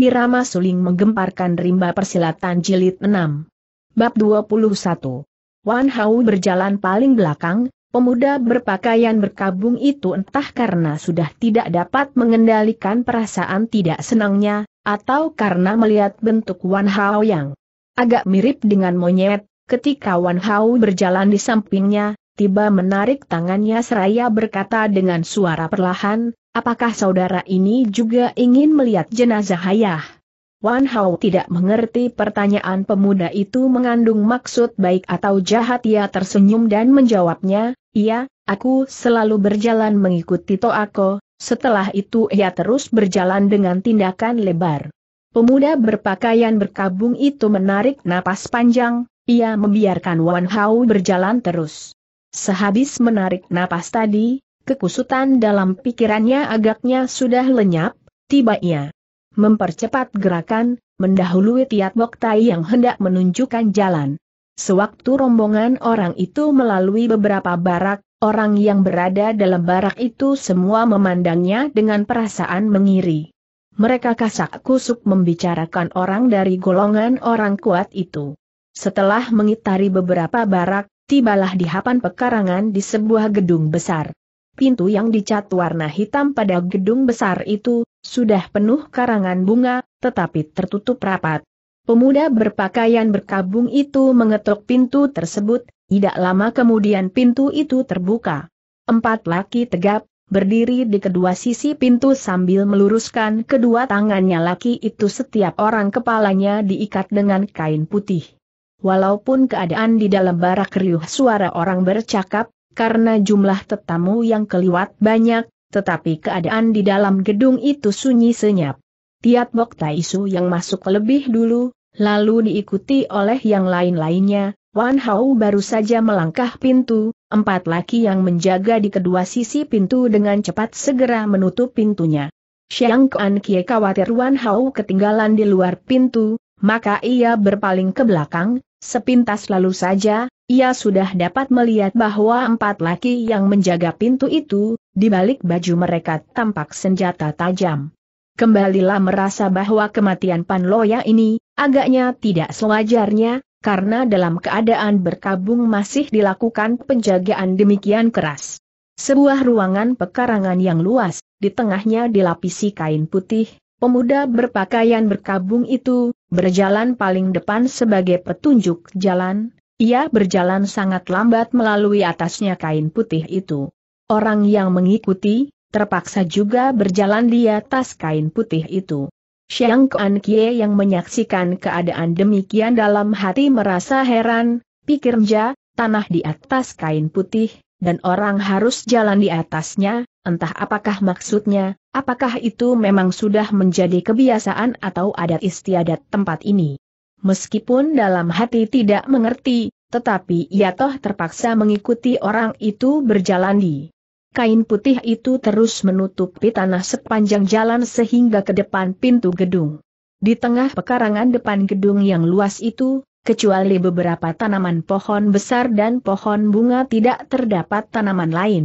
Irama suling menggemparkan rimba persilatan jilid 6. Bab 21. Wan Hau berjalan paling belakang, pemuda berpakaian berkabung itu entah karena sudah tidak dapat mengendalikan perasaan tidak senangnya, atau karena melihat bentuk Wan Hau yang agak mirip dengan monyet, ketika Wan Hau berjalan di sampingnya, tiba menarik tangannya seraya berkata dengan suara perlahan, apakah saudara ini juga ingin melihat jenazah ayah? Wan Hao tidak mengerti pertanyaan pemuda itu mengandung maksud baik atau jahat ia tersenyum dan menjawabnya, iya, aku selalu berjalan mengikuti Toako, setelah itu ia terus berjalan dengan tindakan lebar. Pemuda berpakaian berkabung itu menarik napas panjang, ia membiarkan Wan Hao berjalan terus. Sehabis menarik napas tadi, kekusutan dalam pikirannya agaknya sudah lenyap, tiba ia mempercepat gerakan, mendahului Tiat Boktai yang hendak menunjukkan jalan. Sewaktu rombongan orang itu melalui beberapa barak, orang yang berada dalam barak itu semua memandangnya dengan perasaan mengiri. Mereka kasak kusuk membicarakan orang dari golongan orang kuat itu. Setelah mengitari beberapa barak, tibalah di hapan pekarangan di sebuah gedung besar. Pintu yang dicat warna hitam pada gedung besar itu, sudah penuh karangan bunga, tetapi tertutup rapat. Pemuda berpakaian berkabung itu mengetuk pintu tersebut, tidak lama kemudian pintu itu terbuka. Empat laki tegap, berdiri di kedua sisi pintu sambil meluruskan kedua tangannya laki itu setiap orang kepalanya diikat dengan kain putih walaupun keadaan di dalam barak riuh suara orang bercakap, karena jumlah tetamu yang keliwat banyak, tetapi keadaan di dalam gedung itu sunyi senyap. Tiat Bok Taisu yang masuk lebih dulu, lalu diikuti oleh yang lain-lainnya, Wan Hao baru saja melangkah pintu, empat laki yang menjaga di kedua sisi pintu dengan cepat segera menutup pintunya. Xiang Kuan Kie khawatir Wan Hao ketinggalan di luar pintu, maka ia berpaling ke belakang, Sepintas lalu saja, ia sudah dapat melihat bahwa empat laki yang menjaga pintu itu, di balik baju mereka tampak senjata tajam. Kembalilah merasa bahwa kematian Pan Panloya ini, agaknya tidak sewajarnya, karena dalam keadaan berkabung masih dilakukan penjagaan demikian keras. Sebuah ruangan pekarangan yang luas, di tengahnya dilapisi kain putih, pemuda berpakaian berkabung itu, berjalan paling depan sebagai petunjuk jalan, ia berjalan sangat lambat melalui atasnya kain putih itu. Orang yang mengikuti, terpaksa juga berjalan di atas kain putih itu. Xiang Kuan Kie yang menyaksikan keadaan demikian dalam hati merasa heran, pikirnya, tanah di atas kain putih, dan orang harus jalan di atasnya, entah apakah maksudnya, Apakah itu memang sudah menjadi kebiasaan atau adat istiadat tempat ini? Meskipun dalam hati tidak mengerti, tetapi ia toh terpaksa mengikuti orang itu berjalan di Kain putih itu terus menutupi tanah sepanjang jalan sehingga ke depan pintu gedung. Di tengah pekarangan depan gedung yang luas itu, kecuali beberapa tanaman pohon besar dan pohon bunga tidak terdapat tanaman lain.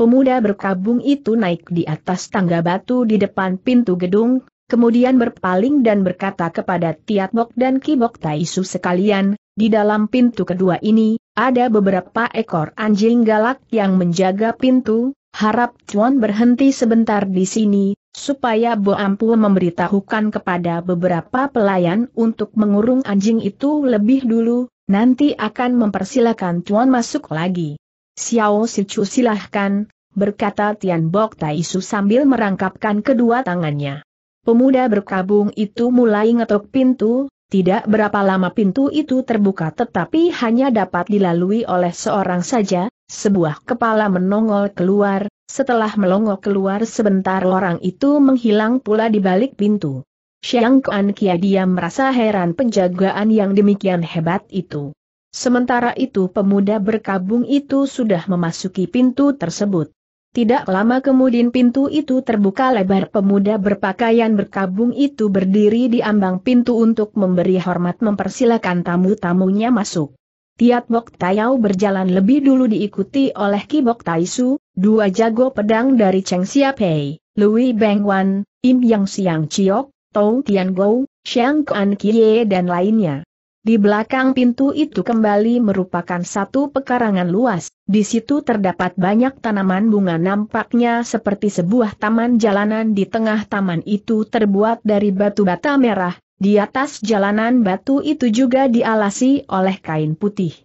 Pemuda berkabung itu naik di atas tangga batu di depan pintu gedung, kemudian berpaling dan berkata kepada Tiatbok dan Kibok Taisu sekalian, di dalam pintu kedua ini, ada beberapa ekor anjing galak yang menjaga pintu, harap Chuan berhenti sebentar di sini, supaya Bo Ampu memberitahukan kepada beberapa pelayan untuk mengurung anjing itu lebih dulu, nanti akan mempersilakan Chuan masuk lagi. Xiao Sichu silahkan, berkata Tian Bok Taisu sambil merangkapkan kedua tangannya. Pemuda berkabung itu mulai ngetok pintu, tidak berapa lama pintu itu terbuka tetapi hanya dapat dilalui oleh seorang saja, sebuah kepala menongol keluar, setelah melongo keluar sebentar orang itu menghilang pula di balik pintu. Xiang Kuan Kia diam merasa heran penjagaan yang demikian hebat itu. Sementara itu pemuda berkabung itu sudah memasuki pintu tersebut. Tidak lama kemudian pintu itu terbuka lebar pemuda berpakaian berkabung itu berdiri di ambang pintu untuk memberi hormat mempersilakan tamu-tamunya masuk. Tiat Bok Tayau berjalan lebih dulu diikuti oleh Ki Bok Taisu, dua jago pedang dari Cheng Siapei, Louis Beng Wan, Im Yang Siang Chiok, Tong Tian Gou, Xiang Kuan Kie dan lainnya. Di belakang pintu itu kembali merupakan satu pekarangan luas, di situ terdapat banyak tanaman bunga nampaknya seperti sebuah taman jalanan di tengah taman itu terbuat dari batu bata merah, di atas jalanan batu itu juga dialasi oleh kain putih.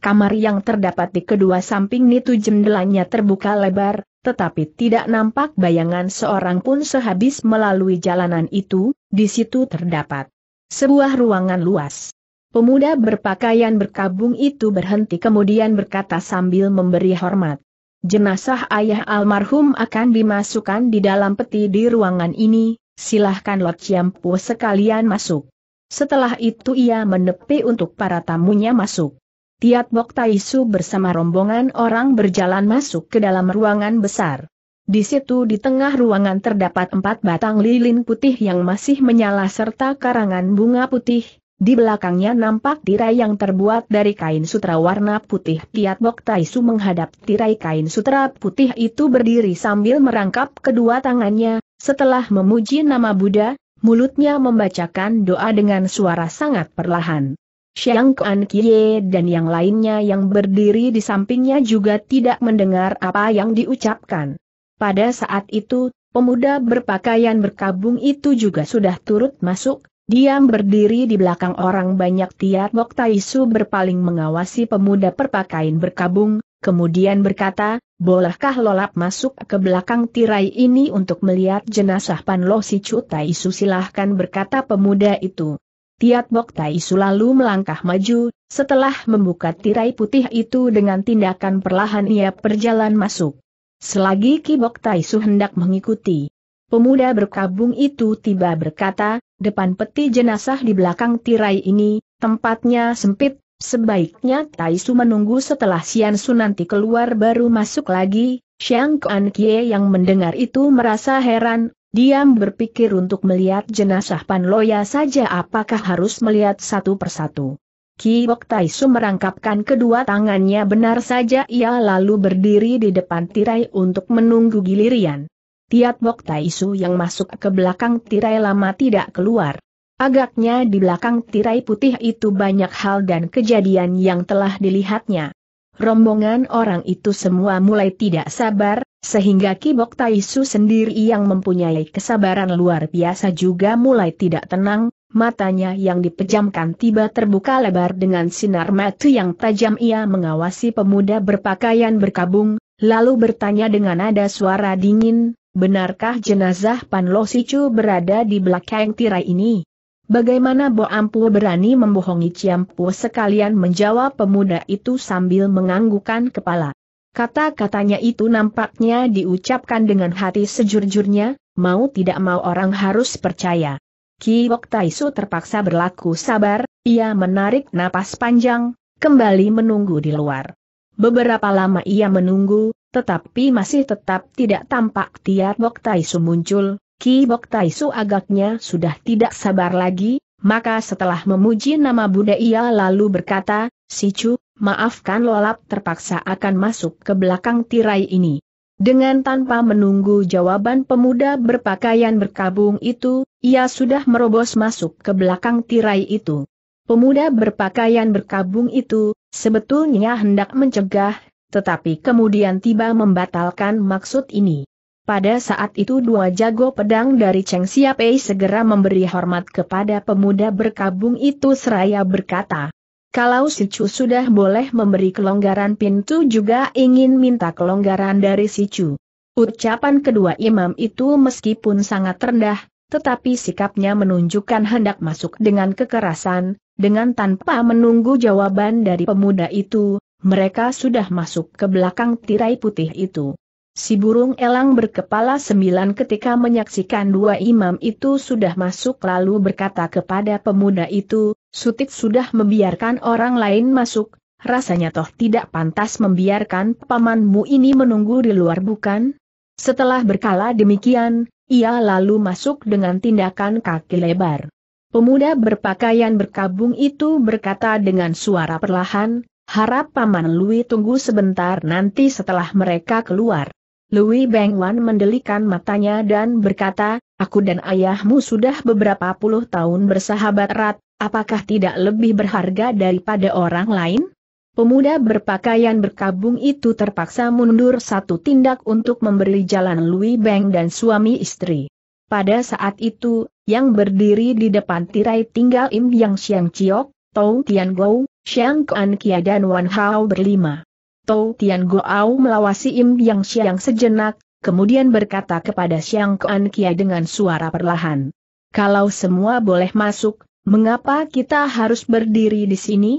Kamar yang terdapat di kedua samping itu jendelanya terbuka lebar, tetapi tidak nampak bayangan seorang pun sehabis melalui jalanan itu, di situ terdapat sebuah ruangan luas. Pemuda berpakaian berkabung itu berhenti kemudian berkata sambil memberi hormat. Jenazah ayah almarhum akan dimasukkan di dalam peti di ruangan ini, silahkan Lord Ciampu sekalian masuk. Setelah itu ia menepi untuk para tamunya masuk. Tiat Bok Taisu bersama rombongan orang berjalan masuk ke dalam ruangan besar. Di situ di tengah ruangan terdapat empat batang lilin putih yang masih menyala serta karangan bunga putih, di belakangnya nampak tirai yang terbuat dari kain sutra warna putih. Kiat Bok Taisu menghadap tirai kain sutra putih itu berdiri sambil merangkap kedua tangannya. Setelah memuji nama Buddha, mulutnya membacakan doa dengan suara sangat perlahan. Xiang Kuan Kie dan yang lainnya yang berdiri di sampingnya juga tidak mendengar apa yang diucapkan. Pada saat itu, pemuda berpakaian berkabung itu juga sudah turut masuk, Diam berdiri di belakang orang banyak Tiat Bok Taisu berpaling mengawasi pemuda perpakaian berkabung, kemudian berkata, bolehkah lolap masuk ke belakang tirai ini untuk melihat jenazah Lo si Chu Taisu silahkan berkata pemuda itu. Tiat Bok Taisu lalu melangkah maju, setelah membuka tirai putih itu dengan tindakan perlahan ia berjalan masuk. Selagi Ki Bok Taisu hendak mengikuti, pemuda berkabung itu tiba berkata, Depan peti jenazah di belakang tirai ini, tempatnya sempit, sebaiknya Taisu menunggu setelah Sian nanti keluar baru masuk lagi. Xiang Kuan Kie yang mendengar itu merasa heran, diam berpikir untuk melihat jenazah Pan Loya saja apakah harus melihat satu persatu. Kiwok Taisu merangkapkan kedua tangannya benar saja ia lalu berdiri di depan tirai untuk menunggu gilirian. Tiat Bok Taisu yang masuk ke belakang tirai lama tidak keluar. Agaknya di belakang tirai putih itu banyak hal dan kejadian yang telah dilihatnya. Rombongan orang itu semua mulai tidak sabar, sehingga Kibok Taisu sendiri yang mempunyai kesabaran luar biasa juga mulai tidak tenang, matanya yang dipejamkan tiba terbuka lebar dengan sinar mata yang tajam ia mengawasi pemuda berpakaian berkabung, lalu bertanya dengan nada suara dingin, benarkah jenazah Pan Lo berada di belakang tirai ini? Bagaimana Bo Ampu berani membohongi Ciampu sekalian menjawab pemuda itu sambil menganggukan kepala. Kata-katanya itu nampaknya diucapkan dengan hati sejujurnya, mau tidak mau orang harus percaya. Ki Wok Taisu terpaksa berlaku sabar, ia menarik napas panjang, kembali menunggu di luar. Beberapa lama ia menunggu, tetapi masih tetap tidak tampak Tiat Bok Taisu muncul, Ki Bok Taisu agaknya sudah tidak sabar lagi, maka setelah memuji nama Buddha ia lalu berkata, Sicu, maafkan lolap terpaksa akan masuk ke belakang tirai ini. Dengan tanpa menunggu jawaban pemuda berpakaian berkabung itu, ia sudah merobos masuk ke belakang tirai itu. Pemuda berpakaian berkabung itu, sebetulnya hendak mencegah tetapi kemudian tiba membatalkan maksud ini. Pada saat itu dua jago pedang dari Cheng Siapei segera memberi hormat kepada pemuda berkabung itu seraya berkata, kalau si Chu sudah boleh memberi kelonggaran pintu juga ingin minta kelonggaran dari si Chu. Ucapan kedua imam itu meskipun sangat rendah, tetapi sikapnya menunjukkan hendak masuk dengan kekerasan, dengan tanpa menunggu jawaban dari pemuda itu, mereka sudah masuk ke belakang tirai putih itu. Si burung elang berkepala sembilan ketika menyaksikan dua imam itu sudah masuk lalu berkata kepada pemuda itu, "Sutik sudah membiarkan orang lain masuk, rasanya toh tidak pantas membiarkan pamanmu ini menunggu di luar bukan? Setelah berkala demikian, ia lalu masuk dengan tindakan kaki lebar. Pemuda berpakaian berkabung itu berkata dengan suara perlahan, Harap Paman Lui tunggu sebentar nanti setelah mereka keluar. Lui Wan mendelikan matanya dan berkata, aku dan ayahmu sudah beberapa puluh tahun bersahabat erat, apakah tidak lebih berharga daripada orang lain? Pemuda berpakaian berkabung itu terpaksa mundur satu tindak untuk memberi jalan Lui Beng dan suami istri. Pada saat itu, yang berdiri di depan tirai tinggal Im Yang Siang Chiok, Tou Tian Gou, Xiang Kuan Kia dan Wan Hao berlima. Tou Tian Gou melawasi Im Yang Xiang sejenak, kemudian berkata kepada Xiang Kuan Kia dengan suara perlahan. Kalau semua boleh masuk, mengapa kita harus berdiri di sini?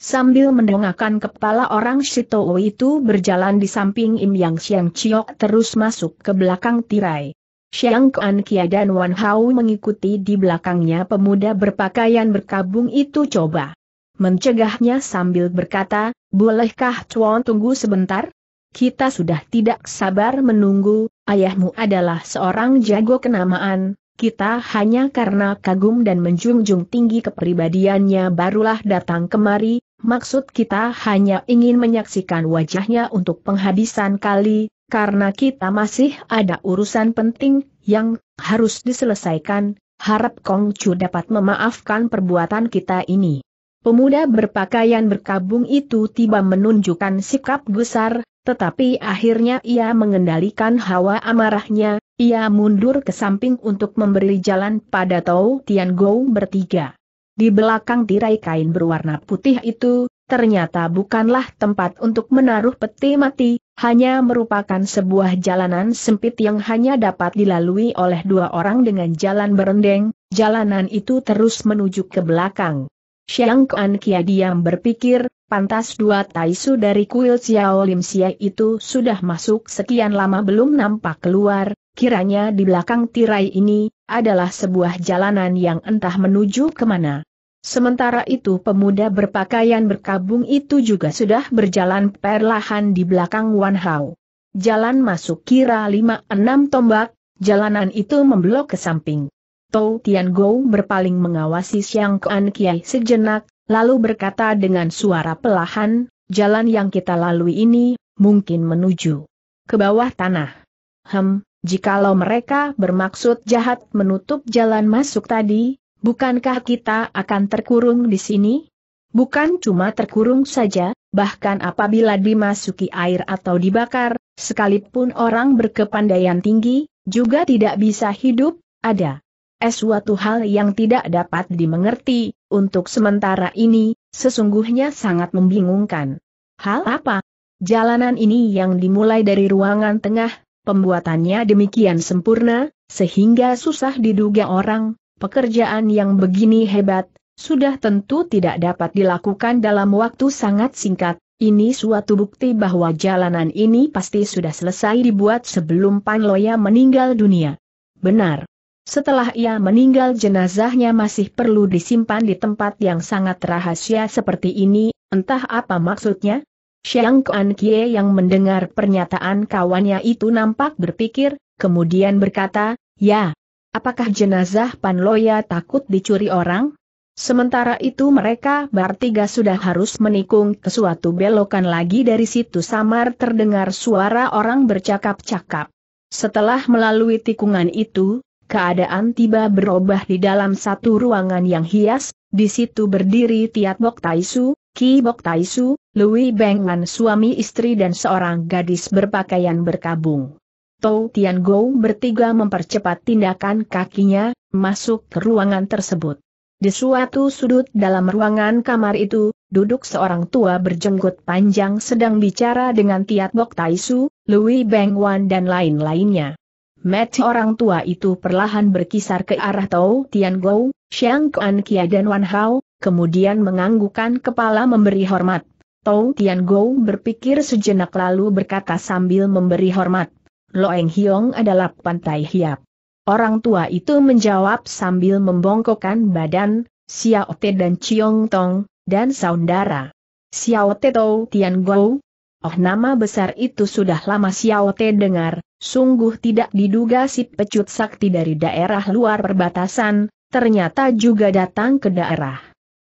Sambil mendongakkan kepala orang Shitou itu berjalan di samping Im Yang Xiang Chiok terus masuk ke belakang tirai. Xiang Kuan dan Wan Hao mengikuti di belakangnya pemuda berpakaian berkabung itu coba mencegahnya sambil berkata, bolehkah Chuan tunggu sebentar? Kita sudah tidak sabar menunggu, ayahmu adalah seorang jago kenamaan, kita hanya karena kagum dan menjunjung tinggi kepribadiannya barulah datang kemari, maksud kita hanya ingin menyaksikan wajahnya untuk penghabisan kali, karena kita masih ada urusan penting yang harus diselesaikan, harap Kong Chu dapat memaafkan perbuatan kita ini. Pemuda berpakaian berkabung itu tiba menunjukkan sikap besar, tetapi akhirnya ia mengendalikan hawa amarahnya, ia mundur ke samping untuk memberi jalan pada Tau Tian Gou bertiga. Di belakang tirai kain berwarna putih itu, ternyata bukanlah tempat untuk menaruh peti mati, hanya merupakan sebuah jalanan sempit yang hanya dapat dilalui oleh dua orang dengan jalan berendeng, jalanan itu terus menuju ke belakang. Xiang Kuan Kia diam berpikir, pantas dua taisu dari kuil Xiao Lim Xie itu sudah masuk sekian lama belum nampak keluar, kiranya di belakang tirai ini, adalah sebuah jalanan yang entah menuju kemana. Sementara itu pemuda berpakaian berkabung itu juga sudah berjalan perlahan di belakang Wan Hao. Jalan masuk kira lima enam tombak, jalanan itu memblok ke samping. Tou Tian Gou berpaling mengawasi Xiang Kuan Kiai sejenak, lalu berkata dengan suara pelahan, jalan yang kita lalui ini, mungkin menuju ke bawah tanah. Hem, jikalau mereka bermaksud jahat menutup jalan masuk tadi, Bukankah kita akan terkurung di sini? Bukan cuma terkurung saja, bahkan apabila dimasuki air atau dibakar, sekalipun orang berkepandaian tinggi, juga tidak bisa hidup, ada. Es eh, suatu hal yang tidak dapat dimengerti, untuk sementara ini, sesungguhnya sangat membingungkan. Hal apa? Jalanan ini yang dimulai dari ruangan tengah, pembuatannya demikian sempurna, sehingga susah diduga orang, Pekerjaan yang begini hebat, sudah tentu tidak dapat dilakukan dalam waktu sangat singkat, ini suatu bukti bahwa jalanan ini pasti sudah selesai dibuat sebelum Pan Loya meninggal dunia. Benar. Setelah ia meninggal jenazahnya masih perlu disimpan di tempat yang sangat rahasia seperti ini, entah apa maksudnya? Xiang Kuan Kie yang mendengar pernyataan kawannya itu nampak berpikir, kemudian berkata, Ya, Apakah jenazah Panloya takut dicuri orang? Sementara itu mereka bertiga sudah harus menikung ke suatu belokan lagi dari situ samar terdengar suara orang bercakap-cakap. Setelah melalui tikungan itu, keadaan tiba berubah di dalam satu ruangan yang hias, di situ berdiri Tiat Bok Taisu, Ki Bok Taisu, Louis Bengan suami istri dan seorang gadis berpakaian berkabung. Tou Tian Gou bertiga mempercepat tindakan kakinya, masuk ke ruangan tersebut. Di suatu sudut dalam ruangan kamar itu, duduk seorang tua berjenggot panjang sedang bicara dengan Tiat Bok Taisu, Louis Beng Wan dan lain-lainnya. Mat orang tua itu perlahan berkisar ke arah Tou Tian Gou, Xiang Kuan Kia dan Wan Hao, kemudian menganggukkan kepala memberi hormat. Tou Tian Gou berpikir sejenak lalu berkata sambil memberi hormat. Loeng Hiong adalah pantai hiap. Orang tua itu menjawab sambil membongkokkan badan, Xiao Te dan Chiong Tong, dan saudara. Xiao Te Tou Tian Gou? Oh nama besar itu sudah lama Xiao Te dengar, sungguh tidak diduga si pecut sakti dari daerah luar perbatasan, ternyata juga datang ke daerah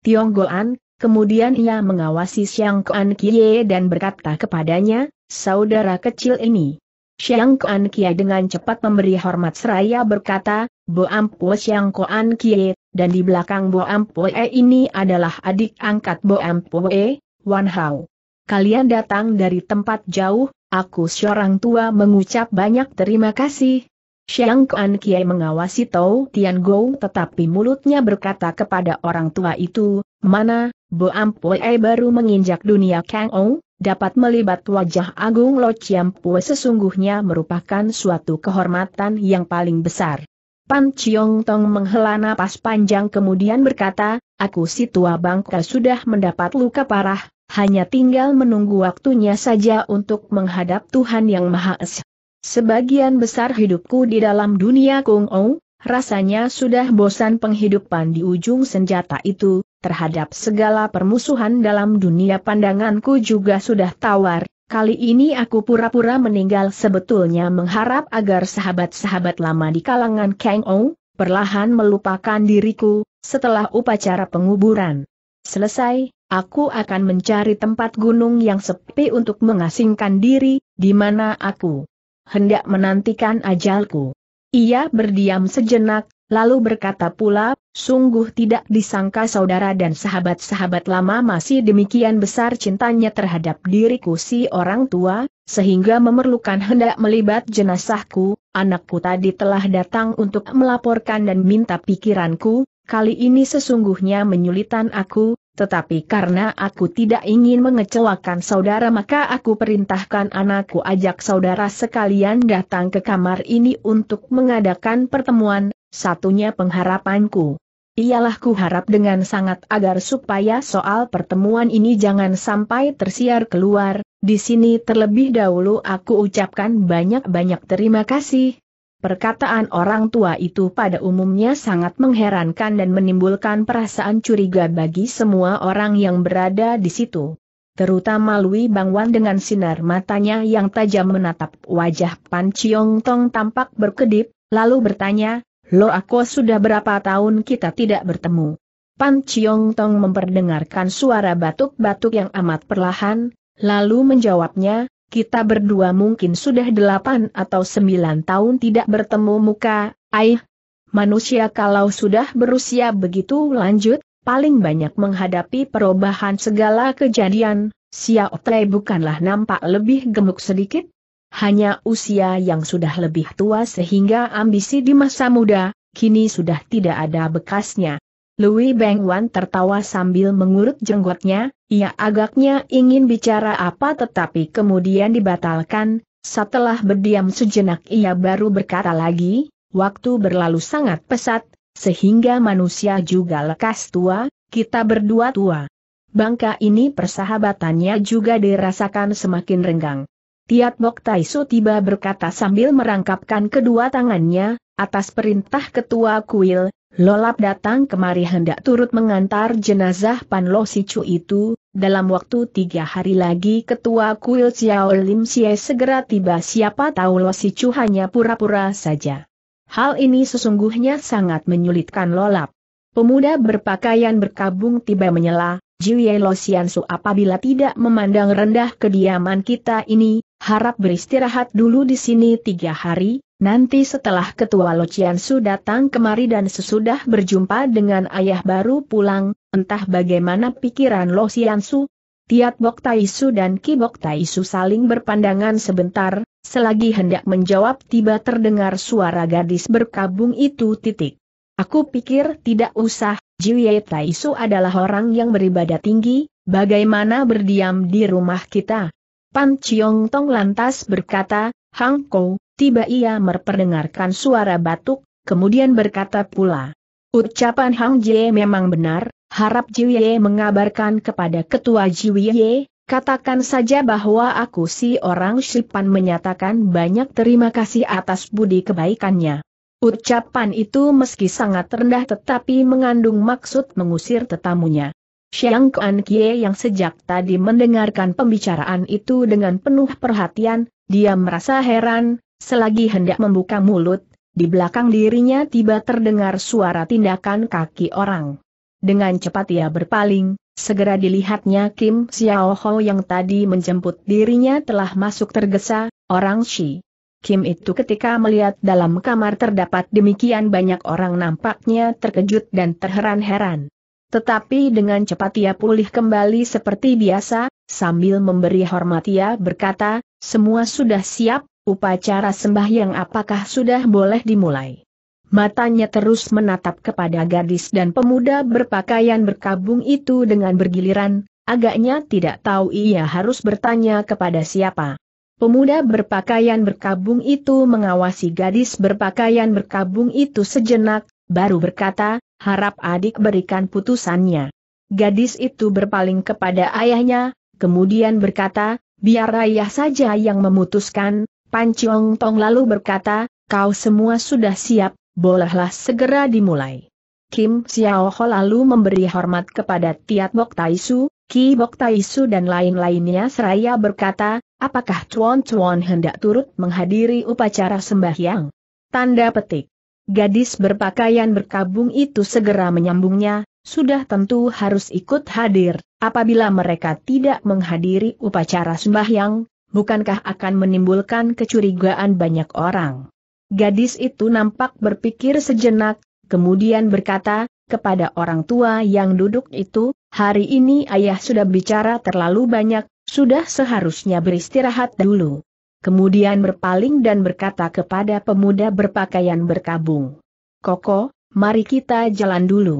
Tiong Goan, Kemudian ia mengawasi Xiang Kuan Kie dan berkata kepadanya, saudara kecil ini, Xiang Kuan Kie dengan cepat memberi hormat seraya berkata, Bo Ampo Xiang Kuan Kie, dan di belakang Bo E ini adalah adik angkat Bo E, Wan Hao. Kalian datang dari tempat jauh, aku seorang tua mengucap banyak terima kasih. Xiang Kuan Kie mengawasi Tao Tian Gou tetapi mulutnya berkata kepada orang tua itu, Mana, Bo E baru menginjak dunia Kang Ong? dapat melibat wajah Agung Lo Chiampue sesungguhnya merupakan suatu kehormatan yang paling besar. Pan Chiong Tong menghela napas panjang kemudian berkata, aku si tua bangka sudah mendapat luka parah, hanya tinggal menunggu waktunya saja untuk menghadap Tuhan Yang Maha Esa. Sebagian besar hidupku di dalam dunia Kung Ou, rasanya sudah bosan penghidupan di ujung senjata itu, terhadap segala permusuhan dalam dunia pandanganku juga sudah tawar, kali ini aku pura-pura meninggal sebetulnya mengharap agar sahabat-sahabat lama di kalangan Kang Ou, perlahan melupakan diriku, setelah upacara penguburan. Selesai, aku akan mencari tempat gunung yang sepi untuk mengasingkan diri, di mana aku hendak menantikan ajalku. Ia berdiam sejenak, Lalu berkata pula, sungguh tidak disangka saudara dan sahabat-sahabat lama masih demikian besar cintanya terhadap diriku si orang tua, sehingga memerlukan hendak melibat jenazahku, anakku tadi telah datang untuk melaporkan dan minta pikiranku, kali ini sesungguhnya menyulitan aku, tetapi karena aku tidak ingin mengecewakan saudara maka aku perintahkan anakku ajak saudara sekalian datang ke kamar ini untuk mengadakan pertemuan, Satunya pengharapanku. Ialah ku harap dengan sangat agar supaya soal pertemuan ini jangan sampai tersiar keluar, di sini terlebih dahulu aku ucapkan banyak-banyak terima kasih. Perkataan orang tua itu pada umumnya sangat mengherankan dan menimbulkan perasaan curiga bagi semua orang yang berada di situ terutama Lui Bangwan dengan sinar matanya yang tajam menatap wajah Pan Chiong Tong tampak berkedip, lalu bertanya, Lo aku sudah berapa tahun kita tidak bertemu. Pan Chiong Tong memperdengarkan suara batuk-batuk yang amat perlahan, lalu menjawabnya, kita berdua mungkin sudah delapan atau sembilan tahun tidak bertemu muka, aih. Manusia kalau sudah berusia begitu lanjut, paling banyak menghadapi perubahan segala kejadian, Xiao Tre bukanlah nampak lebih gemuk sedikit, hanya usia yang sudah lebih tua sehingga ambisi di masa muda, kini sudah tidak ada bekasnya. Louis Beng Wan tertawa sambil mengurut jenggotnya, ia agaknya ingin bicara apa tetapi kemudian dibatalkan, setelah berdiam sejenak ia baru berkata lagi, waktu berlalu sangat pesat, sehingga manusia juga lekas tua, kita berdua tua. Bangka ini persahabatannya juga dirasakan semakin renggang. Tiat Mok Taisu tiba berkata sambil merangkapkan kedua tangannya, atas perintah ketua kuil, Lolap datang kemari hendak turut mengantar jenazah Pan Lo Sicu itu, dalam waktu tiga hari lagi ketua kuil Xiao Lim Xie segera tiba siapa tahu Lo Sicu hanya pura-pura saja. Hal ini sesungguhnya sangat menyulitkan Lolap. Pemuda berpakaian berkabung tiba menyela, Jiu Ye Lo Su apabila tidak memandang rendah kediaman kita ini, harap beristirahat dulu di sini tiga hari, nanti setelah ketua Lociansu datang kemari dan sesudah berjumpa dengan ayah baru pulang, entah bagaimana pikiran Lociansu, Tiat Bok Taisu dan Ki Bok Taisu saling berpandangan sebentar, selagi hendak menjawab tiba terdengar suara gadis berkabung itu titik. Aku pikir tidak usah, Jiwie Taisu adalah orang yang beribadah tinggi, bagaimana berdiam di rumah kita? Pan Chiong Tong lantas berkata, Hang Kou, tiba ia memperdengarkan suara batuk, kemudian berkata pula. Ucapan Hang Jie memang benar, harap Jie mengabarkan kepada ketua Jie, katakan saja bahwa aku si orang Shipan menyatakan banyak terima kasih atas budi kebaikannya. Ucapan itu meski sangat rendah tetapi mengandung maksud mengusir tetamunya. Xiang Kuan Kie yang sejak tadi mendengarkan pembicaraan itu dengan penuh perhatian, dia merasa heran, selagi hendak membuka mulut, di belakang dirinya tiba terdengar suara tindakan kaki orang. Dengan cepat ia berpaling, segera dilihatnya Kim Xiao Ho yang tadi menjemput dirinya telah masuk tergesa, orang Shi. Kim itu ketika melihat dalam kamar terdapat demikian banyak orang nampaknya terkejut dan terheran-heran. Tetapi dengan cepat ia pulih kembali seperti biasa, sambil memberi hormat ia berkata, semua sudah siap, upacara sembahyang apakah sudah boleh dimulai. Matanya terus menatap kepada gadis dan pemuda berpakaian berkabung itu dengan bergiliran, agaknya tidak tahu ia harus bertanya kepada siapa. Pemuda berpakaian berkabung itu mengawasi gadis berpakaian berkabung itu sejenak, baru berkata, harap adik berikan putusannya. Gadis itu berpaling kepada ayahnya, kemudian berkata, biar ayah saja yang memutuskan, Panciong Tong lalu berkata, kau semua sudah siap, bolehlah segera dimulai. Kim Xiao Ho lalu memberi hormat kepada Tiat Bok su Ki Bok tai su dan lain-lainnya seraya berkata, apakah Chuan Chuan hendak turut menghadiri upacara sembahyang? Tanda petik. Gadis berpakaian berkabung itu segera menyambungnya, sudah tentu harus ikut hadir, apabila mereka tidak menghadiri upacara sembahyang, bukankah akan menimbulkan kecurigaan banyak orang. Gadis itu nampak berpikir sejenak, kemudian berkata, kepada orang tua yang duduk itu, hari ini ayah sudah bicara terlalu banyak, sudah seharusnya beristirahat dulu kemudian berpaling dan berkata kepada pemuda berpakaian berkabung. Koko, mari kita jalan dulu.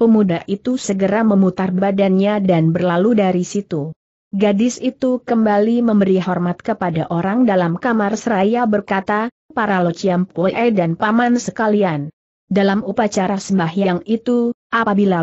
Pemuda itu segera memutar badannya dan berlalu dari situ. Gadis itu kembali memberi hormat kepada orang dalam kamar seraya berkata, para poe dan paman sekalian. Dalam upacara sembahyang itu, apabila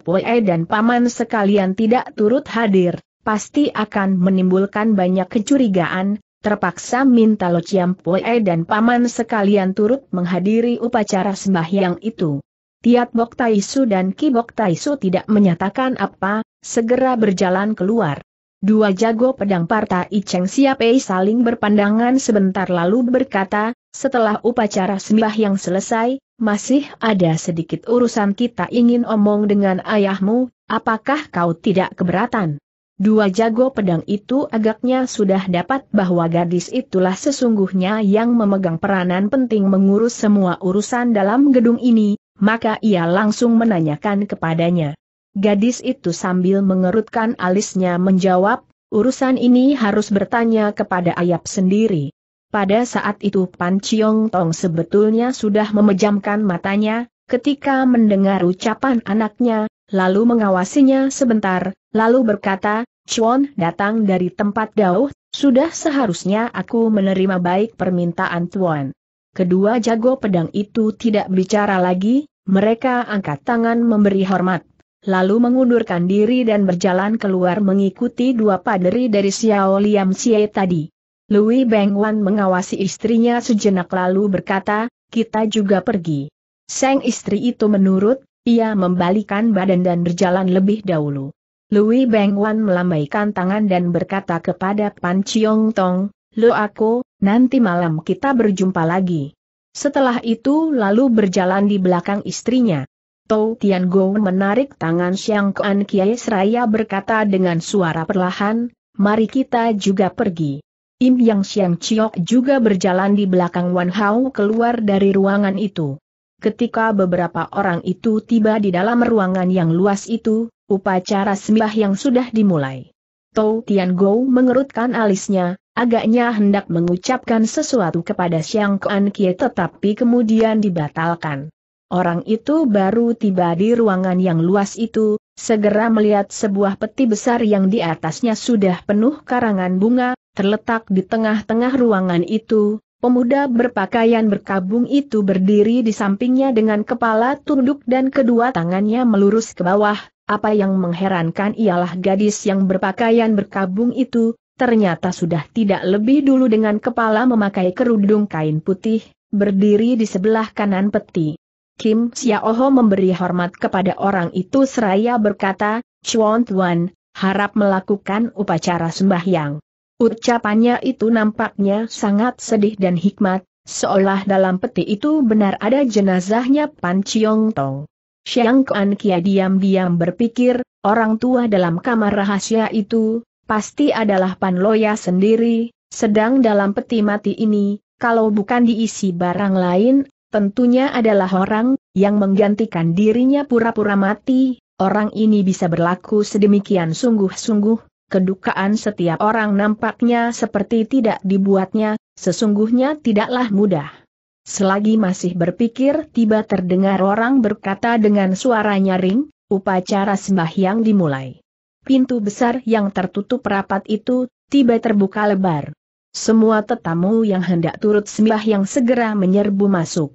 poe dan paman sekalian tidak turut hadir, pasti akan menimbulkan banyak kecurigaan, terpaksa minta Lo Chiam Pue dan paman sekalian turut menghadiri upacara sembahyang itu. Tiat Bok Taisu dan Ki Bok Taisu tidak menyatakan apa, segera berjalan keluar. Dua jago pedang Partai Cheng Siapei saling berpandangan sebentar lalu berkata, setelah upacara sembahyang selesai, masih ada sedikit urusan kita ingin omong dengan ayahmu, apakah kau tidak keberatan? Dua jago pedang itu agaknya sudah dapat bahwa gadis itulah sesungguhnya yang memegang peranan penting mengurus semua urusan dalam gedung ini, maka ia langsung menanyakan kepadanya. Gadis itu sambil mengerutkan alisnya menjawab, urusan ini harus bertanya kepada Ayap sendiri. Pada saat itu Pan Chiong Tong sebetulnya sudah memejamkan matanya, ketika mendengar ucapan anaknya, lalu mengawasinya sebentar, lalu berkata, Chuan datang dari tempat Dauh, sudah seharusnya aku menerima baik permintaan Tuan. Kedua jago pedang itu tidak bicara lagi, mereka angkat tangan memberi hormat, lalu mengundurkan diri dan berjalan keluar mengikuti dua paderi dari Xiao Liam Xie tadi. Louis Wan mengawasi istrinya sejenak lalu berkata, kita juga pergi. Sang istri itu menurut, ia membalikan badan dan berjalan lebih dahulu. Lui Beng Wan melambaikan tangan dan berkata kepada Pan Chiong Tong, Lo aku, nanti malam kita berjumpa lagi. Setelah itu lalu berjalan di belakang istrinya. Tou Tian Go menarik tangan Xiang Kuan Kiai Seraya berkata dengan suara perlahan, mari kita juga pergi. Im Yang Xiang Chiok juga berjalan di belakang Wan Hao keluar dari ruangan itu. Ketika beberapa orang itu tiba di dalam ruangan yang luas itu, upacara sembah yang sudah dimulai. Tou Tian Gou mengerutkan alisnya, agaknya hendak mengucapkan sesuatu kepada Xiang Kuan Kie tetapi kemudian dibatalkan. Orang itu baru tiba di ruangan yang luas itu, segera melihat sebuah peti besar yang di atasnya sudah penuh karangan bunga, terletak di tengah-tengah ruangan itu, Pemuda berpakaian berkabung itu berdiri di sampingnya dengan kepala tunduk dan kedua tangannya melurus ke bawah. Apa yang mengherankan ialah gadis yang berpakaian berkabung itu, ternyata sudah tidak lebih dulu dengan kepala memakai kerudung kain putih, berdiri di sebelah kanan peti. Kim Xiaoho memberi hormat kepada orang itu seraya berkata, Chuan Tuan, harap melakukan upacara sembahyang. Ucapannya itu nampaknya sangat sedih dan hikmat, seolah dalam peti itu benar ada jenazahnya Pan Chiong Tong. Xiang Kuan Kia diam-diam berpikir, orang tua dalam kamar rahasia itu, pasti adalah Pan Loya sendiri, sedang dalam peti mati ini, kalau bukan diisi barang lain, tentunya adalah orang, yang menggantikan dirinya pura-pura mati, orang ini bisa berlaku sedemikian sungguh-sungguh, kedukaan setiap orang nampaknya seperti tidak dibuatnya, sesungguhnya tidaklah mudah. Selagi masih berpikir tiba terdengar orang berkata dengan suara nyaring, upacara sembahyang dimulai. Pintu besar yang tertutup rapat itu, tiba terbuka lebar. Semua tetamu yang hendak turut sembahyang segera menyerbu masuk.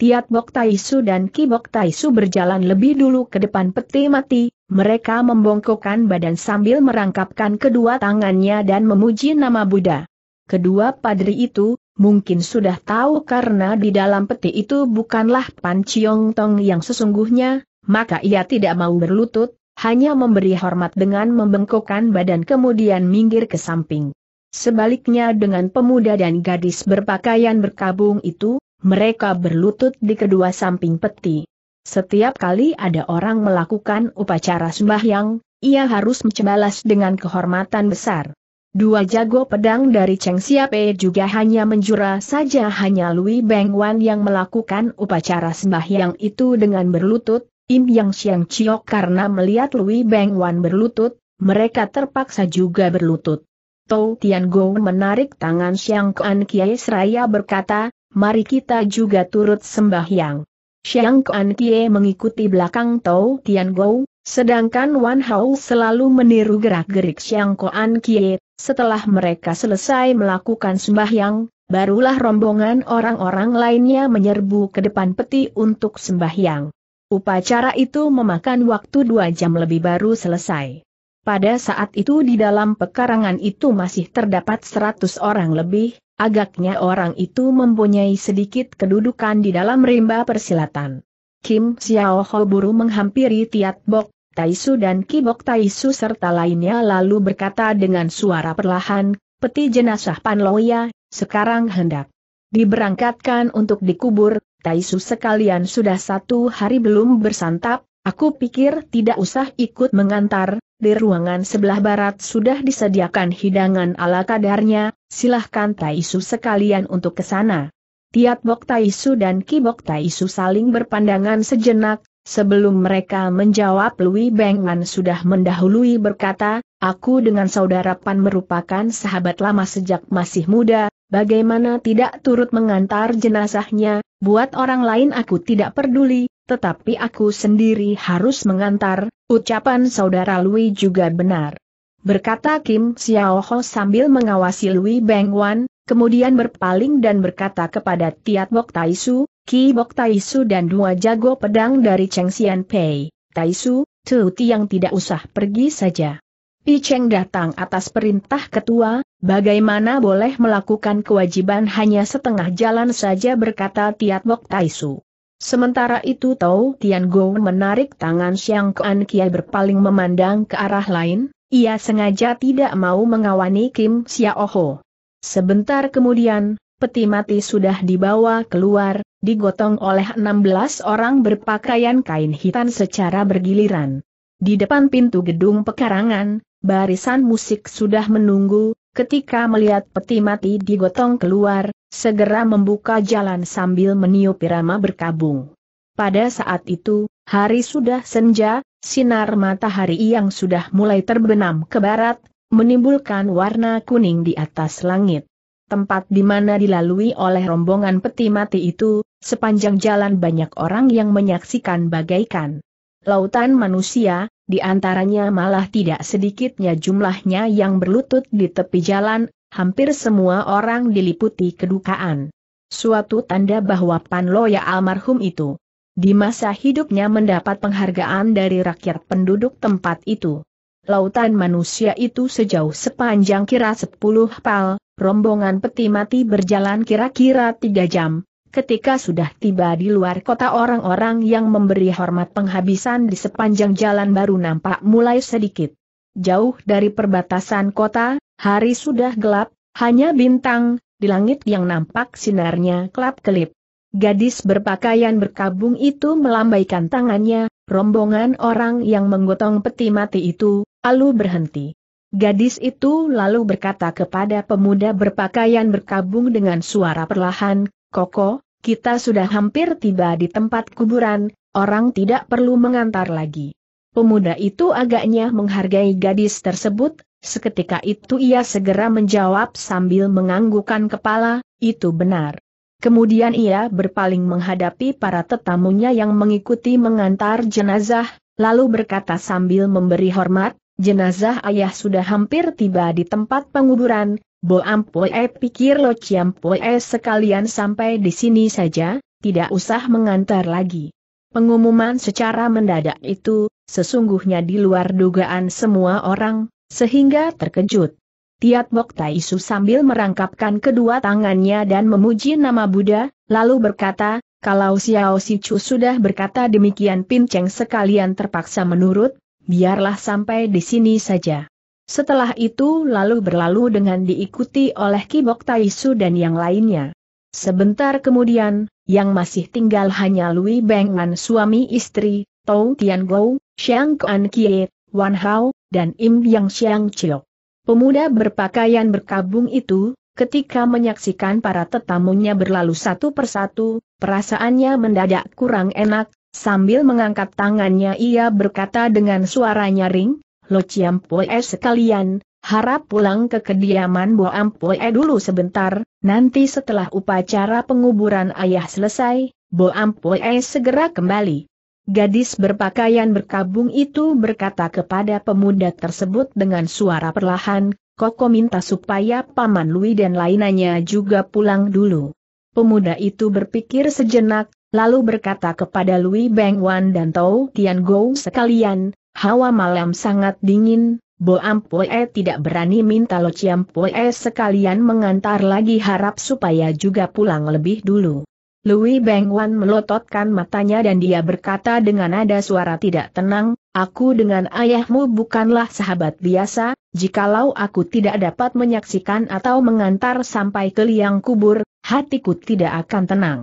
Tiat Bok Taisu dan Ki Bok Taisu berjalan lebih dulu ke depan peti mati, mereka membongkokkan badan sambil merangkapkan kedua tangannya dan memuji nama Buddha. Kedua padri itu, mungkin sudah tahu karena di dalam peti itu bukanlah Pan Chiong Tong yang sesungguhnya, maka ia tidak mau berlutut, hanya memberi hormat dengan membengkokkan badan kemudian minggir ke samping. Sebaliknya dengan pemuda dan gadis berpakaian berkabung itu, mereka berlutut di kedua samping peti. Setiap kali ada orang melakukan upacara sembahyang, ia harus mencembalas dengan kehormatan besar. Dua jago pedang dari Cheng Siape juga hanya menjura saja hanya Lui Beng Wan yang melakukan upacara sembahyang itu dengan berlutut, Im Yang Xiang Chiok karena melihat Lui Beng Wan berlutut, mereka terpaksa juga berlutut. Tou Tian Go menarik tangan Xiang Kuan Kiai Seraya berkata, mari kita juga turut sembahyang. Xiang Kuan Kie mengikuti belakang Tao Tian Gou, sedangkan Wan Hao selalu meniru gerak-gerik Xiang Kuan Kie. Setelah mereka selesai melakukan sembahyang, barulah rombongan orang-orang lainnya menyerbu ke depan peti untuk sembahyang. Upacara itu memakan waktu dua jam lebih baru selesai. Pada saat itu di dalam pekarangan itu masih terdapat seratus orang lebih, Agaknya orang itu mempunyai sedikit kedudukan di dalam rimba persilatan. Kim Xiao Ho buru menghampiri Tiat Bok, Taisu dan Kibok Taisu serta lainnya lalu berkata dengan suara perlahan, peti jenazah Pan Loya, sekarang hendak diberangkatkan untuk dikubur, Taisu sekalian sudah satu hari belum bersantap, aku pikir tidak usah ikut mengantar, di ruangan sebelah barat sudah disediakan hidangan ala kadarnya, silahkan Taisu sekalian untuk ke sana. Tiat Bok Taisu dan Ki Bok Taisu saling berpandangan sejenak, sebelum mereka menjawab Lui Bengan sudah mendahului berkata, aku dengan saudara Pan merupakan sahabat lama sejak masih muda, bagaimana tidak turut mengantar jenazahnya, buat orang lain aku tidak peduli, tetapi aku sendiri harus mengantar, ucapan saudara Lui juga benar. Berkata Kim Xiaoho sambil mengawasi Lui Wan, kemudian berpaling dan berkata kepada Tiat Bok Taisu, Ki Bok Taisu dan dua jago pedang dari Cheng Xian Pei, Taisu, Tu Tiang tidak usah pergi saja. Picheng datang atas perintah ketua, bagaimana boleh melakukan kewajiban hanya setengah jalan saja berkata Tiat Wok Taisu. Sementara itu Tau Tian Go menarik tangan Xiang Kuan Kiai berpaling memandang ke arah lain, ia sengaja tidak mau mengawani Kim Xiaoho. Sebentar kemudian, peti mati sudah dibawa keluar, digotong oleh 16 orang berpakaian kain hitam secara bergiliran. Di depan pintu gedung pekarangan, barisan musik sudah menunggu, ketika melihat peti mati digotong keluar, segera membuka jalan sambil meniup irama berkabung. Pada saat itu, hari sudah senja, sinar matahari yang sudah mulai terbenam ke barat, menimbulkan warna kuning di atas langit. Tempat di mana dilalui oleh rombongan peti mati itu, sepanjang jalan banyak orang yang menyaksikan bagaikan lautan manusia, di antaranya malah tidak sedikitnya jumlahnya yang berlutut di tepi jalan, hampir semua orang diliputi kedukaan. Suatu tanda bahwa Panloya almarhum itu di masa hidupnya mendapat penghargaan dari rakyat penduduk tempat itu. Lautan manusia itu sejauh sepanjang kira 10 pal, rombongan peti mati berjalan kira-kira 3 jam, Ketika sudah tiba di luar kota orang-orang yang memberi hormat penghabisan di sepanjang jalan baru nampak mulai sedikit. Jauh dari perbatasan kota, hari sudah gelap, hanya bintang, di langit yang nampak sinarnya kelap-kelip. Gadis berpakaian berkabung itu melambaikan tangannya, rombongan orang yang menggotong peti mati itu, lalu berhenti. Gadis itu lalu berkata kepada pemuda berpakaian berkabung dengan suara perlahan, Koko, kita sudah hampir tiba di tempat kuburan, orang tidak perlu mengantar lagi. Pemuda itu agaknya menghargai gadis tersebut, seketika itu ia segera menjawab sambil menganggukkan kepala, itu benar. Kemudian ia berpaling menghadapi para tetamunya yang mengikuti mengantar jenazah, lalu berkata sambil memberi hormat, jenazah ayah sudah hampir tiba di tempat penguburan, Boam Poe eh, pikir Lo Ciampoe Poe eh, sekalian sampai di sini saja, tidak usah mengantar lagi. Pengumuman secara mendadak itu, sesungguhnya di luar dugaan semua orang, sehingga terkejut. Tiat Bok Taisu sambil merangkapkan kedua tangannya dan memuji nama Buddha, lalu berkata, kalau Xiao Si Chu sudah berkata demikian Pinceng sekalian terpaksa menurut, biarlah sampai di sini saja. Setelah itu lalu berlalu dengan diikuti oleh Kibok Taisu dan yang lainnya. Sebentar kemudian, yang masih tinggal hanya Lui Bengman suami istri, Tou Tian Gou, Xiang Kuan Kie, Wan Hao, dan Im Yang Xiang Chiu. Pemuda berpakaian berkabung itu, ketika menyaksikan para tetamunya berlalu satu persatu, perasaannya mendadak kurang enak, sambil mengangkat tangannya ia berkata dengan suara nyaring, Lo Chiam Poe sekalian, harap pulang ke kediaman Bo Ampue dulu sebentar, nanti setelah upacara penguburan ayah selesai, Bo Ampue segera kembali. Gadis berpakaian berkabung itu berkata kepada pemuda tersebut dengan suara perlahan, Koko minta supaya Paman Lui dan lainnya juga pulang dulu. Pemuda itu berpikir sejenak, lalu berkata kepada Lui Beng Wan dan Tau Tian Gou sekalian, Hawa malam sangat dingin, Bo Ampue tidak berani minta Lo Ciampue sekalian mengantar lagi harap supaya juga pulang lebih dulu. Louis Wan melototkan matanya dan dia berkata dengan nada suara tidak tenang, aku dengan ayahmu bukanlah sahabat biasa, jikalau aku tidak dapat menyaksikan atau mengantar sampai ke liang kubur, hatiku tidak akan tenang.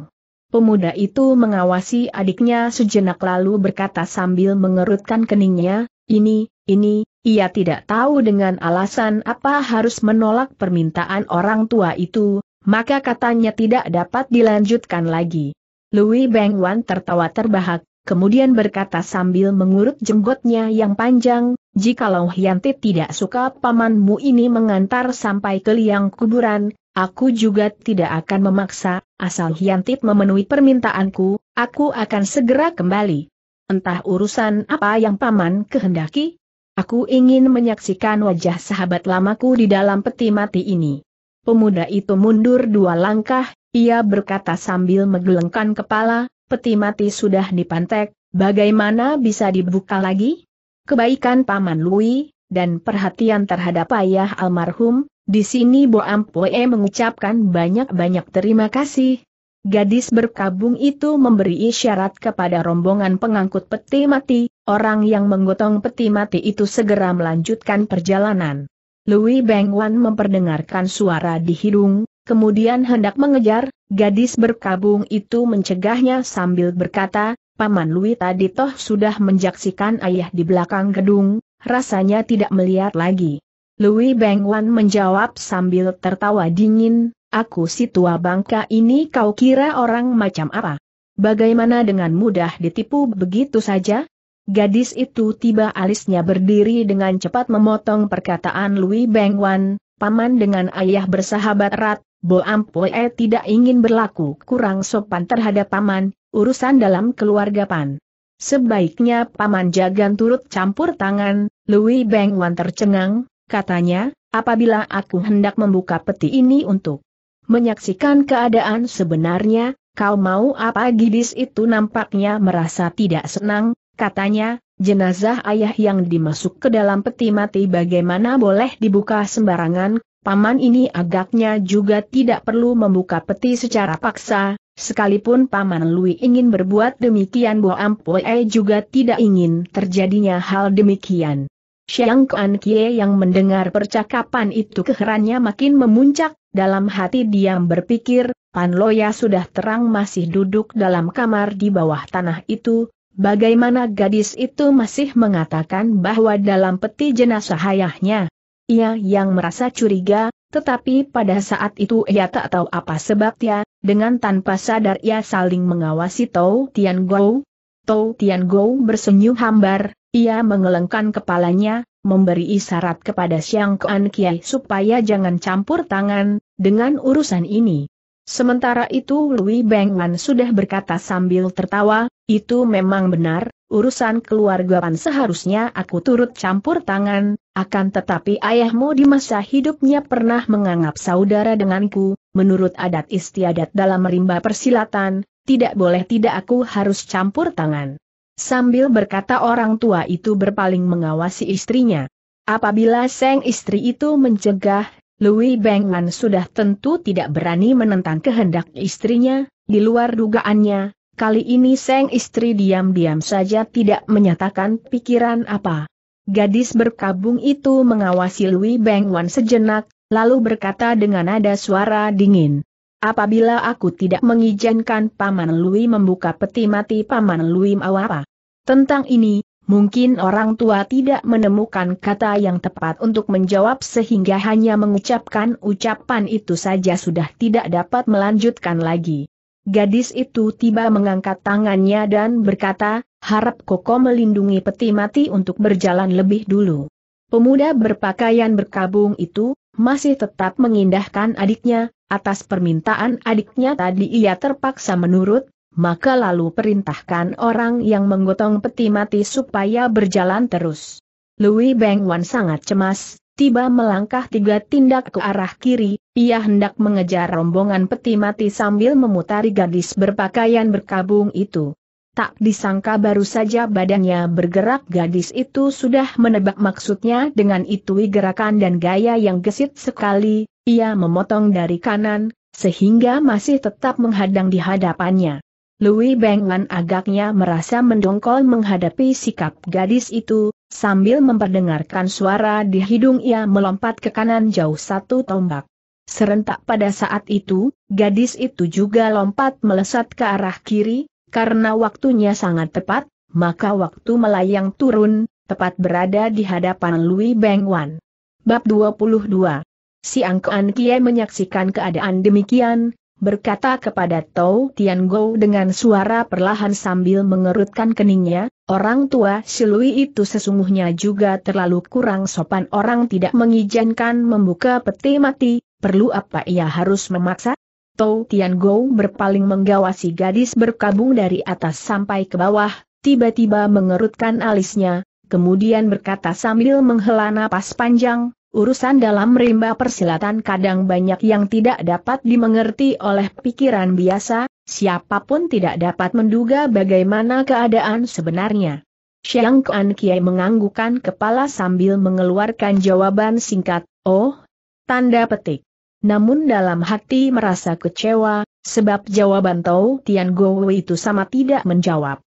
Pemuda itu mengawasi adiknya sejenak lalu berkata sambil mengerutkan keningnya, ini, ini, ia tidak tahu dengan alasan apa harus menolak permintaan orang tua itu, maka katanya tidak dapat dilanjutkan lagi. Louis Beng Wan tertawa terbahak, kemudian berkata sambil mengurut jenggotnya yang panjang, jikalau Hyante tidak suka pamanmu ini mengantar sampai ke liang kuburan, Aku juga tidak akan memaksa, asal Hyantit memenuhi permintaanku, aku akan segera kembali. Entah urusan apa yang paman kehendaki, aku ingin menyaksikan wajah sahabat lamaku di dalam peti mati ini. Pemuda itu mundur dua langkah, ia berkata sambil menggelengkan kepala, peti mati sudah dipantek, bagaimana bisa dibuka lagi? Kebaikan Paman Lui, dan perhatian terhadap ayah almarhum, di sini Bo Ampoe mengucapkan banyak-banyak terima kasih. Gadis berkabung itu memberi isyarat kepada rombongan pengangkut peti mati, orang yang menggotong peti mati itu segera melanjutkan perjalanan. Louis Bengwan memperdengarkan suara di hidung, kemudian hendak mengejar, gadis berkabung itu mencegahnya sambil berkata, Paman Louis tadi toh sudah menjaksikan ayah di belakang gedung, rasanya tidak melihat lagi. Lui Beng Wan menjawab sambil tertawa dingin, aku si tua bangka ini kau kira orang macam apa? Bagaimana dengan mudah ditipu begitu saja? Gadis itu tiba alisnya berdiri dengan cepat memotong perkataan Lui Beng Wan, paman dengan ayah bersahabat erat, Bo Ampoe tidak ingin berlaku kurang sopan terhadap paman, urusan dalam keluarga pan. Sebaiknya paman jagan turut campur tangan, Lui Beng Wan tercengang, Katanya, apabila aku hendak membuka peti ini untuk menyaksikan keadaan sebenarnya, kau mau apa Gidis itu nampaknya merasa tidak senang, katanya, jenazah ayah yang dimasuk ke dalam peti mati bagaimana boleh dibuka sembarangan, paman ini agaknya juga tidak perlu membuka peti secara paksa, sekalipun paman Lui ingin berbuat demikian Bo Ampoe juga tidak ingin terjadinya hal demikian. Xiang Kuan Kie yang mendengar percakapan itu keherannya makin memuncak, dalam hati diam berpikir, Pan Loya sudah terang masih duduk dalam kamar di bawah tanah itu, bagaimana gadis itu masih mengatakan bahwa dalam peti jenazah ayahnya. Ia yang merasa curiga, tetapi pada saat itu ia tak tahu apa sebabnya, dengan tanpa sadar ia saling mengawasi Tau Tian Gou. Tau Tian Gou bersenyum hambar, ia mengelengkan kepalanya, memberi isyarat kepada Siang Kuan Kiai supaya jangan campur tangan dengan urusan ini. Sementara itu Lui Wan sudah berkata sambil tertawa, itu memang benar, urusan keluarga Pan seharusnya aku turut campur tangan, akan tetapi ayahmu di masa hidupnya pernah menganggap saudara denganku, menurut adat istiadat dalam rimba persilatan, tidak boleh tidak aku harus campur tangan. Sambil berkata orang tua itu berpaling mengawasi istrinya. Apabila seng istri itu mencegah, Louis Bengman sudah tentu tidak berani menentang kehendak istrinya, di luar dugaannya, kali ini seng istri diam-diam saja tidak menyatakan pikiran apa. Gadis berkabung itu mengawasi Louis Bengwan sejenak, lalu berkata dengan nada suara dingin. Apabila aku tidak mengizinkan Paman Louis membuka peti mati Paman Louis mau apa? Tentang ini, mungkin orang tua tidak menemukan kata yang tepat untuk menjawab sehingga hanya mengucapkan ucapan itu saja sudah tidak dapat melanjutkan lagi. Gadis itu tiba mengangkat tangannya dan berkata, harap Koko melindungi peti mati untuk berjalan lebih dulu. Pemuda berpakaian berkabung itu, masih tetap mengindahkan adiknya, atas permintaan adiknya tadi ia terpaksa menurut, maka lalu perintahkan orang yang menggotong peti mati supaya berjalan terus. Louis Beng Wan sangat cemas, tiba melangkah tiga tindak ke arah kiri, ia hendak mengejar rombongan peti mati sambil memutari gadis berpakaian berkabung itu. Tak disangka baru saja badannya bergerak gadis itu sudah menebak maksudnya dengan itu gerakan dan gaya yang gesit sekali, ia memotong dari kanan, sehingga masih tetap menghadang di hadapannya. Louis Bengan agaknya merasa mendongkol menghadapi sikap gadis itu, sambil memperdengarkan suara di hidung ia melompat ke kanan jauh satu tombak. Serentak pada saat itu, gadis itu juga lompat melesat ke arah kiri, karena waktunya sangat tepat, maka waktu melayang turun, tepat berada di hadapan Louis Bengwan. Bab 22 Si Angkoan Kie menyaksikan keadaan demikian, berkata kepada Tian Gou dengan suara perlahan sambil mengerutkan keningnya, orang tua Silui itu sesungguhnya juga terlalu kurang sopan orang tidak mengizinkan membuka peti mati, perlu apa ia harus memaksa? Tian Gou berpaling menggawasi gadis berkabung dari atas sampai ke bawah, tiba-tiba mengerutkan alisnya, kemudian berkata sambil menghela napas panjang, Urusan dalam rimba persilatan kadang banyak yang tidak dapat dimengerti oleh pikiran biasa, siapapun tidak dapat menduga bagaimana keadaan sebenarnya. Xiang Kuan Kiai menganggukan kepala sambil mengeluarkan jawaban singkat, oh, tanda petik. Namun dalam hati merasa kecewa, sebab jawaban Tau Tian Wei itu sama tidak menjawab.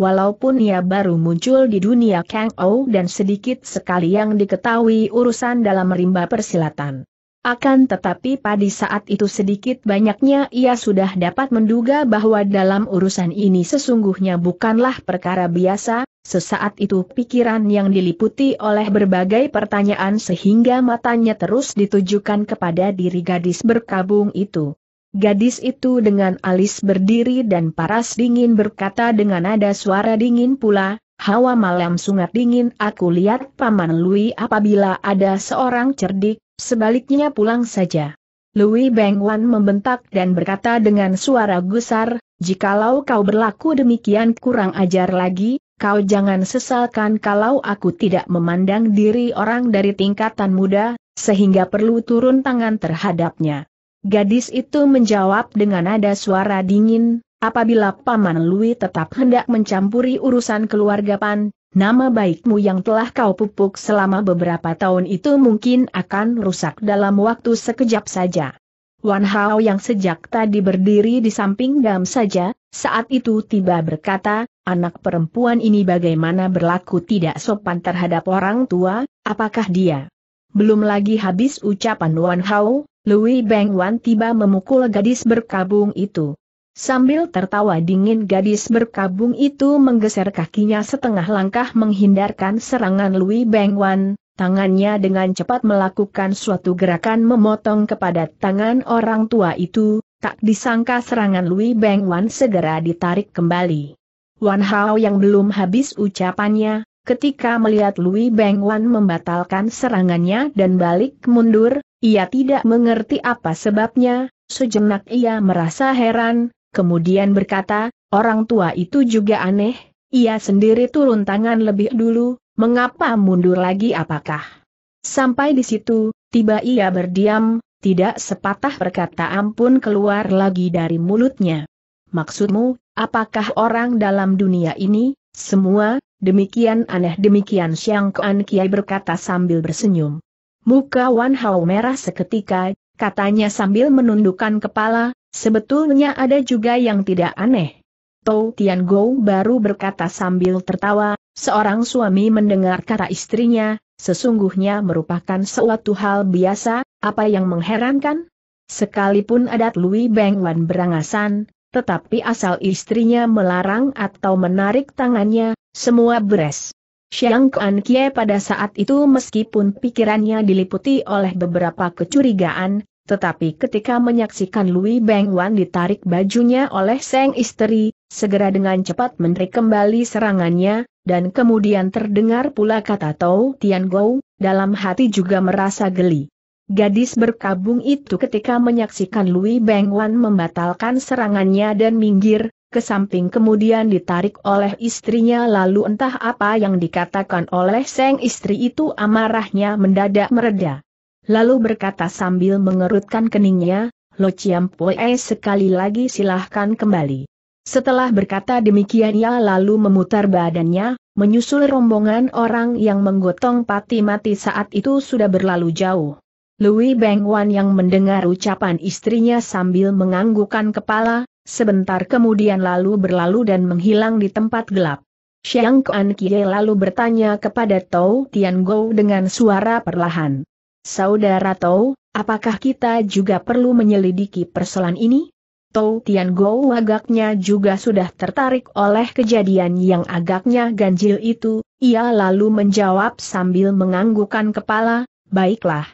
Walaupun ia baru muncul di dunia Kang Ou dan sedikit sekali yang diketahui urusan dalam rimba persilatan. Akan tetapi pada saat itu sedikit banyaknya ia sudah dapat menduga bahwa dalam urusan ini sesungguhnya bukanlah perkara biasa, sesaat itu pikiran yang diliputi oleh berbagai pertanyaan sehingga matanya terus ditujukan kepada diri gadis berkabung itu. Gadis itu dengan alis berdiri dan paras dingin berkata dengan nada suara dingin pula, Hawa malam sungat dingin aku lihat Paman Lui apabila ada seorang cerdik, sebaliknya pulang saja. Lui Bengwan membentak dan berkata dengan suara gusar, Jikalau kau berlaku demikian kurang ajar lagi, kau jangan sesalkan kalau aku tidak memandang diri orang dari tingkatan muda, sehingga perlu turun tangan terhadapnya. Gadis itu menjawab dengan nada suara dingin, apabila Paman Lui tetap hendak mencampuri urusan keluarga Pan, nama baikmu yang telah kau pupuk selama beberapa tahun itu mungkin akan rusak dalam waktu sekejap saja. Wan Hao yang sejak tadi berdiri di samping Dam saja, saat itu tiba berkata, anak perempuan ini bagaimana berlaku tidak sopan terhadap orang tua, apakah dia? Belum lagi habis ucapan Wan Hao, Louis Beng Wan tiba memukul gadis berkabung itu. Sambil tertawa dingin gadis berkabung itu menggeser kakinya setengah langkah menghindarkan serangan Louis Beng Wan, tangannya dengan cepat melakukan suatu gerakan memotong kepada tangan orang tua itu, tak disangka serangan Lui Beng Wan segera ditarik kembali. Wan Hao yang belum habis ucapannya, Ketika melihat Lui Beng Wan membatalkan serangannya dan balik mundur, ia tidak mengerti apa sebabnya, sejenak ia merasa heran, kemudian berkata, orang tua itu juga aneh, ia sendiri turun tangan lebih dulu, mengapa mundur lagi apakah? Sampai di situ, tiba ia berdiam, tidak sepatah perkataan pun keluar lagi dari mulutnya. Maksudmu, apakah orang dalam dunia ini, semua, Demikian aneh demikian Siang Kuan Kiai berkata sambil bersenyum. Muka Wan Hao merah seketika, katanya sambil menundukkan kepala, sebetulnya ada juga yang tidak aneh. Tou Tian Go baru berkata sambil tertawa, seorang suami mendengar kata istrinya, sesungguhnya merupakan suatu hal biasa, apa yang mengherankan? Sekalipun adat Lui Beng Wan berangasan, tetapi asal istrinya melarang atau menarik tangannya, semua beres. Xiang Kuan Kie pada saat itu meskipun pikirannya diliputi oleh beberapa kecurigaan, tetapi ketika menyaksikan Louis Beng Wan ditarik bajunya oleh sang istri, segera dengan cepat menteri kembali serangannya, dan kemudian terdengar pula kata Tou Tian Gou, dalam hati juga merasa geli. Gadis berkabung itu ketika menyaksikan Louis Bengwan membatalkan serangannya dan minggir, ke samping kemudian ditarik oleh istrinya lalu entah apa yang dikatakan oleh sang istri itu amarahnya mendadak mereda. Lalu berkata sambil mengerutkan keningnya, Lo Chiam Poe sekali lagi silahkan kembali. Setelah berkata demikian ia lalu memutar badannya, menyusul rombongan orang yang menggotong pati mati saat itu sudah berlalu jauh. Louis Bengwan yang mendengar ucapan istrinya sambil menganggukkan kepala, sebentar kemudian lalu berlalu dan menghilang di tempat gelap. Xiang Kuan Kie lalu bertanya kepada Tou Tian Go dengan suara perlahan. Saudara Tou, apakah kita juga perlu menyelidiki persoalan ini? Tou Tian Go agaknya juga sudah tertarik oleh kejadian yang agaknya ganjil itu, ia lalu menjawab sambil menganggukkan kepala, baiklah.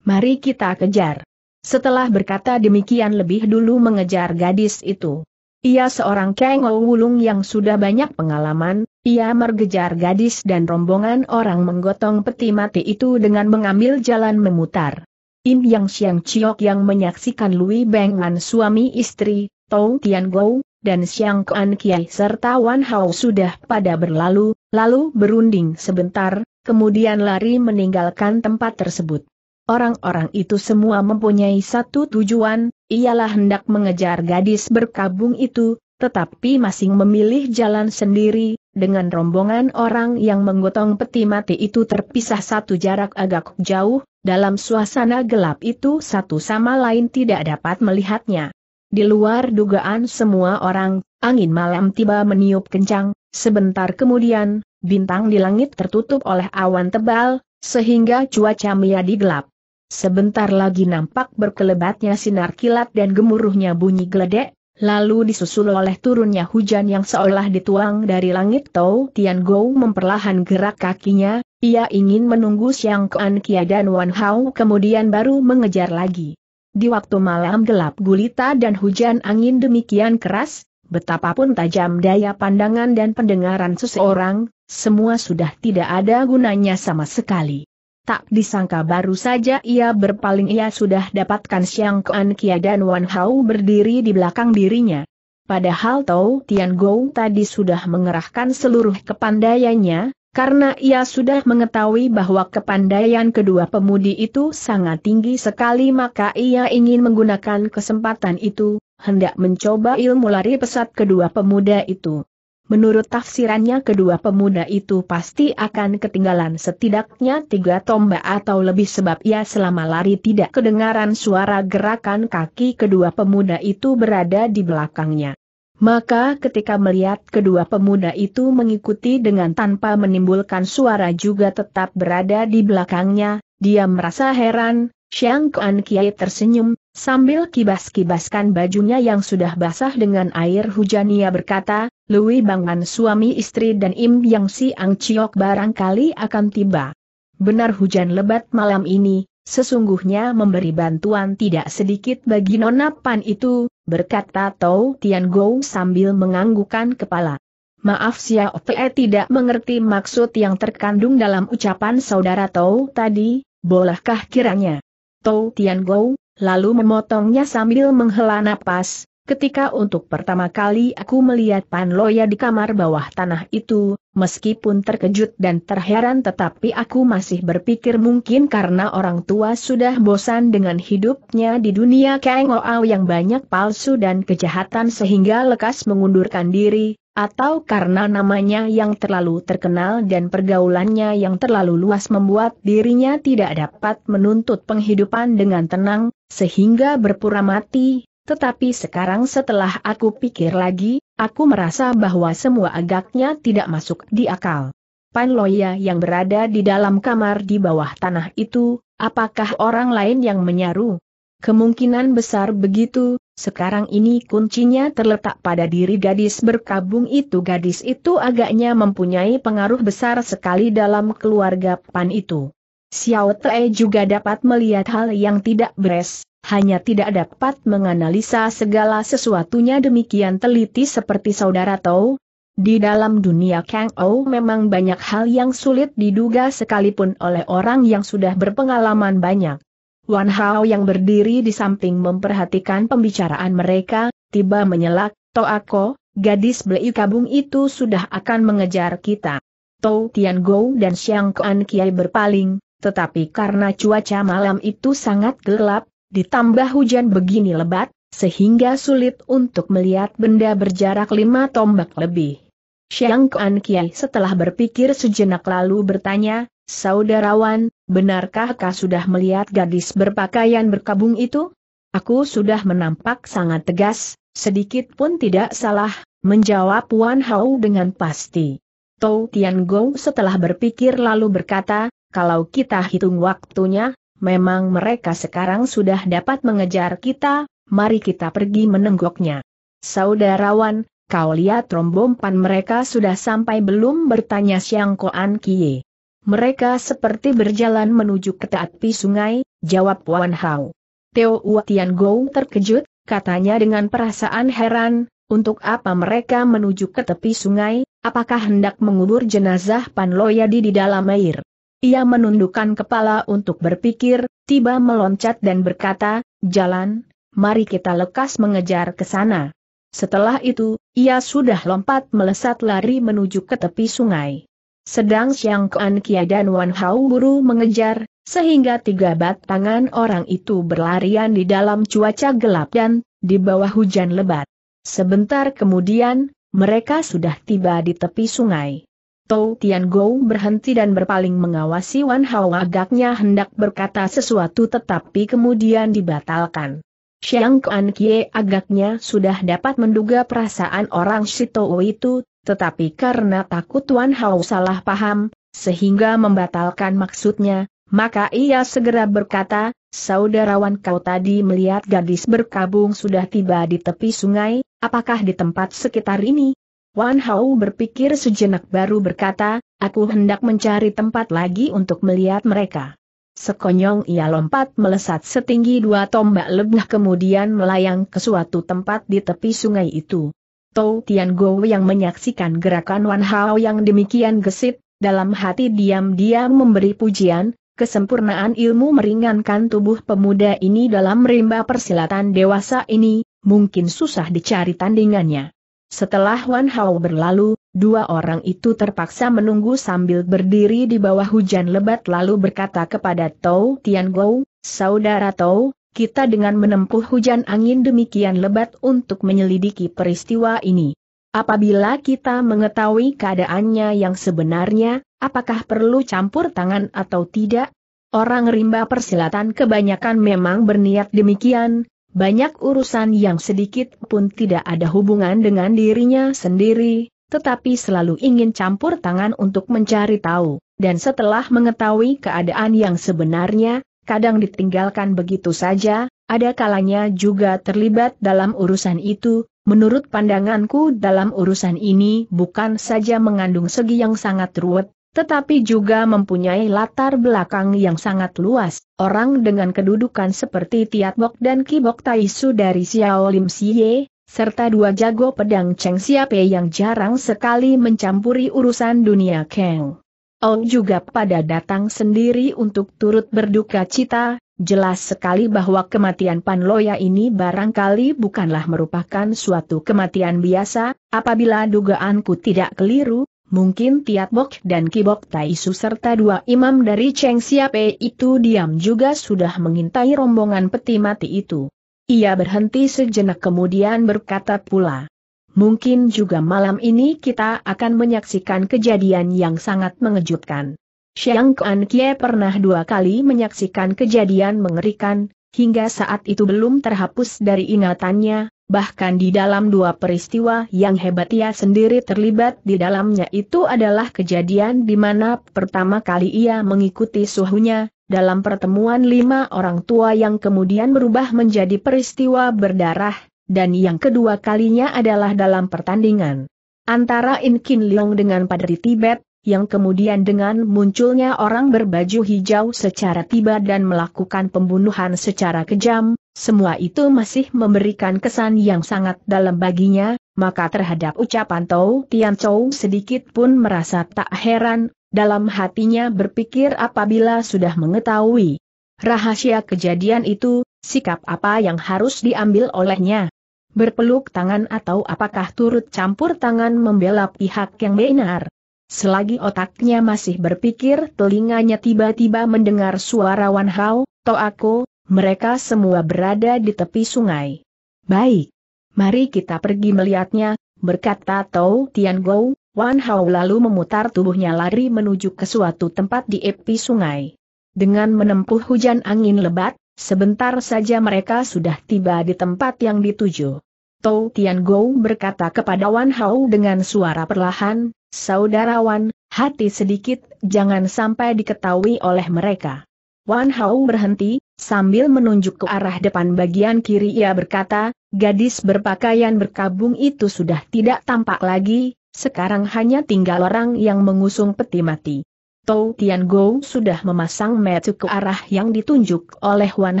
Mari kita kejar. Setelah berkata demikian lebih dulu mengejar gadis itu. Ia seorang kengo Wulung yang sudah banyak pengalaman, ia mergejar gadis dan rombongan orang menggotong peti mati itu dengan mengambil jalan memutar. Im Yang Siang Chiok yang menyaksikan Lui Bengan suami istri, Tong Tian Gou, dan Xiang Kuan Kiai serta Wan Hao sudah pada berlalu, lalu berunding sebentar, kemudian lari meninggalkan tempat tersebut. Orang-orang itu semua mempunyai satu tujuan, ialah hendak mengejar gadis berkabung itu, tetapi masing memilih jalan sendiri, dengan rombongan orang yang menggotong peti mati itu terpisah satu jarak agak jauh, dalam suasana gelap itu satu sama lain tidak dapat melihatnya. Di luar dugaan semua orang, angin malam tiba meniup kencang, sebentar kemudian, bintang di langit tertutup oleh awan tebal, sehingga cuaca menjadi gelap. Sebentar lagi nampak berkelebatnya sinar kilat dan gemuruhnya bunyi geledek, lalu disusul oleh turunnya hujan yang seolah dituang dari langit Tau Tian Gou memperlahan gerak kakinya, ia ingin menunggu Siang Kuan Kia dan Wan Hao kemudian baru mengejar lagi. Di waktu malam gelap gulita dan hujan angin demikian keras, betapapun tajam daya pandangan dan pendengaran seseorang, semua sudah tidak ada gunanya sama sekali. Tak disangka baru saja ia berpaling ia sudah dapatkan siang Kuan Kia dan Wan Hao berdiri di belakang dirinya. Padahal Tau Tian Gou tadi sudah mengerahkan seluruh kepandaiannya, karena ia sudah mengetahui bahwa kepandaian kedua pemudi itu sangat tinggi sekali maka ia ingin menggunakan kesempatan itu, hendak mencoba ilmu lari pesat kedua pemuda itu. Menurut tafsirannya kedua pemuda itu pasti akan ketinggalan setidaknya tiga tombak atau lebih sebab ia selama lari tidak kedengaran suara gerakan kaki kedua pemuda itu berada di belakangnya. Maka ketika melihat kedua pemuda itu mengikuti dengan tanpa menimbulkan suara juga tetap berada di belakangnya, dia merasa heran, Xiang Kuan Kiai tersenyum, Sambil kibas-kibaskan bajunya yang sudah basah dengan air hujan ia berkata, Lui Bangan suami istri dan Im Yang Si Ang Chiok barangkali akan tiba. Benar hujan lebat malam ini, sesungguhnya memberi bantuan tidak sedikit bagi Nona Pan itu, berkata Tau Tian Gou sambil menganggukan kepala. Maaf Xiao Pe tidak mengerti maksud yang terkandung dalam ucapan saudara Tau tadi, bolehkah kiranya? Tau Tian Gou? lalu memotongnya sambil menghela napas, Ketika untuk pertama kali aku melihat Pan Loya di kamar bawah tanah itu, meskipun terkejut dan terheran tetapi aku masih berpikir mungkin karena orang tua sudah bosan dengan hidupnya di dunia Oau yang banyak palsu dan kejahatan sehingga lekas mengundurkan diri, atau karena namanya yang terlalu terkenal dan pergaulannya yang terlalu luas membuat dirinya tidak dapat menuntut penghidupan dengan tenang, sehingga berpura mati, tetapi sekarang setelah aku pikir lagi, aku merasa bahwa semua agaknya tidak masuk di akal. Pan Loya yang berada di dalam kamar di bawah tanah itu, apakah orang lain yang menyaru? Kemungkinan besar begitu, sekarang ini kuncinya terletak pada diri gadis berkabung itu. Gadis itu agaknya mempunyai pengaruh besar sekali dalam keluarga Pan itu. Xiao Te juga dapat melihat hal yang tidak beres, hanya tidak dapat menganalisa segala sesuatunya demikian teliti seperti saudara Tau. Di dalam dunia Kang Ou memang banyak hal yang sulit diduga sekalipun oleh orang yang sudah berpengalaman banyak. Wan Hao yang berdiri di samping memperhatikan pembicaraan mereka, tiba menyelak, Ako, gadis Blei Kabung itu sudah akan mengejar kita. Tou Tian Gou dan Xiang Kuan Kiai berpaling, tetapi karena cuaca malam itu sangat gelap, ditambah hujan begini lebat, sehingga sulit untuk melihat benda berjarak lima tombak lebih. Xiang Kuan Kiai setelah berpikir sejenak lalu bertanya, Saudarawan, benarkah kau sudah melihat gadis berpakaian berkabung itu? Aku sudah menampak sangat tegas, sedikit pun tidak salah, menjawab Wan Hao dengan pasti. Tou Tian Gong setelah berpikir lalu berkata, kalau kita hitung waktunya, memang mereka sekarang sudah dapat mengejar kita, mari kita pergi menenggoknya. Saudarawan, kau lihat rombongan mereka sudah sampai belum bertanya Siang Koan Kie. Mereka seperti berjalan menuju ke tepi sungai, jawab Wan Hao. Teo Tian Go terkejut, katanya dengan perasaan heran, untuk apa mereka menuju ke tepi sungai, apakah hendak mengubur jenazah Pan Loyadi di dalam air? Ia menundukkan kepala untuk berpikir, tiba meloncat dan berkata, jalan, mari kita lekas mengejar ke sana. Setelah itu, ia sudah lompat melesat lari menuju ke tepi sungai. Sedang Siang Kuan Kia dan Wan Hao buru mengejar, sehingga tiga batangan orang itu berlarian di dalam cuaca gelap dan di bawah hujan lebat. Sebentar kemudian, mereka sudah tiba di tepi sungai. Tou Tian Gou berhenti dan berpaling mengawasi Wan Hao agaknya hendak berkata sesuatu tetapi kemudian dibatalkan. Xiang Kuan Kie agaknya sudah dapat menduga perasaan orang Shito itu, tetapi karena takut Wan Hao salah paham, sehingga membatalkan maksudnya, maka ia segera berkata, Saudarawan kau tadi melihat gadis berkabung sudah tiba di tepi sungai, apakah di tempat sekitar ini? Wan Hao berpikir sejenak baru berkata, aku hendak mencari tempat lagi untuk melihat mereka. Sekonyong ia lompat melesat setinggi dua tombak lebih kemudian melayang ke suatu tempat di tepi sungai itu. Tou Tian Go yang menyaksikan gerakan Wan Hao yang demikian gesit, dalam hati diam-diam memberi pujian, kesempurnaan ilmu meringankan tubuh pemuda ini dalam rimba persilatan dewasa ini, mungkin susah dicari tandingannya. Setelah Wan Hao berlalu, dua orang itu terpaksa menunggu sambil berdiri di bawah hujan lebat lalu berkata kepada Tou Gou, Saudara Tou, kita dengan menempuh hujan angin demikian lebat untuk menyelidiki peristiwa ini. Apabila kita mengetahui keadaannya yang sebenarnya, apakah perlu campur tangan atau tidak? Orang rimba persilatan kebanyakan memang berniat demikian, banyak urusan yang sedikit pun tidak ada hubungan dengan dirinya sendiri, tetapi selalu ingin campur tangan untuk mencari tahu, dan setelah mengetahui keadaan yang sebenarnya, kadang ditinggalkan begitu saja, ada kalanya juga terlibat dalam urusan itu, menurut pandanganku dalam urusan ini bukan saja mengandung segi yang sangat ruwet, tetapi juga mempunyai latar belakang yang sangat luas. Orang dengan kedudukan seperti Tiat Tiatbok dan Kibok Taisu dari Xiao Lim Xie, serta dua jago pedang Cheng Siape yang jarang sekali mencampuri urusan dunia Kang. Ong juga pada datang sendiri untuk turut berduka cita, jelas sekali bahwa kematian Pan Loya ini barangkali bukanlah merupakan suatu kematian biasa, apabila dugaanku tidak keliru, Mungkin Tiat Bok dan Kibok Taisu serta dua imam dari Cheng Siape itu diam juga sudah mengintai rombongan peti mati itu. Ia berhenti sejenak kemudian berkata pula. Mungkin juga malam ini kita akan menyaksikan kejadian yang sangat mengejutkan. Xiang Kuan Kie pernah dua kali menyaksikan kejadian mengerikan, hingga saat itu belum terhapus dari ingatannya, Bahkan di dalam dua peristiwa yang hebat ia sendiri terlibat di dalamnya itu adalah kejadian di mana pertama kali ia mengikuti suhunya, dalam pertemuan lima orang tua yang kemudian berubah menjadi peristiwa berdarah, dan yang kedua kalinya adalah dalam pertandingan antara Inkin Leong dengan Padri Tibet, yang kemudian dengan munculnya orang berbaju hijau secara tiba dan melakukan pembunuhan secara kejam, semua itu masih memberikan kesan yang sangat dalam baginya, maka terhadap ucapan Tau Tian Chou sedikit pun merasa tak heran, dalam hatinya berpikir apabila sudah mengetahui rahasia kejadian itu, sikap apa yang harus diambil olehnya. Berpeluk tangan atau apakah turut campur tangan membela pihak yang benar. Selagi otaknya masih berpikir telinganya tiba-tiba mendengar suara Wan Hao, Aku. Mereka semua berada di tepi sungai. Baik. Mari kita pergi melihatnya, berkata Tao Gou. Wan Hao lalu memutar tubuhnya lari menuju ke suatu tempat di epi sungai. Dengan menempuh hujan angin lebat, sebentar saja mereka sudah tiba di tempat yang dituju. Tao Gou berkata kepada Wan Hao dengan suara perlahan, Saudara Wan, hati sedikit, jangan sampai diketahui oleh mereka. Wan Hao berhenti, Sambil menunjuk ke arah depan bagian kiri ia berkata, gadis berpakaian berkabung itu sudah tidak tampak lagi, sekarang hanya tinggal orang yang mengusung peti mati. Tou Tian Gou sudah memasang metu ke arah yang ditunjuk oleh Wan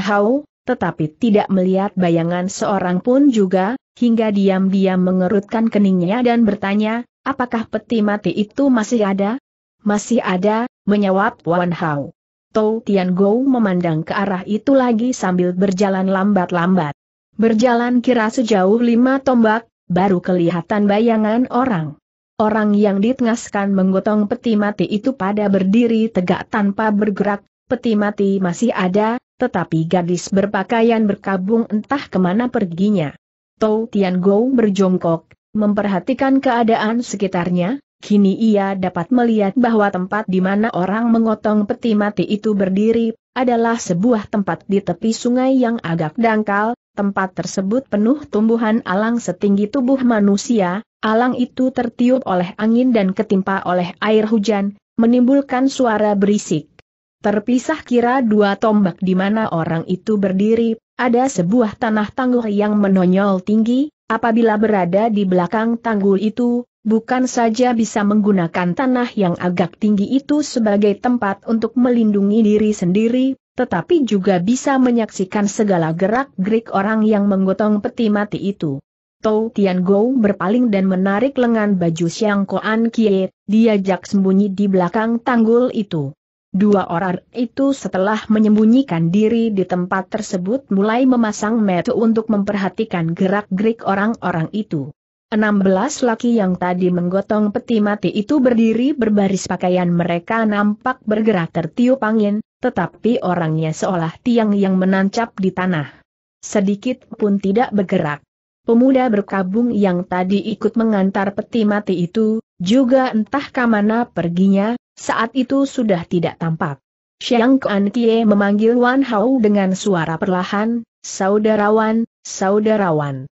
Hao, tetapi tidak melihat bayangan seorang pun juga, hingga diam-diam mengerutkan keningnya dan bertanya, apakah peti mati itu masih ada? Masih ada, menyawab Wan Hao. Tou Tian Gou memandang ke arah itu lagi sambil berjalan lambat-lambat. Berjalan kira sejauh lima tombak, baru kelihatan bayangan orang. Orang yang ditengaskan menggotong peti mati itu pada berdiri tegak tanpa bergerak, peti mati masih ada, tetapi gadis berpakaian berkabung entah kemana perginya. Tou Tian Gou berjongkok, memperhatikan keadaan sekitarnya, Kini ia dapat melihat bahwa tempat di mana orang mengotong peti mati itu berdiri, adalah sebuah tempat di tepi sungai yang agak dangkal, tempat tersebut penuh tumbuhan alang setinggi tubuh manusia, alang itu tertiup oleh angin dan ketimpa oleh air hujan, menimbulkan suara berisik. Terpisah kira dua tombak di mana orang itu berdiri, ada sebuah tanah tangguh yang menonjol tinggi, apabila berada di belakang tanggul itu, bukan saja bisa menggunakan tanah yang agak tinggi itu sebagai tempat untuk melindungi diri sendiri, tetapi juga bisa menyaksikan segala gerak-gerik orang yang menggotong peti mati itu. Tou Tian Go berpaling dan menarik lengan baju Xiang Koan Kie, diajak sembunyi di belakang tanggul itu. Dua orang itu setelah menyembunyikan diri di tempat tersebut mulai memasang mata untuk memperhatikan gerak-gerik orang-orang itu. 16 laki yang tadi menggotong peti mati itu berdiri berbaris pakaian mereka nampak bergerak tertiup angin, tetapi orangnya seolah tiang yang menancap di tanah. Sedikit pun tidak bergerak. Pemuda berkabung yang tadi ikut mengantar peti mati itu, juga entah kemana perginya, saat itu sudah tidak tampak. Xiang Kuan Kie memanggil Wan Hao dengan suara perlahan, Saudarawan, saudarawan.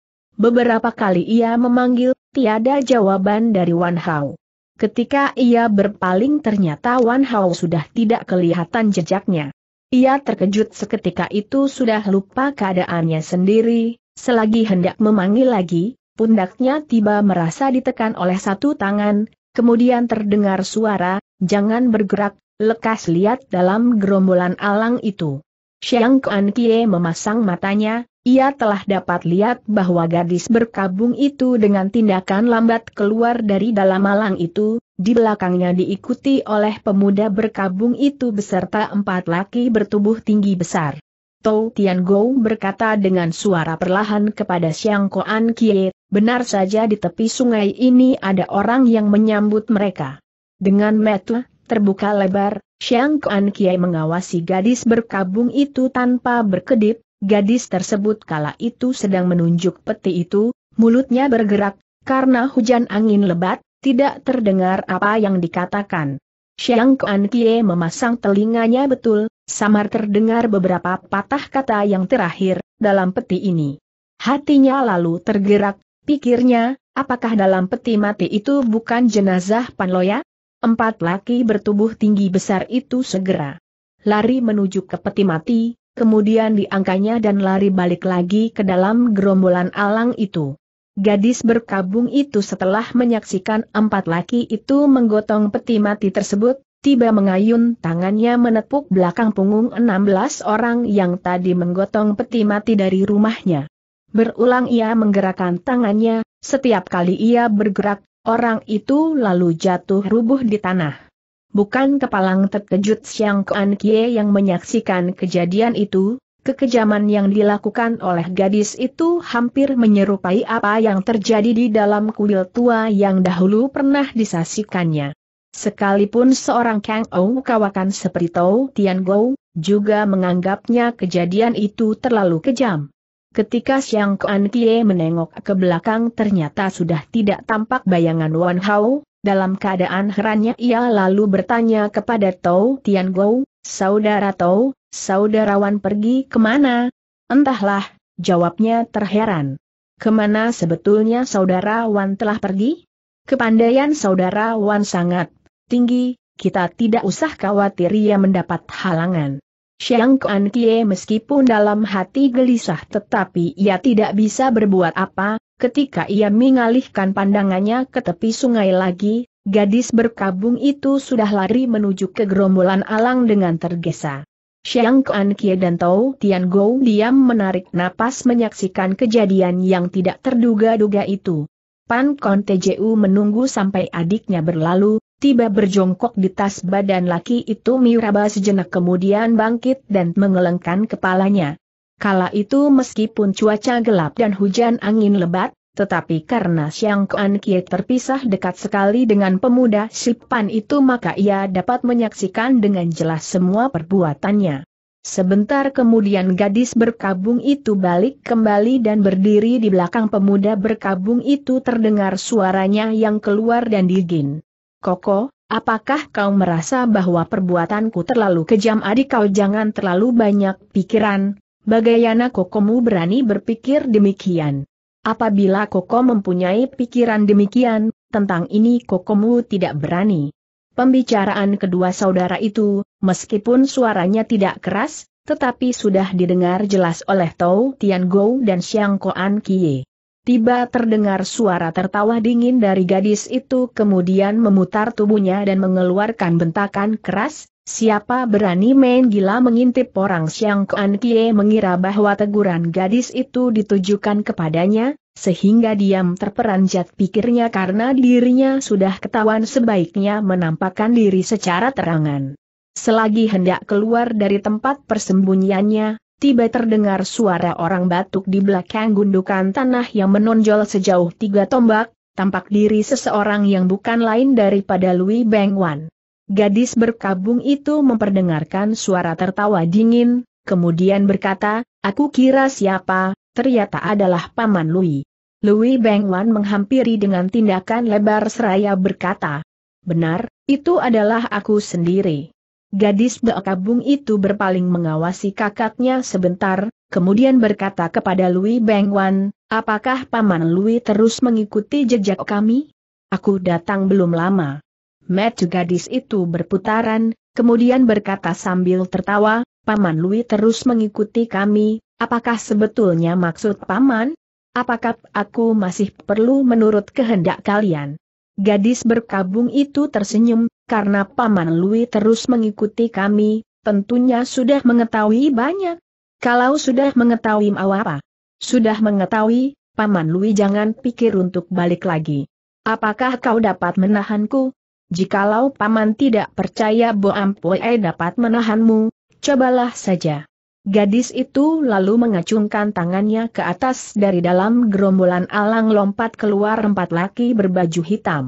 Beberapa kali ia memanggil, tiada jawaban dari Wan Hao. Ketika ia berpaling ternyata Wan Hao sudah tidak kelihatan jejaknya. Ia terkejut seketika itu sudah lupa keadaannya sendiri, selagi hendak memanggil lagi, pundaknya tiba merasa ditekan oleh satu tangan, kemudian terdengar suara, jangan bergerak, lekas lihat dalam gerombolan alang itu. Xiang Kuan Kie memasang matanya, ia telah dapat lihat bahwa gadis berkabung itu dengan tindakan lambat keluar dari dalam malang itu, di belakangnya diikuti oleh pemuda berkabung itu beserta empat laki bertubuh tinggi besar. Tou Tian Gou berkata dengan suara perlahan kepada Xiang Koan Kie, benar saja di tepi sungai ini ada orang yang menyambut mereka. Dengan metu, terbuka lebar, Xiang Koan Kie mengawasi gadis berkabung itu tanpa berkedip, Gadis tersebut kala itu sedang menunjuk peti itu, mulutnya bergerak, karena hujan angin lebat, tidak terdengar apa yang dikatakan. Xiang Kuan Kie memasang telinganya betul, samar terdengar beberapa patah kata yang terakhir, dalam peti ini. Hatinya lalu tergerak, pikirnya, apakah dalam peti mati itu bukan jenazah Panloya? Empat laki bertubuh tinggi besar itu segera lari menuju ke peti mati, kemudian diangkanya dan lari balik lagi ke dalam gerombolan alang itu. Gadis berkabung itu setelah menyaksikan empat laki itu menggotong peti mati tersebut, tiba mengayun tangannya menepuk belakang punggung enam belas orang yang tadi menggotong peti mati dari rumahnya. Berulang ia menggerakkan tangannya, setiap kali ia bergerak, orang itu lalu jatuh rubuh di tanah bukan kepalang terkejut Siang Kuan Kie yang menyaksikan kejadian itu, kekejaman yang dilakukan oleh gadis itu hampir menyerupai apa yang terjadi di dalam kuil tua yang dahulu pernah disaksikannya. Sekalipun seorang Kang Ou kawakan seperti Tou Tian Go, juga menganggapnya kejadian itu terlalu kejam. Ketika Siang Kuan Kie menengok ke belakang ternyata sudah tidak tampak bayangan Wan Hao, dalam keadaan herannya ia lalu bertanya kepada Tau Tian Gou, Saudara Tau, saudarawan pergi kemana? Entahlah, jawabnya terheran. Kemana sebetulnya saudara Wan telah pergi? Kepandaian saudara Wan sangat tinggi, kita tidak usah khawatir ia mendapat halangan. Xiang Kuan Kie meskipun dalam hati gelisah tetapi ia tidak bisa berbuat apa, Ketika ia mengalihkan pandangannya ke tepi sungai lagi, gadis berkabung itu sudah lari menuju ke gerombolan alang dengan tergesa. Xiang Kuan Kie dan Tao Tian Gou diam menarik napas menyaksikan kejadian yang tidak terduga-duga itu. Pan Kon TJU menunggu sampai adiknya berlalu, tiba berjongkok di tas badan laki itu miraba sejenak kemudian bangkit dan mengelengkan kepalanya. Kala itu meskipun cuaca gelap dan hujan angin lebat, tetapi karena Siang Kuan Kie terpisah dekat sekali dengan pemuda Sipan itu maka ia dapat menyaksikan dengan jelas semua perbuatannya. Sebentar kemudian gadis berkabung itu balik kembali dan berdiri di belakang pemuda berkabung itu terdengar suaranya yang keluar dan digin. Koko, apakah kau merasa bahwa perbuatanku terlalu kejam adik kau jangan terlalu banyak pikiran, Bagaimana kokomu berani berpikir demikian. Apabila Koko mempunyai pikiran demikian, tentang ini Kokomu tidak berani. Pembicaraan kedua saudara itu, meskipun suaranya tidak keras, tetapi sudah didengar jelas oleh Tau Tian Gou dan Xiang Koan Kie. Tiba terdengar suara tertawa dingin dari gadis itu kemudian memutar tubuhnya dan mengeluarkan bentakan keras, Siapa berani main gila mengintip orang Siang Kuan Kie mengira bahwa teguran gadis itu ditujukan kepadanya, sehingga diam terperanjat pikirnya karena dirinya sudah ketahuan sebaiknya menampakkan diri secara terangan. Selagi hendak keluar dari tempat persembunyiannya, tiba terdengar suara orang batuk di belakang gundukan tanah yang menonjol sejauh tiga tombak, tampak diri seseorang yang bukan lain daripada Louis Beng Wan. Gadis berkabung itu memperdengarkan suara tertawa dingin, kemudian berkata, aku kira siapa, ternyata adalah Paman Lui. Lui Bengwan menghampiri dengan tindakan lebar seraya berkata, benar, itu adalah aku sendiri. Gadis berkabung itu berpaling mengawasi kakaknya sebentar, kemudian berkata kepada Lui Bengwan, apakah Paman Lui terus mengikuti jejak kami? Aku datang belum lama. Metu gadis itu berputaran, kemudian berkata sambil tertawa, Paman Lui terus mengikuti kami, apakah sebetulnya maksud Paman? Apakah aku masih perlu menurut kehendak kalian? Gadis berkabung itu tersenyum, karena Paman Lui terus mengikuti kami, tentunya sudah mengetahui banyak. Kalau sudah mengetahui mau apa? Sudah mengetahui, Paman Lui jangan pikir untuk balik lagi. Apakah kau dapat menahanku? Jikalau paman tidak percaya Bo dapat menahanmu, cobalah saja. Gadis itu lalu mengacungkan tangannya ke atas dari dalam gerombolan alang lompat keluar empat laki berbaju hitam.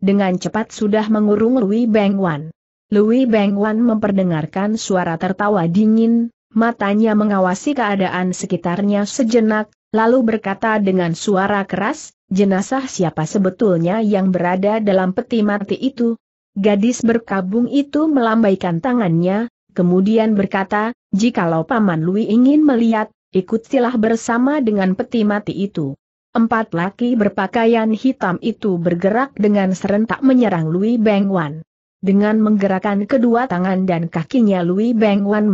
Dengan cepat sudah mengurung Lui Bengwan. Lui Bengwan memperdengarkan suara tertawa dingin, matanya mengawasi keadaan sekitarnya sejenak, lalu berkata dengan suara keras, Jenazah siapa sebetulnya yang berada dalam peti mati itu? Gadis berkabung itu melambaikan tangannya, kemudian berkata, jikalau Paman Lui ingin melihat, ikutilah bersama dengan peti mati itu. Empat laki berpakaian hitam itu bergerak dengan serentak menyerang Lui Bengwan. Dengan menggerakkan kedua tangan dan kakinya Lui Bengwan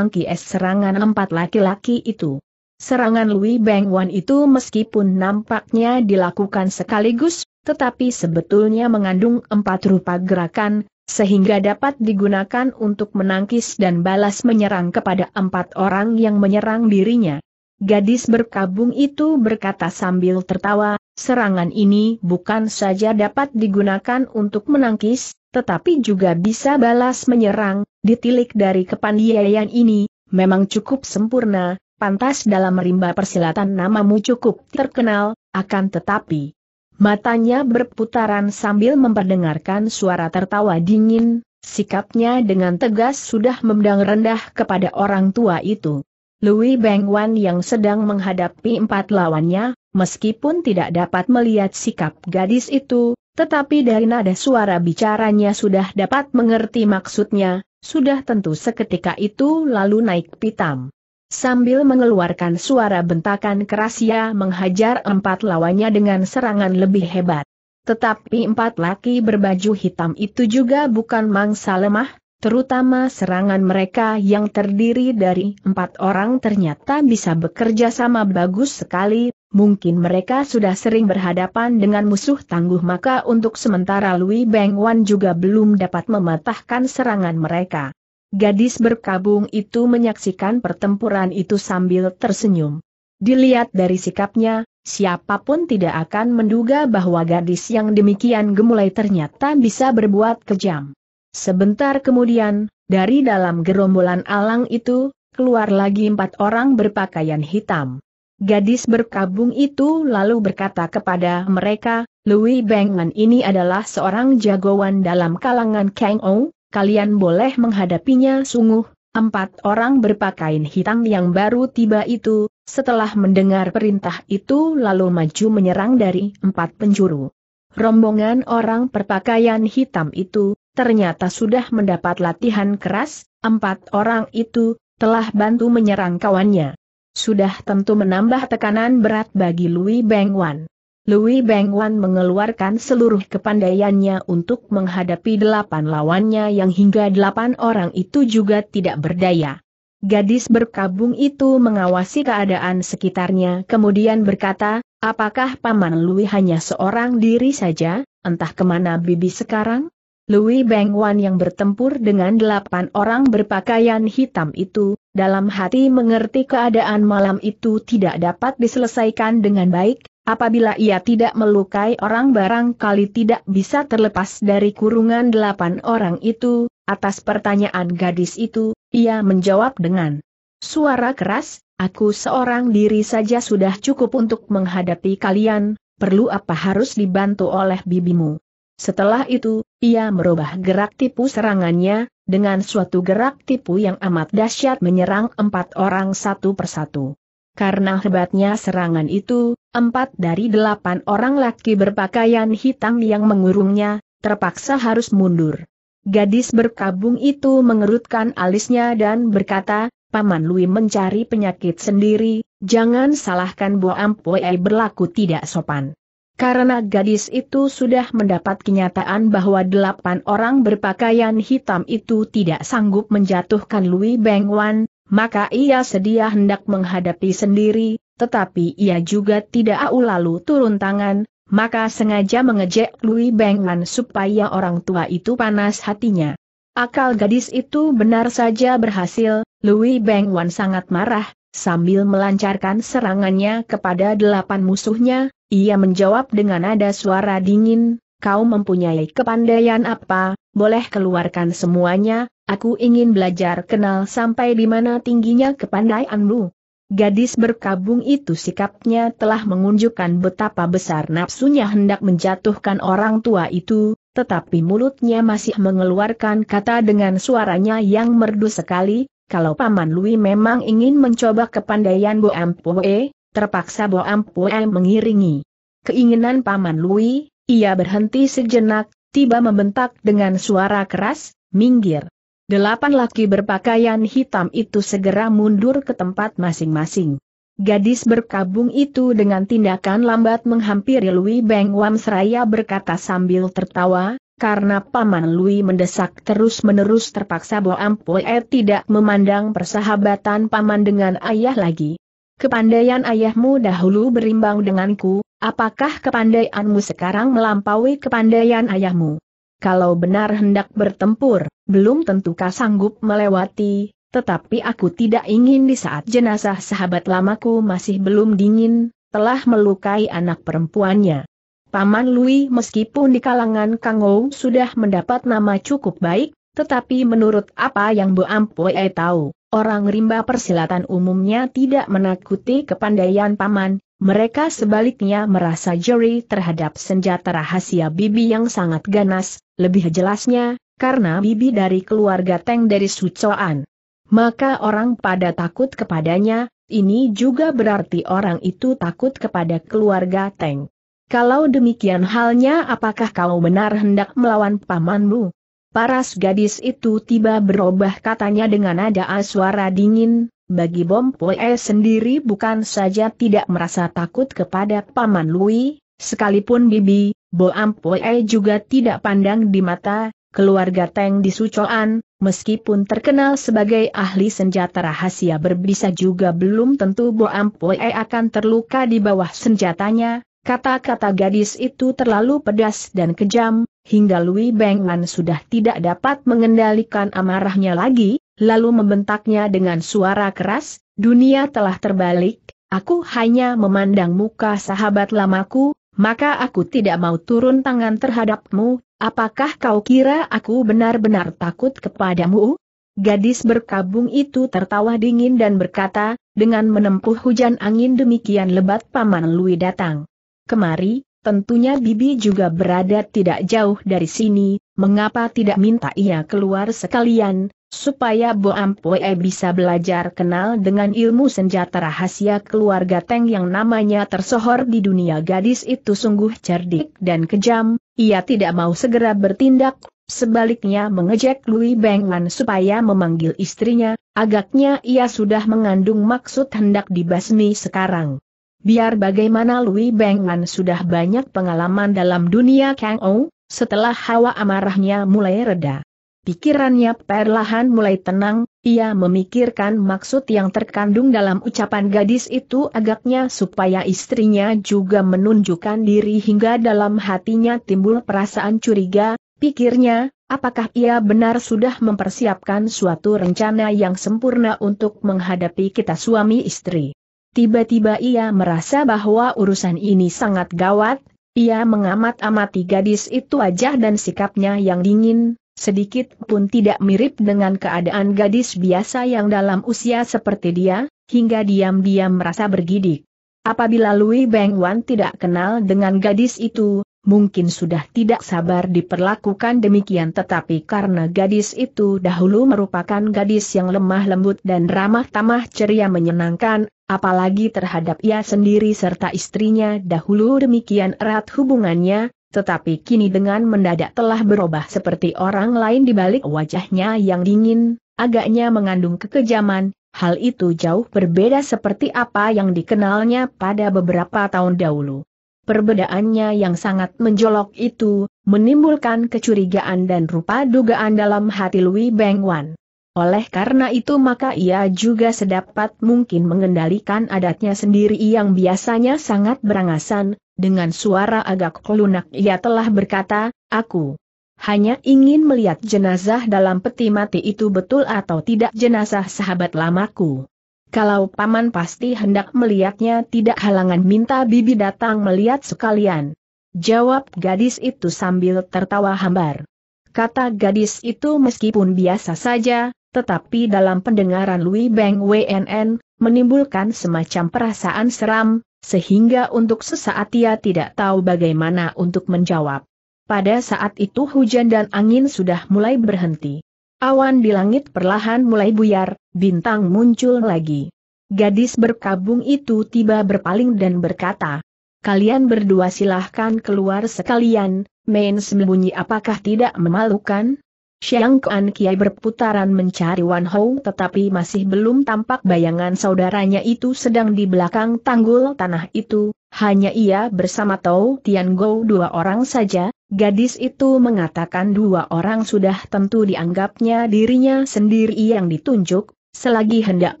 es serangan empat laki-laki itu. Serangan Louis Beng Wan itu meskipun nampaknya dilakukan sekaligus, tetapi sebetulnya mengandung empat rupa gerakan, sehingga dapat digunakan untuk menangkis dan balas menyerang kepada empat orang yang menyerang dirinya. Gadis berkabung itu berkata sambil tertawa, serangan ini bukan saja dapat digunakan untuk menangkis, tetapi juga bisa balas menyerang, ditilik dari kepandiayan ini, memang cukup sempurna, pantas dalam rimba persilatan namamu cukup terkenal, akan tetapi. Matanya berputaran sambil memperdengarkan suara tertawa dingin, sikapnya dengan tegas sudah memandang rendah kepada orang tua itu. Louis Wan yang sedang menghadapi empat lawannya, meskipun tidak dapat melihat sikap gadis itu, tetapi dari nada suara bicaranya sudah dapat mengerti maksudnya, sudah tentu seketika itu lalu naik pitam. Sambil mengeluarkan suara bentakan keras ia menghajar empat lawannya dengan serangan lebih hebat. Tetapi empat laki berbaju hitam itu juga bukan mangsa lemah, terutama serangan mereka yang terdiri dari empat orang ternyata bisa bekerja sama bagus sekali, mungkin mereka sudah sering berhadapan dengan musuh tangguh maka untuk sementara Louis Beng Wan juga belum dapat mematahkan serangan mereka. Gadis berkabung itu menyaksikan pertempuran itu sambil tersenyum. Dilihat dari sikapnya, siapapun tidak akan menduga bahwa gadis yang demikian gemulai ternyata bisa berbuat kejam. Sebentar kemudian, dari dalam gerombolan alang itu, keluar lagi empat orang berpakaian hitam. Gadis berkabung itu lalu berkata kepada mereka, Louis Bengman ini adalah seorang jagoan dalam kalangan Kang Ong, kalian boleh menghadapinya sungguh. Empat orang berpakaian hitam yang baru tiba itu, setelah mendengar perintah itu lalu maju menyerang dari empat penjuru. Rombongan orang berpakaian hitam itu, ternyata sudah mendapat latihan keras, empat orang itu, telah bantu menyerang kawannya. Sudah tentu menambah tekanan berat bagi Louis Wan. Louis Bengwan mengeluarkan seluruh kepandaiannya untuk menghadapi delapan lawannya yang hingga delapan orang itu juga tidak berdaya. Gadis berkabung itu mengawasi keadaan sekitarnya kemudian berkata, apakah Paman Louis hanya seorang diri saja, entah kemana Bibi sekarang? Louis Bengwan yang bertempur dengan delapan orang berpakaian hitam itu, dalam hati mengerti keadaan malam itu tidak dapat diselesaikan dengan baik, Apabila ia tidak melukai orang barangkali tidak bisa terlepas dari kurungan delapan orang itu, atas pertanyaan gadis itu, ia menjawab dengan suara keras, aku seorang diri saja sudah cukup untuk menghadapi kalian, perlu apa harus dibantu oleh bibimu. Setelah itu, ia merubah gerak tipu serangannya, dengan suatu gerak tipu yang amat dahsyat menyerang empat orang satu persatu. Karena hebatnya serangan itu, empat dari delapan orang laki berpakaian hitam yang mengurungnya, terpaksa harus mundur. Gadis berkabung itu mengerutkan alisnya dan berkata, Paman Lui mencari penyakit sendiri, jangan salahkan Bo Ampoe berlaku tidak sopan. Karena gadis itu sudah mendapat kenyataan bahwa delapan orang berpakaian hitam itu tidak sanggup menjatuhkan Lui Wan maka ia sedia hendak menghadapi sendiri, tetapi ia juga tidak au lalu turun tangan, maka sengaja mengejek Lui Bengan supaya orang tua itu panas hatinya. Akal gadis itu benar saja berhasil, Louis Bengwan sangat marah, sambil melancarkan serangannya kepada delapan musuhnya, ia menjawab dengan nada suara dingin, kau mempunyai kepandaian apa, boleh keluarkan semuanya, Aku ingin belajar kenal sampai di mana tingginya kepandaianmu. Gadis berkabung itu sikapnya telah mengunjukkan betapa besar nafsunya hendak menjatuhkan orang tua itu, tetapi mulutnya masih mengeluarkan kata dengan suaranya yang merdu sekali, kalau Paman Lui memang ingin mencoba kepandaian Bo Ampoe, terpaksa Bo Ampoe mengiringi. Keinginan Paman Lui, ia berhenti sejenak, tiba membentak dengan suara keras, minggir. Delapan laki berpakaian hitam itu segera mundur ke tempat masing-masing. Gadis berkabung itu dengan tindakan lambat menghampiri Lui Beng Wam Seraya berkata sambil tertawa, karena Paman Lui mendesak terus-menerus terpaksa Bo Ampoe tidak memandang persahabatan Paman dengan ayah lagi. Kepandaian ayahmu dahulu berimbang denganku, apakah kepandaianmu sekarang melampaui kepandaian ayahmu? kalau benar hendak bertempur, belum tentu kau sanggup melewati, tetapi aku tidak ingin di saat jenazah sahabat lamaku masih belum dingin, telah melukai anak perempuannya. Paman Lui meskipun di kalangan Kangou sudah mendapat nama cukup baik, tetapi menurut apa yang Bu Ampue tahu, orang rimba persilatan umumnya tidak menakuti kepandaian paman, mereka sebaliknya merasa jeri terhadap senjata rahasia Bibi yang sangat ganas, lebih jelasnya, karena Bibi dari keluarga Teng dari Sucoan. Maka orang pada takut kepadanya, ini juga berarti orang itu takut kepada keluarga Teng. Kalau demikian halnya apakah kau benar hendak melawan pamanmu? Paras gadis itu tiba berubah katanya dengan nada suara dingin, bagi Bom Poe sendiri bukan saja tidak merasa takut kepada Paman Lui, sekalipun Bibi, Boam Poe juga tidak pandang di mata, keluarga Teng di Sucoan, meskipun terkenal sebagai ahli senjata rahasia berbisa juga belum tentu Boam Poe akan terluka di bawah senjatanya, kata-kata gadis itu terlalu pedas dan kejam, hingga Lui Bengwan sudah tidak dapat mengendalikan amarahnya lagi, lalu membentaknya dengan suara keras, dunia telah terbalik, aku hanya memandang muka sahabat lamaku, maka aku tidak mau turun tangan terhadapmu, apakah kau kira aku benar-benar takut kepadamu? Gadis berkabung itu tertawa dingin dan berkata, dengan menempuh hujan angin demikian lebat Paman Lui datang. Kemari, tentunya Bibi juga berada tidak jauh dari sini, mengapa tidak minta ia keluar sekalian, supaya Bo Ampue bisa belajar kenal dengan ilmu senjata rahasia keluarga Teng yang namanya tersohor di dunia gadis itu sungguh cerdik dan kejam, ia tidak mau segera bertindak, sebaliknya mengejek Louis Bengwan supaya memanggil istrinya, agaknya ia sudah mengandung maksud hendak dibasmi sekarang. Biar bagaimana Louis Bengwan sudah banyak pengalaman dalam dunia Kang Ou, setelah hawa amarahnya mulai reda. Pikirannya perlahan mulai tenang, ia memikirkan maksud yang terkandung dalam ucapan gadis itu agaknya supaya istrinya juga menunjukkan diri hingga dalam hatinya timbul perasaan curiga, pikirnya, apakah ia benar sudah mempersiapkan suatu rencana yang sempurna untuk menghadapi kita suami istri. Tiba-tiba ia merasa bahwa urusan ini sangat gawat, ia mengamat-amati gadis itu wajah dan sikapnya yang dingin, sedikit pun tidak mirip dengan keadaan gadis biasa yang dalam usia seperti dia, hingga diam-diam merasa bergidik. Apabila Lui Beng Wan tidak kenal dengan gadis itu, mungkin sudah tidak sabar diperlakukan demikian tetapi karena gadis itu dahulu merupakan gadis yang lemah lembut dan ramah tamah ceria menyenangkan, apalagi terhadap ia sendiri serta istrinya dahulu demikian erat hubungannya, tetapi kini dengan mendadak telah berubah seperti orang lain di balik wajahnya yang dingin, agaknya mengandung kekejaman, hal itu jauh berbeda seperti apa yang dikenalnya pada beberapa tahun dahulu. Perbedaannya yang sangat menjolok itu, menimbulkan kecurigaan dan rupa dugaan dalam hati Louis Bengwan. Oleh karena itu maka ia juga sedapat mungkin mengendalikan adatnya sendiri yang biasanya sangat berangasan, dengan suara agak kelunak ia telah berkata, aku hanya ingin melihat jenazah dalam peti mati itu betul atau tidak jenazah sahabat lamaku. Kalau paman pasti hendak melihatnya tidak halangan minta bibi datang melihat sekalian. Jawab gadis itu sambil tertawa hambar. Kata gadis itu meskipun biasa saja, tetapi dalam pendengaran Louis Beng WNN, menimbulkan semacam perasaan seram, sehingga untuk sesaat ia tidak tahu bagaimana untuk menjawab. Pada saat itu hujan dan angin sudah mulai berhenti. Awan di langit perlahan mulai buyar, bintang muncul lagi. Gadis berkabung itu tiba berpaling dan berkata, Kalian berdua silahkan keluar sekalian, main sembunyi apakah tidak memalukan? Xiang Kuan Kiai berputaran mencari Wan Hou tetapi masih belum tampak bayangan saudaranya itu sedang di belakang tanggul tanah itu, hanya ia bersama Tau Tian Gou dua orang saja, gadis itu mengatakan dua orang sudah tentu dianggapnya dirinya sendiri yang ditunjuk, selagi hendak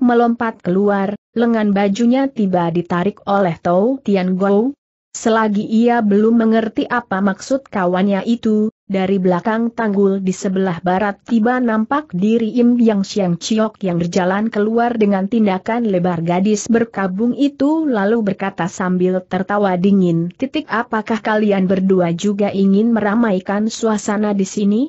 melompat keluar, lengan bajunya tiba ditarik oleh Tau Tian Gou. Selagi ia belum mengerti apa maksud kawannya itu, dari belakang tanggul di sebelah barat tiba nampak diri Im Yang Siang Chiok yang berjalan keluar dengan tindakan lebar gadis berkabung itu lalu berkata sambil tertawa dingin, titik apakah kalian berdua juga ingin meramaikan suasana di sini?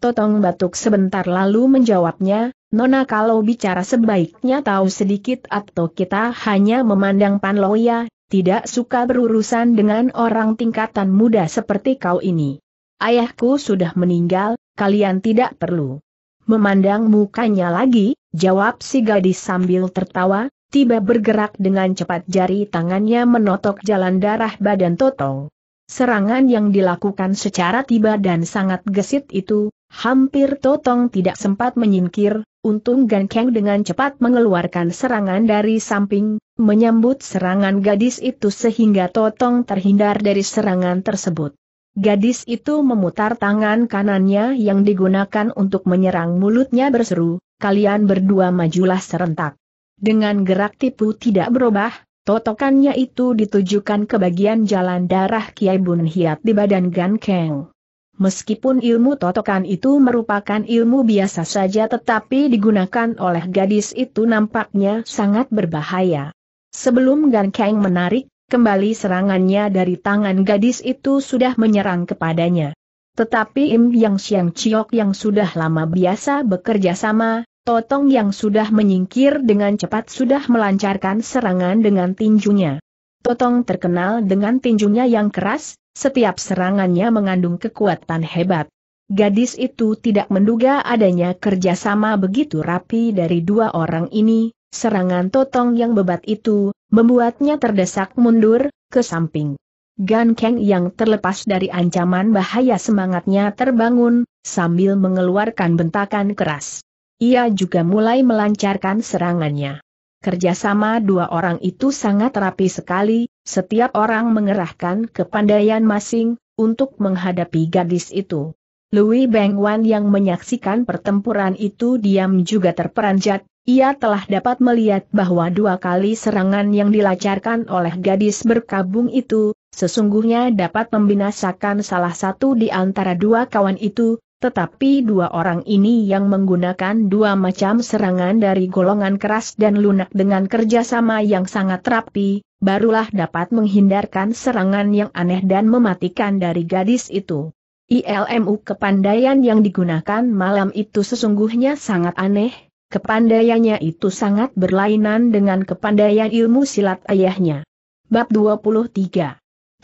Totong batuk sebentar lalu menjawabnya, Nona kalau bicara sebaiknya tahu sedikit atau kita hanya memandang pan loya tidak suka berurusan dengan orang tingkatan muda seperti kau ini ayahku sudah meninggal, kalian tidak perlu. Memandang mukanya lagi, jawab si gadis sambil tertawa, tiba bergerak dengan cepat jari tangannya menotok jalan darah badan Toto. Serangan yang dilakukan secara tiba dan sangat gesit itu, hampir Totong tidak sempat menyingkir, untung gankeng dengan cepat mengeluarkan serangan dari samping, menyambut serangan gadis itu sehingga Totong terhindar dari serangan tersebut. Gadis itu memutar tangan kanannya yang digunakan untuk menyerang mulutnya berseru, kalian berdua majulah serentak. Dengan gerak tipu tidak berubah, totokannya itu ditujukan ke bagian jalan darah Kiai Bun Hiat di badan Gan Keng. Meskipun ilmu totokan itu merupakan ilmu biasa saja tetapi digunakan oleh gadis itu nampaknya sangat berbahaya. Sebelum Gan Kang menarik, kembali serangannya dari tangan gadis itu sudah menyerang kepadanya. Tetapi Im Yang Siang Chiok yang sudah lama biasa bekerja sama, Totong yang sudah menyingkir dengan cepat sudah melancarkan serangan dengan tinjunya. Totong terkenal dengan tinjunya yang keras, setiap serangannya mengandung kekuatan hebat. Gadis itu tidak menduga adanya kerjasama begitu rapi dari dua orang ini, serangan Totong yang bebat itu, membuatnya terdesak mundur, ke samping. Gan Keng yang terlepas dari ancaman bahaya semangatnya terbangun, sambil mengeluarkan bentakan keras. Ia juga mulai melancarkan serangannya. Kerjasama dua orang itu sangat rapi sekali, setiap orang mengerahkan kepandaian masing, untuk menghadapi gadis itu. Louis Wan yang menyaksikan pertempuran itu diam juga terperanjat, ia telah dapat melihat bahwa dua kali serangan yang dilancarkan oleh gadis berkabung itu, sesungguhnya dapat membinasakan salah satu di antara dua kawan itu, tetapi dua orang ini yang menggunakan dua macam serangan dari golongan keras dan lunak dengan kerjasama yang sangat rapi, barulah dapat menghindarkan serangan yang aneh dan mematikan dari gadis itu. ILMU kepandaian yang digunakan malam itu sesungguhnya sangat aneh, kepandaiannya itu sangat berlainan dengan kepandaian ilmu silat ayahnya. Bab 23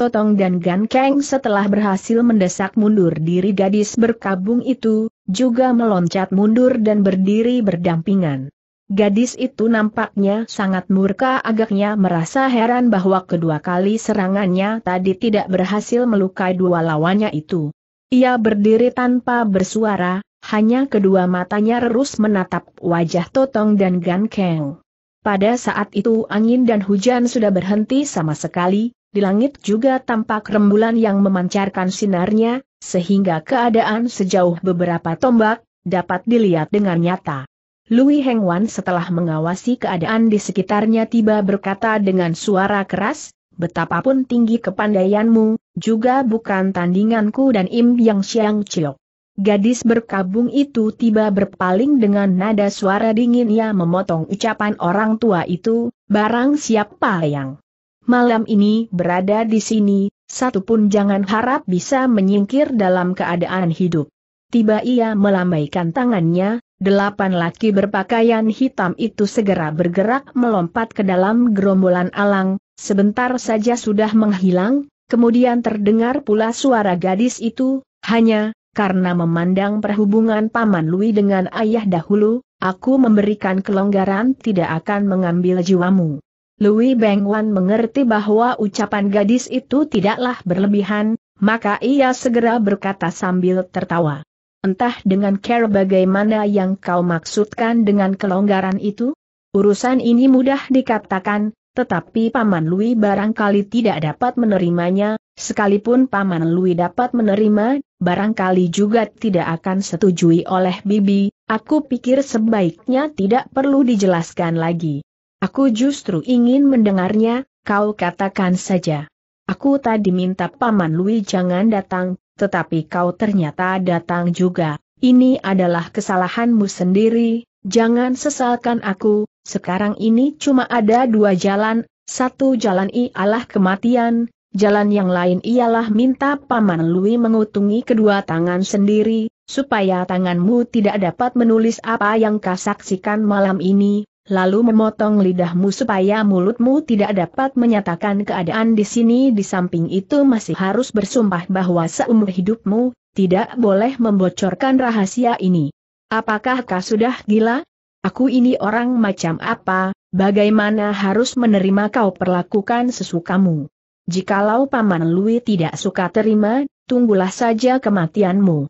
Totong dan Gan Kang setelah berhasil mendesak mundur diri gadis berkabung itu, juga meloncat mundur dan berdiri berdampingan. Gadis itu nampaknya sangat murka agaknya merasa heran bahwa kedua kali serangannya tadi tidak berhasil melukai dua lawannya itu. Ia berdiri tanpa bersuara, hanya kedua matanya terus menatap wajah Totong dan Gan Keng. Pada saat itu angin dan hujan sudah berhenti sama sekali, di langit juga tampak rembulan yang memancarkan sinarnya, sehingga keadaan sejauh beberapa tombak, dapat dilihat dengan nyata. Lui Heng Wan setelah mengawasi keadaan di sekitarnya tiba berkata dengan suara keras, betapapun tinggi kepandaianmu, juga bukan tandinganku dan Im Yang Siang Chiok. Gadis berkabung itu tiba berpaling dengan nada suara dingin ia memotong ucapan orang tua itu, barang siapa yang malam ini berada di sini, satu pun jangan harap bisa menyingkir dalam keadaan hidup. Tiba ia melambaikan tangannya, Delapan laki berpakaian hitam itu segera bergerak melompat ke dalam gerombolan alang, sebentar saja sudah menghilang, kemudian terdengar pula suara gadis itu, hanya, karena memandang perhubungan Paman Lui dengan ayah dahulu, aku memberikan kelonggaran tidak akan mengambil jiwamu. Lui Bengwan mengerti bahwa ucapan gadis itu tidaklah berlebihan, maka ia segera berkata sambil tertawa. Entah dengan care bagaimana yang kau maksudkan dengan kelonggaran itu? Urusan ini mudah dikatakan, tetapi Paman Lui barangkali tidak dapat menerimanya, sekalipun Paman Lui dapat menerima, barangkali juga tidak akan setujui oleh Bibi, aku pikir sebaiknya tidak perlu dijelaskan lagi. Aku justru ingin mendengarnya, kau katakan saja. Aku tadi minta Paman Lui jangan datang, tetapi kau ternyata datang juga. Ini adalah kesalahanmu sendiri, jangan sesalkan aku, sekarang ini cuma ada dua jalan, satu jalan ialah kematian, jalan yang lain ialah minta Paman Lui mengutungi kedua tangan sendiri, supaya tanganmu tidak dapat menulis apa yang kau saksikan malam ini, lalu memotong lidahmu supaya mulutmu tidak dapat menyatakan keadaan di sini di samping itu masih harus bersumpah bahwa seumur hidupmu, tidak boleh membocorkan rahasia ini. Apakah kau sudah gila? Aku ini orang macam apa, bagaimana harus menerima kau perlakukan sesukamu? Jikalau Paman Lui tidak suka terima, tunggulah saja kematianmu.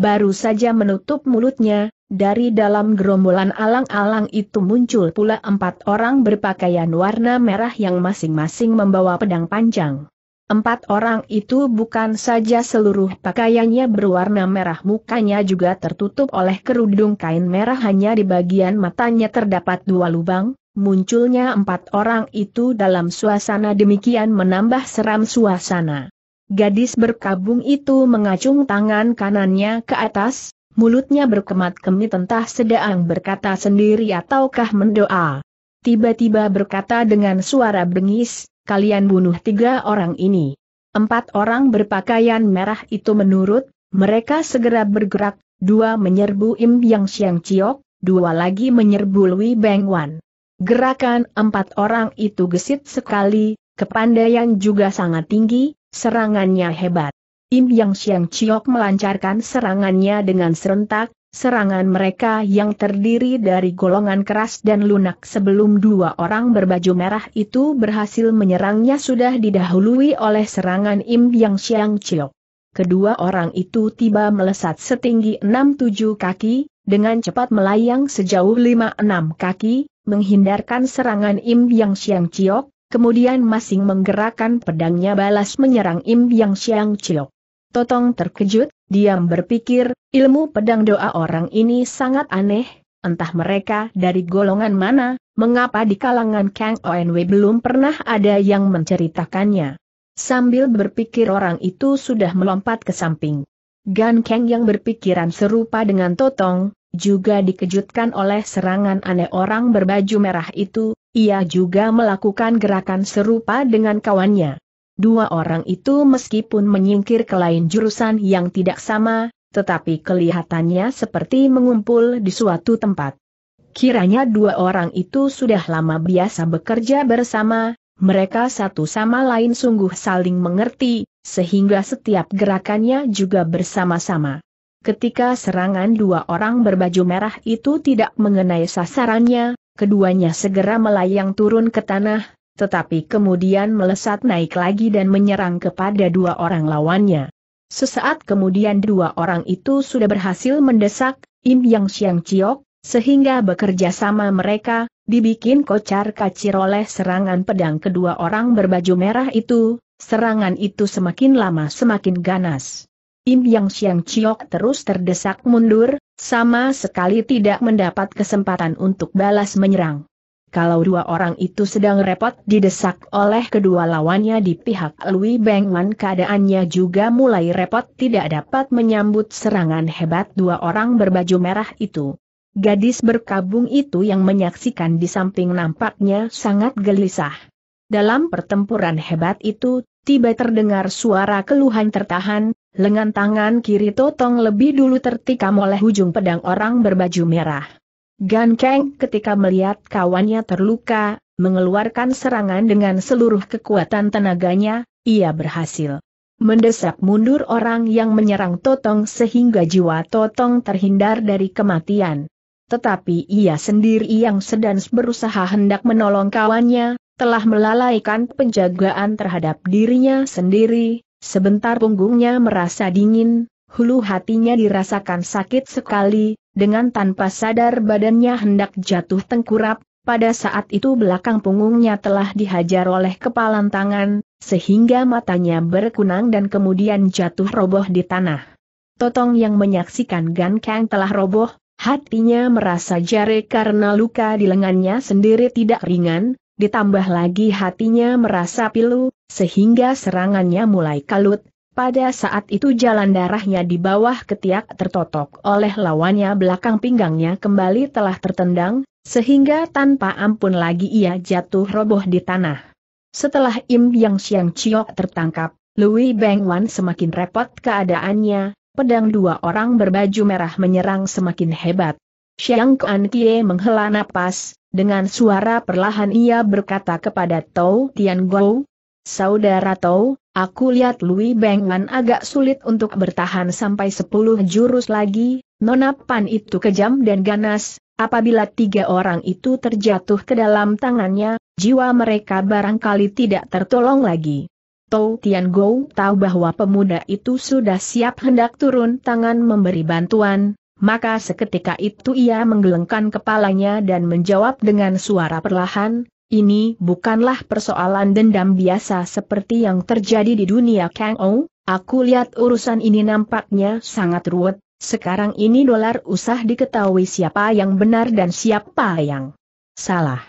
Baru saja menutup mulutnya, dari dalam gerombolan alang-alang itu muncul pula empat orang berpakaian warna merah yang masing-masing membawa pedang panjang. Empat orang itu bukan saja seluruh pakaiannya berwarna merah mukanya juga tertutup oleh kerudung kain merah hanya di bagian matanya terdapat dua lubang, munculnya empat orang itu dalam suasana demikian menambah seram suasana. Gadis berkabung itu mengacung tangan kanannya ke atas, Mulutnya berkemat-kemit entah sedang berkata sendiri ataukah mendoa. Tiba-tiba berkata dengan suara bengis, kalian bunuh tiga orang ini. Empat orang berpakaian merah itu menurut, mereka segera bergerak, dua menyerbu Im Yang Siang Chiok, dua lagi menyerbu Lui Beng Wan. Gerakan empat orang itu gesit sekali, kepandaian juga sangat tinggi, serangannya hebat. Im Yang Siang Chiok melancarkan serangannya dengan serentak, serangan mereka yang terdiri dari golongan keras dan lunak sebelum dua orang berbaju merah itu berhasil menyerangnya sudah didahului oleh serangan Im Yang Siang Chiok. Kedua orang itu tiba melesat setinggi 6-7 kaki, dengan cepat melayang sejauh 5-6 kaki, menghindarkan serangan Im Yang Siang Chiok, kemudian masing menggerakkan pedangnya balas menyerang Im Yang Siang Chiok. Totong terkejut, diam berpikir, ilmu pedang doa orang ini sangat aneh, entah mereka dari golongan mana, mengapa di kalangan Kang ONW belum pernah ada yang menceritakannya. Sambil berpikir orang itu sudah melompat ke samping. Gan Kang yang berpikiran serupa dengan Totong, juga dikejutkan oleh serangan aneh orang berbaju merah itu, ia juga melakukan gerakan serupa dengan kawannya. Dua orang itu meskipun menyingkir ke lain jurusan yang tidak sama, tetapi kelihatannya seperti mengumpul di suatu tempat. Kiranya dua orang itu sudah lama biasa bekerja bersama, mereka satu sama lain sungguh saling mengerti, sehingga setiap gerakannya juga bersama-sama. Ketika serangan dua orang berbaju merah itu tidak mengenai sasarannya, keduanya segera melayang turun ke tanah, tetapi kemudian melesat naik lagi dan menyerang kepada dua orang lawannya. Sesaat kemudian dua orang itu sudah berhasil mendesak, Im Yang Siang Chiok, sehingga bekerja sama mereka, dibikin kocar kacir oleh serangan pedang kedua orang berbaju merah itu, serangan itu semakin lama semakin ganas. Im Yang Siang Chiok terus terdesak mundur, sama sekali tidak mendapat kesempatan untuk balas menyerang kalau dua orang itu sedang repot didesak oleh kedua lawannya di pihak Lui Bengman keadaannya juga mulai repot tidak dapat menyambut serangan hebat dua orang berbaju merah itu. Gadis berkabung itu yang menyaksikan di samping nampaknya sangat gelisah. Dalam pertempuran hebat itu, tiba terdengar suara keluhan tertahan, lengan tangan kiri Totong lebih dulu tertikam oleh ujung pedang orang berbaju merah. Gan Kang ketika melihat kawannya terluka, mengeluarkan serangan dengan seluruh kekuatan tenaganya, ia berhasil mendesak mundur orang yang menyerang Totong sehingga jiwa Totong terhindar dari kematian. Tetapi ia sendiri yang sedang berusaha hendak menolong kawannya, telah melalaikan penjagaan terhadap dirinya sendiri, sebentar punggungnya merasa dingin, hulu hatinya dirasakan sakit sekali, dengan tanpa sadar badannya hendak jatuh tengkurap, pada saat itu belakang punggungnya telah dihajar oleh kepalan tangan, sehingga matanya berkunang dan kemudian jatuh roboh di tanah. Totong yang menyaksikan Gan Kang telah roboh, hatinya merasa jare karena luka di lengannya sendiri tidak ringan, ditambah lagi hatinya merasa pilu, sehingga serangannya mulai kalut, pada saat itu jalan darahnya di bawah ketiak tertotok oleh lawannya belakang pinggangnya kembali telah tertendang, sehingga tanpa ampun lagi ia jatuh roboh di tanah. Setelah Im Yang Siang Chiok tertangkap, Louis Beng Wan semakin repot keadaannya, pedang dua orang berbaju merah menyerang semakin hebat. Xiang Kuan Kie menghela napas, dengan suara perlahan ia berkata kepada Tou Tian Gou, Saudara Tou, Aku lihat Louis Bengwan agak sulit untuk bertahan sampai sepuluh jurus lagi, Nona Pan itu kejam dan ganas, apabila tiga orang itu terjatuh ke dalam tangannya, jiwa mereka barangkali tidak tertolong lagi. Tou Tian Go tahu bahwa pemuda itu sudah siap hendak turun tangan memberi bantuan, maka seketika itu ia menggelengkan kepalanya dan menjawab dengan suara perlahan, ini bukanlah persoalan dendam biasa seperti yang terjadi di dunia Kang Ou, aku lihat urusan ini nampaknya sangat ruwet, sekarang ini dolar usah diketahui siapa yang benar dan siapa yang salah.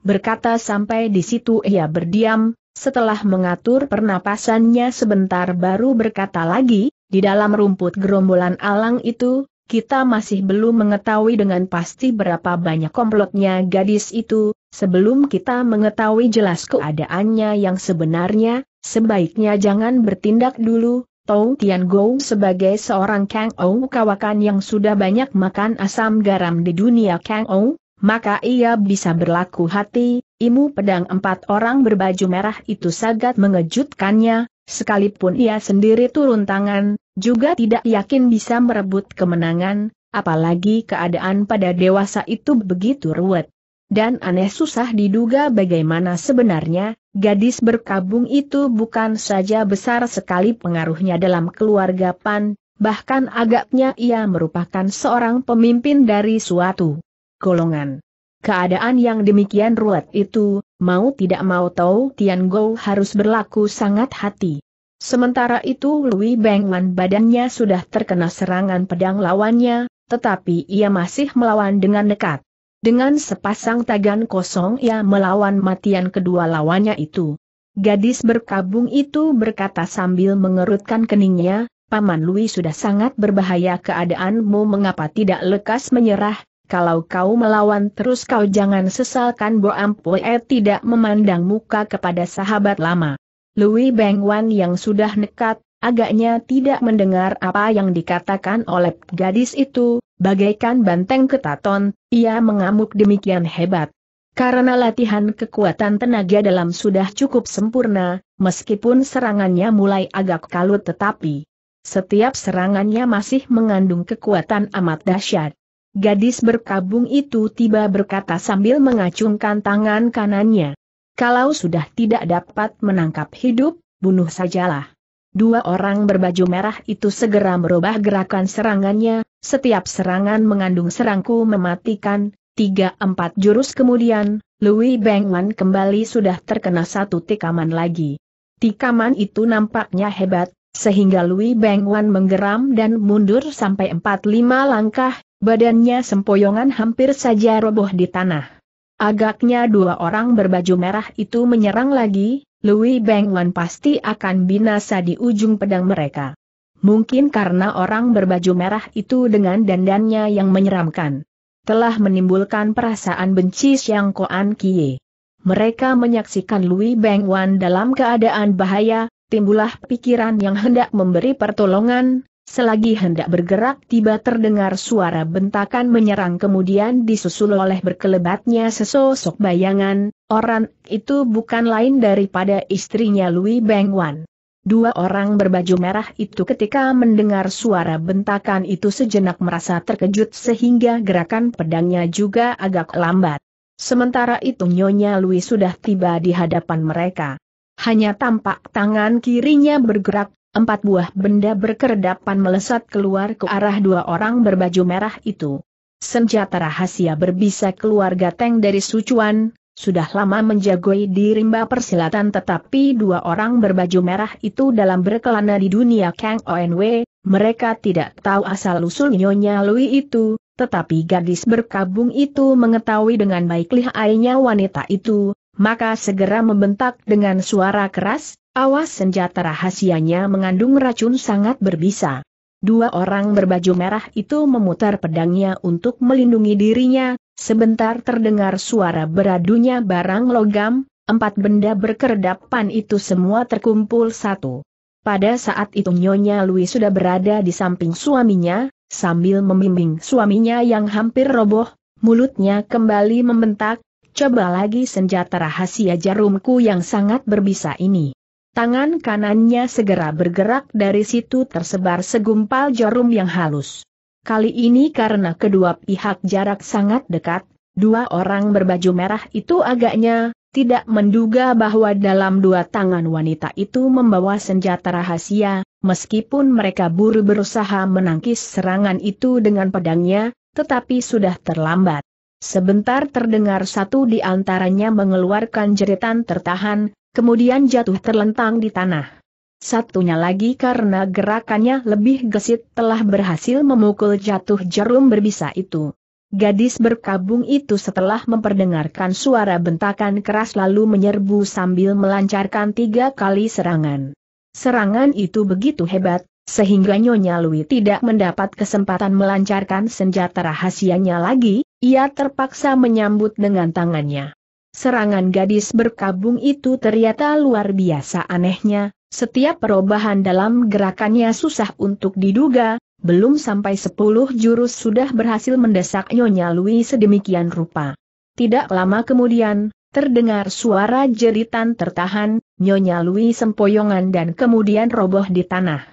Berkata sampai di situ ia berdiam, setelah mengatur pernapasannya sebentar baru berkata lagi, di dalam rumput gerombolan alang itu, kita masih belum mengetahui dengan pasti berapa banyak komplotnya gadis itu, Sebelum kita mengetahui jelas keadaannya yang sebenarnya, sebaiknya jangan bertindak dulu, Tong Tian Gong sebagai seorang Kang Ou kawakan yang sudah banyak makan asam garam di dunia Kang Ou, maka ia bisa berlaku hati, ilmu pedang empat orang berbaju merah itu sangat mengejutkannya, sekalipun ia sendiri turun tangan, juga tidak yakin bisa merebut kemenangan, apalagi keadaan pada dewasa itu begitu ruwet. Dan aneh susah diduga bagaimana sebenarnya, gadis berkabung itu bukan saja besar sekali pengaruhnya dalam keluarga Pan, bahkan agaknya ia merupakan seorang pemimpin dari suatu golongan. Keadaan yang demikian ruwet itu, mau tidak mau tahu Tian Gou harus berlaku sangat hati. Sementara itu Lui Bengman badannya sudah terkena serangan pedang lawannya, tetapi ia masih melawan dengan nekat. Dengan sepasang tangan kosong ia melawan matian kedua lawannya itu. Gadis berkabung itu berkata sambil mengerutkan keningnya, Paman Louis sudah sangat berbahaya keadaanmu mengapa tidak lekas menyerah, kalau kau melawan terus kau jangan sesalkan Bo Ampue eh, tidak memandang muka kepada sahabat lama. Louis Wan yang sudah nekat, agaknya tidak mendengar apa yang dikatakan oleh gadis itu, bagaikan banteng ketaton, ia mengamuk demikian hebat. Karena latihan kekuatan tenaga dalam sudah cukup sempurna, meskipun serangannya mulai agak kalut tetapi setiap serangannya masih mengandung kekuatan amat dahsyat. Gadis berkabung itu tiba berkata sambil mengacungkan tangan kanannya. Kalau sudah tidak dapat menangkap hidup, bunuh sajalah. Dua orang berbaju merah itu segera merubah gerakan serangannya, setiap serangan mengandung serangku mematikan, tiga empat jurus kemudian, Louis Wan kembali sudah terkena satu tikaman lagi. Tikaman itu nampaknya hebat, sehingga Louis Wan menggeram dan mundur sampai empat lima langkah, badannya sempoyongan hampir saja roboh di tanah. Agaknya dua orang berbaju merah itu menyerang lagi, Louis Bengwan pasti akan binasa di ujung pedang mereka. Mungkin karena orang berbaju merah itu dengan dandannya yang menyeramkan. Telah menimbulkan perasaan benci siang Koan Kie. Mereka menyaksikan Louis Bengwan dalam keadaan bahaya, timbullah pikiran yang hendak memberi pertolongan, Selagi hendak bergerak tiba terdengar suara bentakan menyerang kemudian disusul oleh berkelebatnya sesosok bayangan, orang itu bukan lain daripada istrinya Louis Wan. Dua orang berbaju merah itu ketika mendengar suara bentakan itu sejenak merasa terkejut sehingga gerakan pedangnya juga agak lambat. Sementara itu Nyonya Louis sudah tiba di hadapan mereka. Hanya tampak tangan kirinya bergerak empat buah benda berkerdapan melesat keluar ke arah dua orang berbaju merah itu. Senjata rahasia berbisa keluarga Teng dari Sucuan, sudah lama menjagoi di rimba persilatan tetapi dua orang berbaju merah itu dalam berkelana di dunia Kang ONW, mereka tidak tahu asal-usul Nyonya Lui itu, tetapi gadis berkabung itu mengetahui dengan baik lihainya wanita itu, maka segera membentak dengan suara keras, Awas senjata rahasianya mengandung racun sangat berbisa. Dua orang berbaju merah itu memutar pedangnya untuk melindungi dirinya, sebentar terdengar suara beradunya barang logam, empat benda berkerdapan itu semua terkumpul satu. Pada saat itu Nyonya Louis sudah berada di samping suaminya, sambil membimbing suaminya yang hampir roboh, mulutnya kembali membentak, coba lagi senjata rahasia jarumku yang sangat berbisa ini. Tangan kanannya segera bergerak dari situ tersebar segumpal jarum yang halus. Kali ini karena kedua pihak jarak sangat dekat, dua orang berbaju merah itu agaknya tidak menduga bahwa dalam dua tangan wanita itu membawa senjata rahasia, meskipun mereka buru berusaha menangkis serangan itu dengan pedangnya, tetapi sudah terlambat. Sebentar terdengar satu di antaranya mengeluarkan jeritan tertahan, kemudian jatuh terlentang di tanah. Satunya lagi karena gerakannya lebih gesit telah berhasil memukul jatuh jarum berbisa itu. Gadis berkabung itu setelah memperdengarkan suara bentakan keras lalu menyerbu sambil melancarkan tiga kali serangan. Serangan itu begitu hebat, sehingga Nyonya Lui tidak mendapat kesempatan melancarkan senjata rahasianya lagi, ia terpaksa menyambut dengan tangannya. Serangan gadis berkabung itu ternyata luar biasa anehnya, setiap perubahan dalam gerakannya susah untuk diduga, belum sampai sepuluh jurus sudah berhasil mendesak Nyonya Lui sedemikian rupa. Tidak lama kemudian, terdengar suara jeritan tertahan, Nyonya Lui sempoyongan dan kemudian roboh di tanah.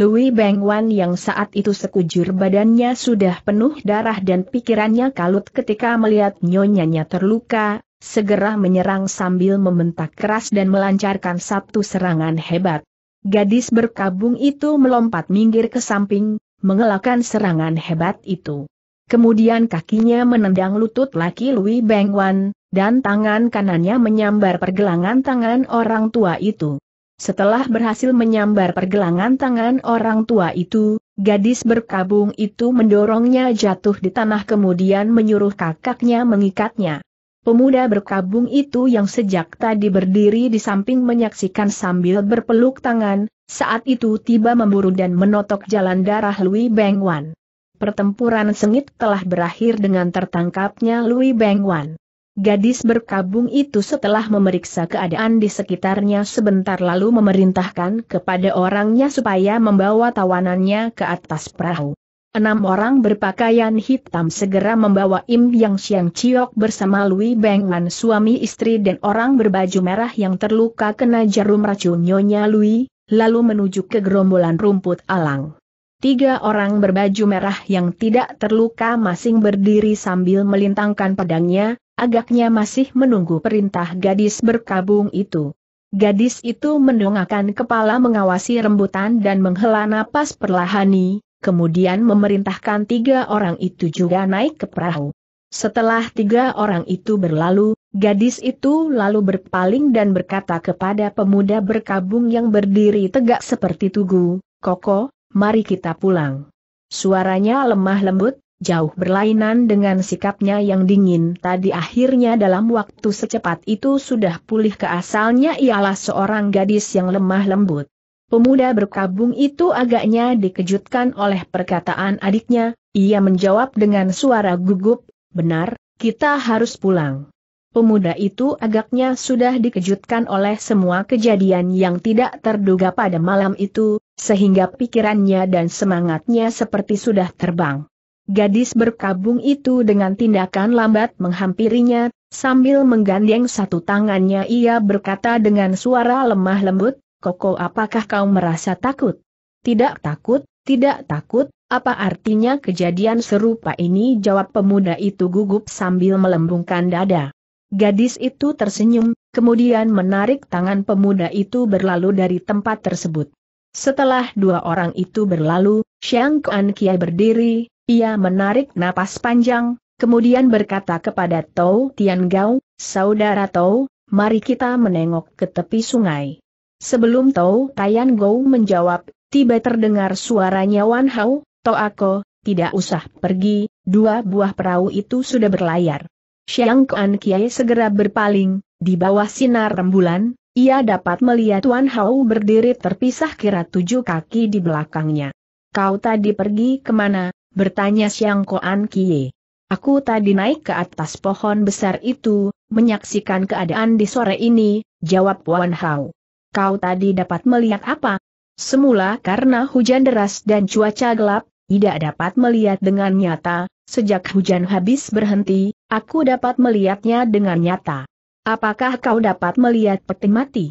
Lui Wan yang saat itu sekujur badannya sudah penuh darah dan pikirannya kalut ketika melihat nyonyanya terluka, segera menyerang sambil membentak keras dan melancarkan satu serangan hebat. Gadis berkabung itu melompat minggir ke samping, mengelakkan serangan hebat itu. Kemudian kakinya menendang lutut laki Louis Beng Wan, dan tangan kanannya menyambar pergelangan tangan orang tua itu. Setelah berhasil menyambar pergelangan tangan orang tua itu, gadis berkabung itu mendorongnya jatuh di tanah kemudian menyuruh kakaknya mengikatnya. Pemuda berkabung itu yang sejak tadi berdiri di samping menyaksikan sambil berpeluk tangan, saat itu tiba memburu dan menotok jalan darah Louis Beng Wan. Pertempuran sengit telah berakhir dengan tertangkapnya Louis Beng Wan. Gadis berkabung itu setelah memeriksa keadaan di sekitarnya sebentar lalu memerintahkan kepada orangnya supaya membawa tawanannya ke atas perahu. Enam orang berpakaian hitam segera membawa Im Yang Siang Chiok bersama Lui Beng Wan suami istri dan orang berbaju merah yang terluka kena jarum racun Nyonya Lui, lalu menuju ke gerombolan rumput alang. Tiga orang berbaju merah yang tidak terluka masing berdiri sambil melintangkan pedangnya, agaknya masih menunggu perintah gadis berkabung itu. Gadis itu mendongakkan kepala mengawasi rembutan dan menghela napas perlahani, kemudian memerintahkan tiga orang itu juga naik ke perahu. Setelah tiga orang itu berlalu, gadis itu lalu berpaling dan berkata kepada pemuda berkabung yang berdiri tegak seperti tugu, Koko, mari kita pulang. Suaranya lemah lembut, jauh berlainan dengan sikapnya yang dingin tadi akhirnya dalam waktu secepat itu sudah pulih ke asalnya ialah seorang gadis yang lemah lembut. Pemuda berkabung itu agaknya dikejutkan oleh perkataan adiknya, ia menjawab dengan suara gugup, benar, kita harus pulang. Pemuda itu agaknya sudah dikejutkan oleh semua kejadian yang tidak terduga pada malam itu, sehingga pikirannya dan semangatnya seperti sudah terbang. Gadis berkabung itu dengan tindakan lambat menghampirinya, sambil menggandeng satu tangannya ia berkata dengan suara lemah lembut, Koko apakah kau merasa takut? Tidak takut, tidak takut, apa artinya kejadian serupa ini? Jawab pemuda itu gugup sambil melembungkan dada. Gadis itu tersenyum, kemudian menarik tangan pemuda itu berlalu dari tempat tersebut. Setelah dua orang itu berlalu, Xiang Kuan Kiai berdiri, ia menarik napas panjang, kemudian berkata kepada Tou Tian Gao, Saudara Tou, mari kita menengok ke tepi sungai. Sebelum tahu, Tian Gou menjawab, tiba terdengar suaranya Wan Hao, Tau Ako, tidak usah pergi, dua buah perahu itu sudah berlayar. Xiang Kuan Kiai segera berpaling, di bawah sinar rembulan, ia dapat melihat Wan Hao berdiri terpisah kira tujuh kaki di belakangnya. Kau tadi pergi kemana? bertanya Xiang Kuan Kiai. Aku tadi naik ke atas pohon besar itu, menyaksikan keadaan di sore ini, jawab Wan Hao kau tadi dapat melihat apa? Semula karena hujan deras dan cuaca gelap, tidak dapat melihat dengan nyata, sejak hujan habis berhenti, aku dapat melihatnya dengan nyata. Apakah kau dapat melihat peti mati?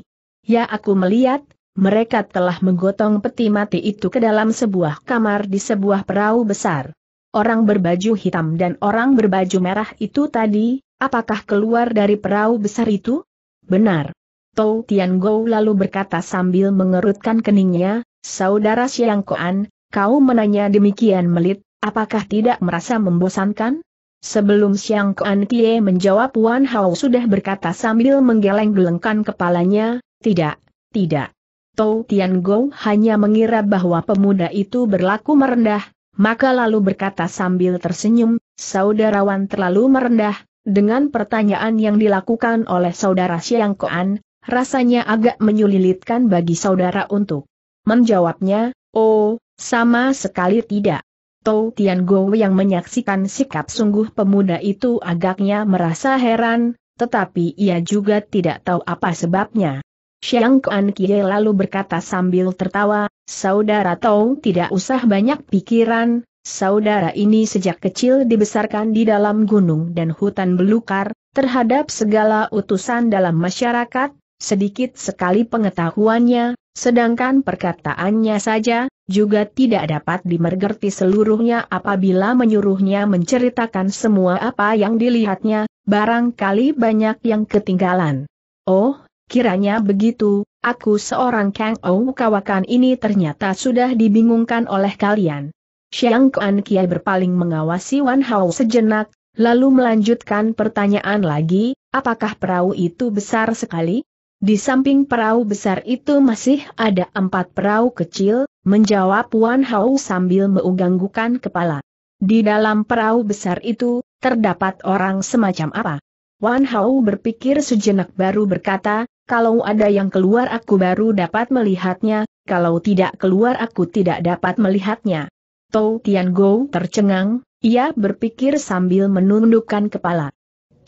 Ya aku melihat, mereka telah menggotong peti mati itu ke dalam sebuah kamar di sebuah perahu besar. Orang berbaju hitam dan orang berbaju merah itu tadi, apakah keluar dari perahu besar itu? Benar. Tou Tian Gou lalu berkata sambil mengerutkan keningnya, Saudara Siang Koan, kau menanya demikian melit, apakah tidak merasa membosankan? Sebelum Siang Koan Kie menjawab Wan Hao sudah berkata sambil menggeleng-gelengkan kepalanya, tidak, tidak. Tou Tian Gou hanya mengira bahwa pemuda itu berlaku merendah, maka lalu berkata sambil tersenyum, Saudara Wan terlalu merendah, dengan pertanyaan yang dilakukan oleh saudara Siang Koan, Rasanya agak menyulitkan bagi saudara untuk menjawabnya, oh, sama sekali tidak. Tou Tian Gou yang menyaksikan sikap sungguh pemuda itu agaknya merasa heran, tetapi ia juga tidak tahu apa sebabnya. Xiang Kuan Kie lalu berkata sambil tertawa, Saudara Tou tidak usah banyak pikiran, saudara ini sejak kecil dibesarkan di dalam gunung dan hutan belukar, terhadap segala utusan dalam masyarakat, sedikit sekali pengetahuannya, sedangkan perkataannya saja, juga tidak dapat dimergerti seluruhnya apabila menyuruhnya menceritakan semua apa yang dilihatnya, barangkali banyak yang ketinggalan. Oh, kiranya begitu, aku seorang Kang Ong kawakan ini ternyata sudah dibingungkan oleh kalian. Xiang Kuan Kiai berpaling mengawasi Wan Hao sejenak, lalu melanjutkan pertanyaan lagi, apakah perahu itu besar sekali? Di samping perahu besar itu masih ada empat perahu kecil, menjawab Wan Hao sambil mengganggukan kepala. Di dalam perahu besar itu, terdapat orang semacam apa? Wan Hao berpikir sejenak baru berkata, kalau ada yang keluar aku baru dapat melihatnya, kalau tidak keluar aku tidak dapat melihatnya. Tou Tian Go tercengang, ia berpikir sambil menundukkan kepala.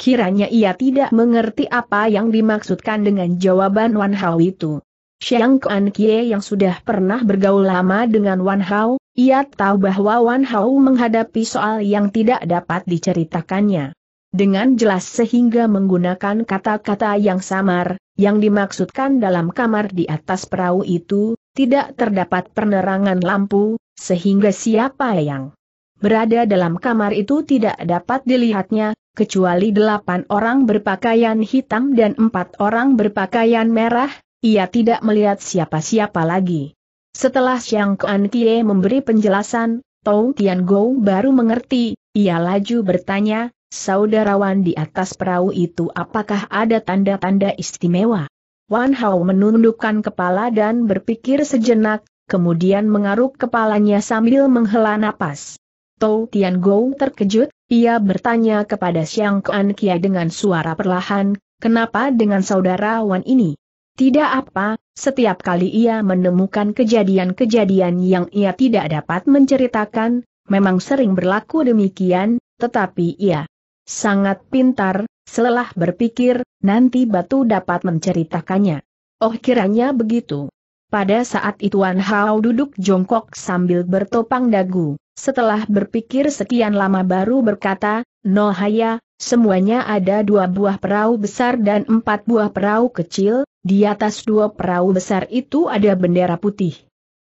Kiranya ia tidak mengerti apa yang dimaksudkan dengan jawaban Wan Hao itu. Xiang Kuan Kie yang sudah pernah bergaul lama dengan Wan Hao, ia tahu bahwa Wan Hao menghadapi soal yang tidak dapat diceritakannya. Dengan jelas sehingga menggunakan kata-kata yang samar, yang dimaksudkan dalam kamar di atas perahu itu, tidak terdapat penerangan lampu, sehingga siapa yang berada dalam kamar itu tidak dapat dilihatnya, kecuali delapan orang berpakaian hitam dan empat orang berpakaian merah, ia tidak melihat siapa-siapa lagi. Setelah Xiang Kuan Kie memberi penjelasan, Tou Tian Go baru mengerti, ia laju bertanya, saudarawan di atas perahu itu apakah ada tanda-tanda istimewa? Wan Hao menundukkan kepala dan berpikir sejenak, kemudian mengaruk kepalanya sambil menghela napas. Tou Tian Gou terkejut, ia bertanya kepada Xiang Kuan Kia dengan suara perlahan, kenapa dengan saudara Wan ini? Tidak apa, setiap kali ia menemukan kejadian-kejadian yang ia tidak dapat menceritakan, memang sering berlaku demikian, tetapi ia sangat pintar, selelah berpikir, nanti batu dapat menceritakannya. Oh kiranya begitu. Pada saat itu Wan Hao duduk jongkok sambil bertopang dagu. Setelah berpikir sekian lama baru berkata, Nohaya, semuanya ada dua buah perahu besar dan empat buah perahu kecil, di atas dua perahu besar itu ada bendera putih.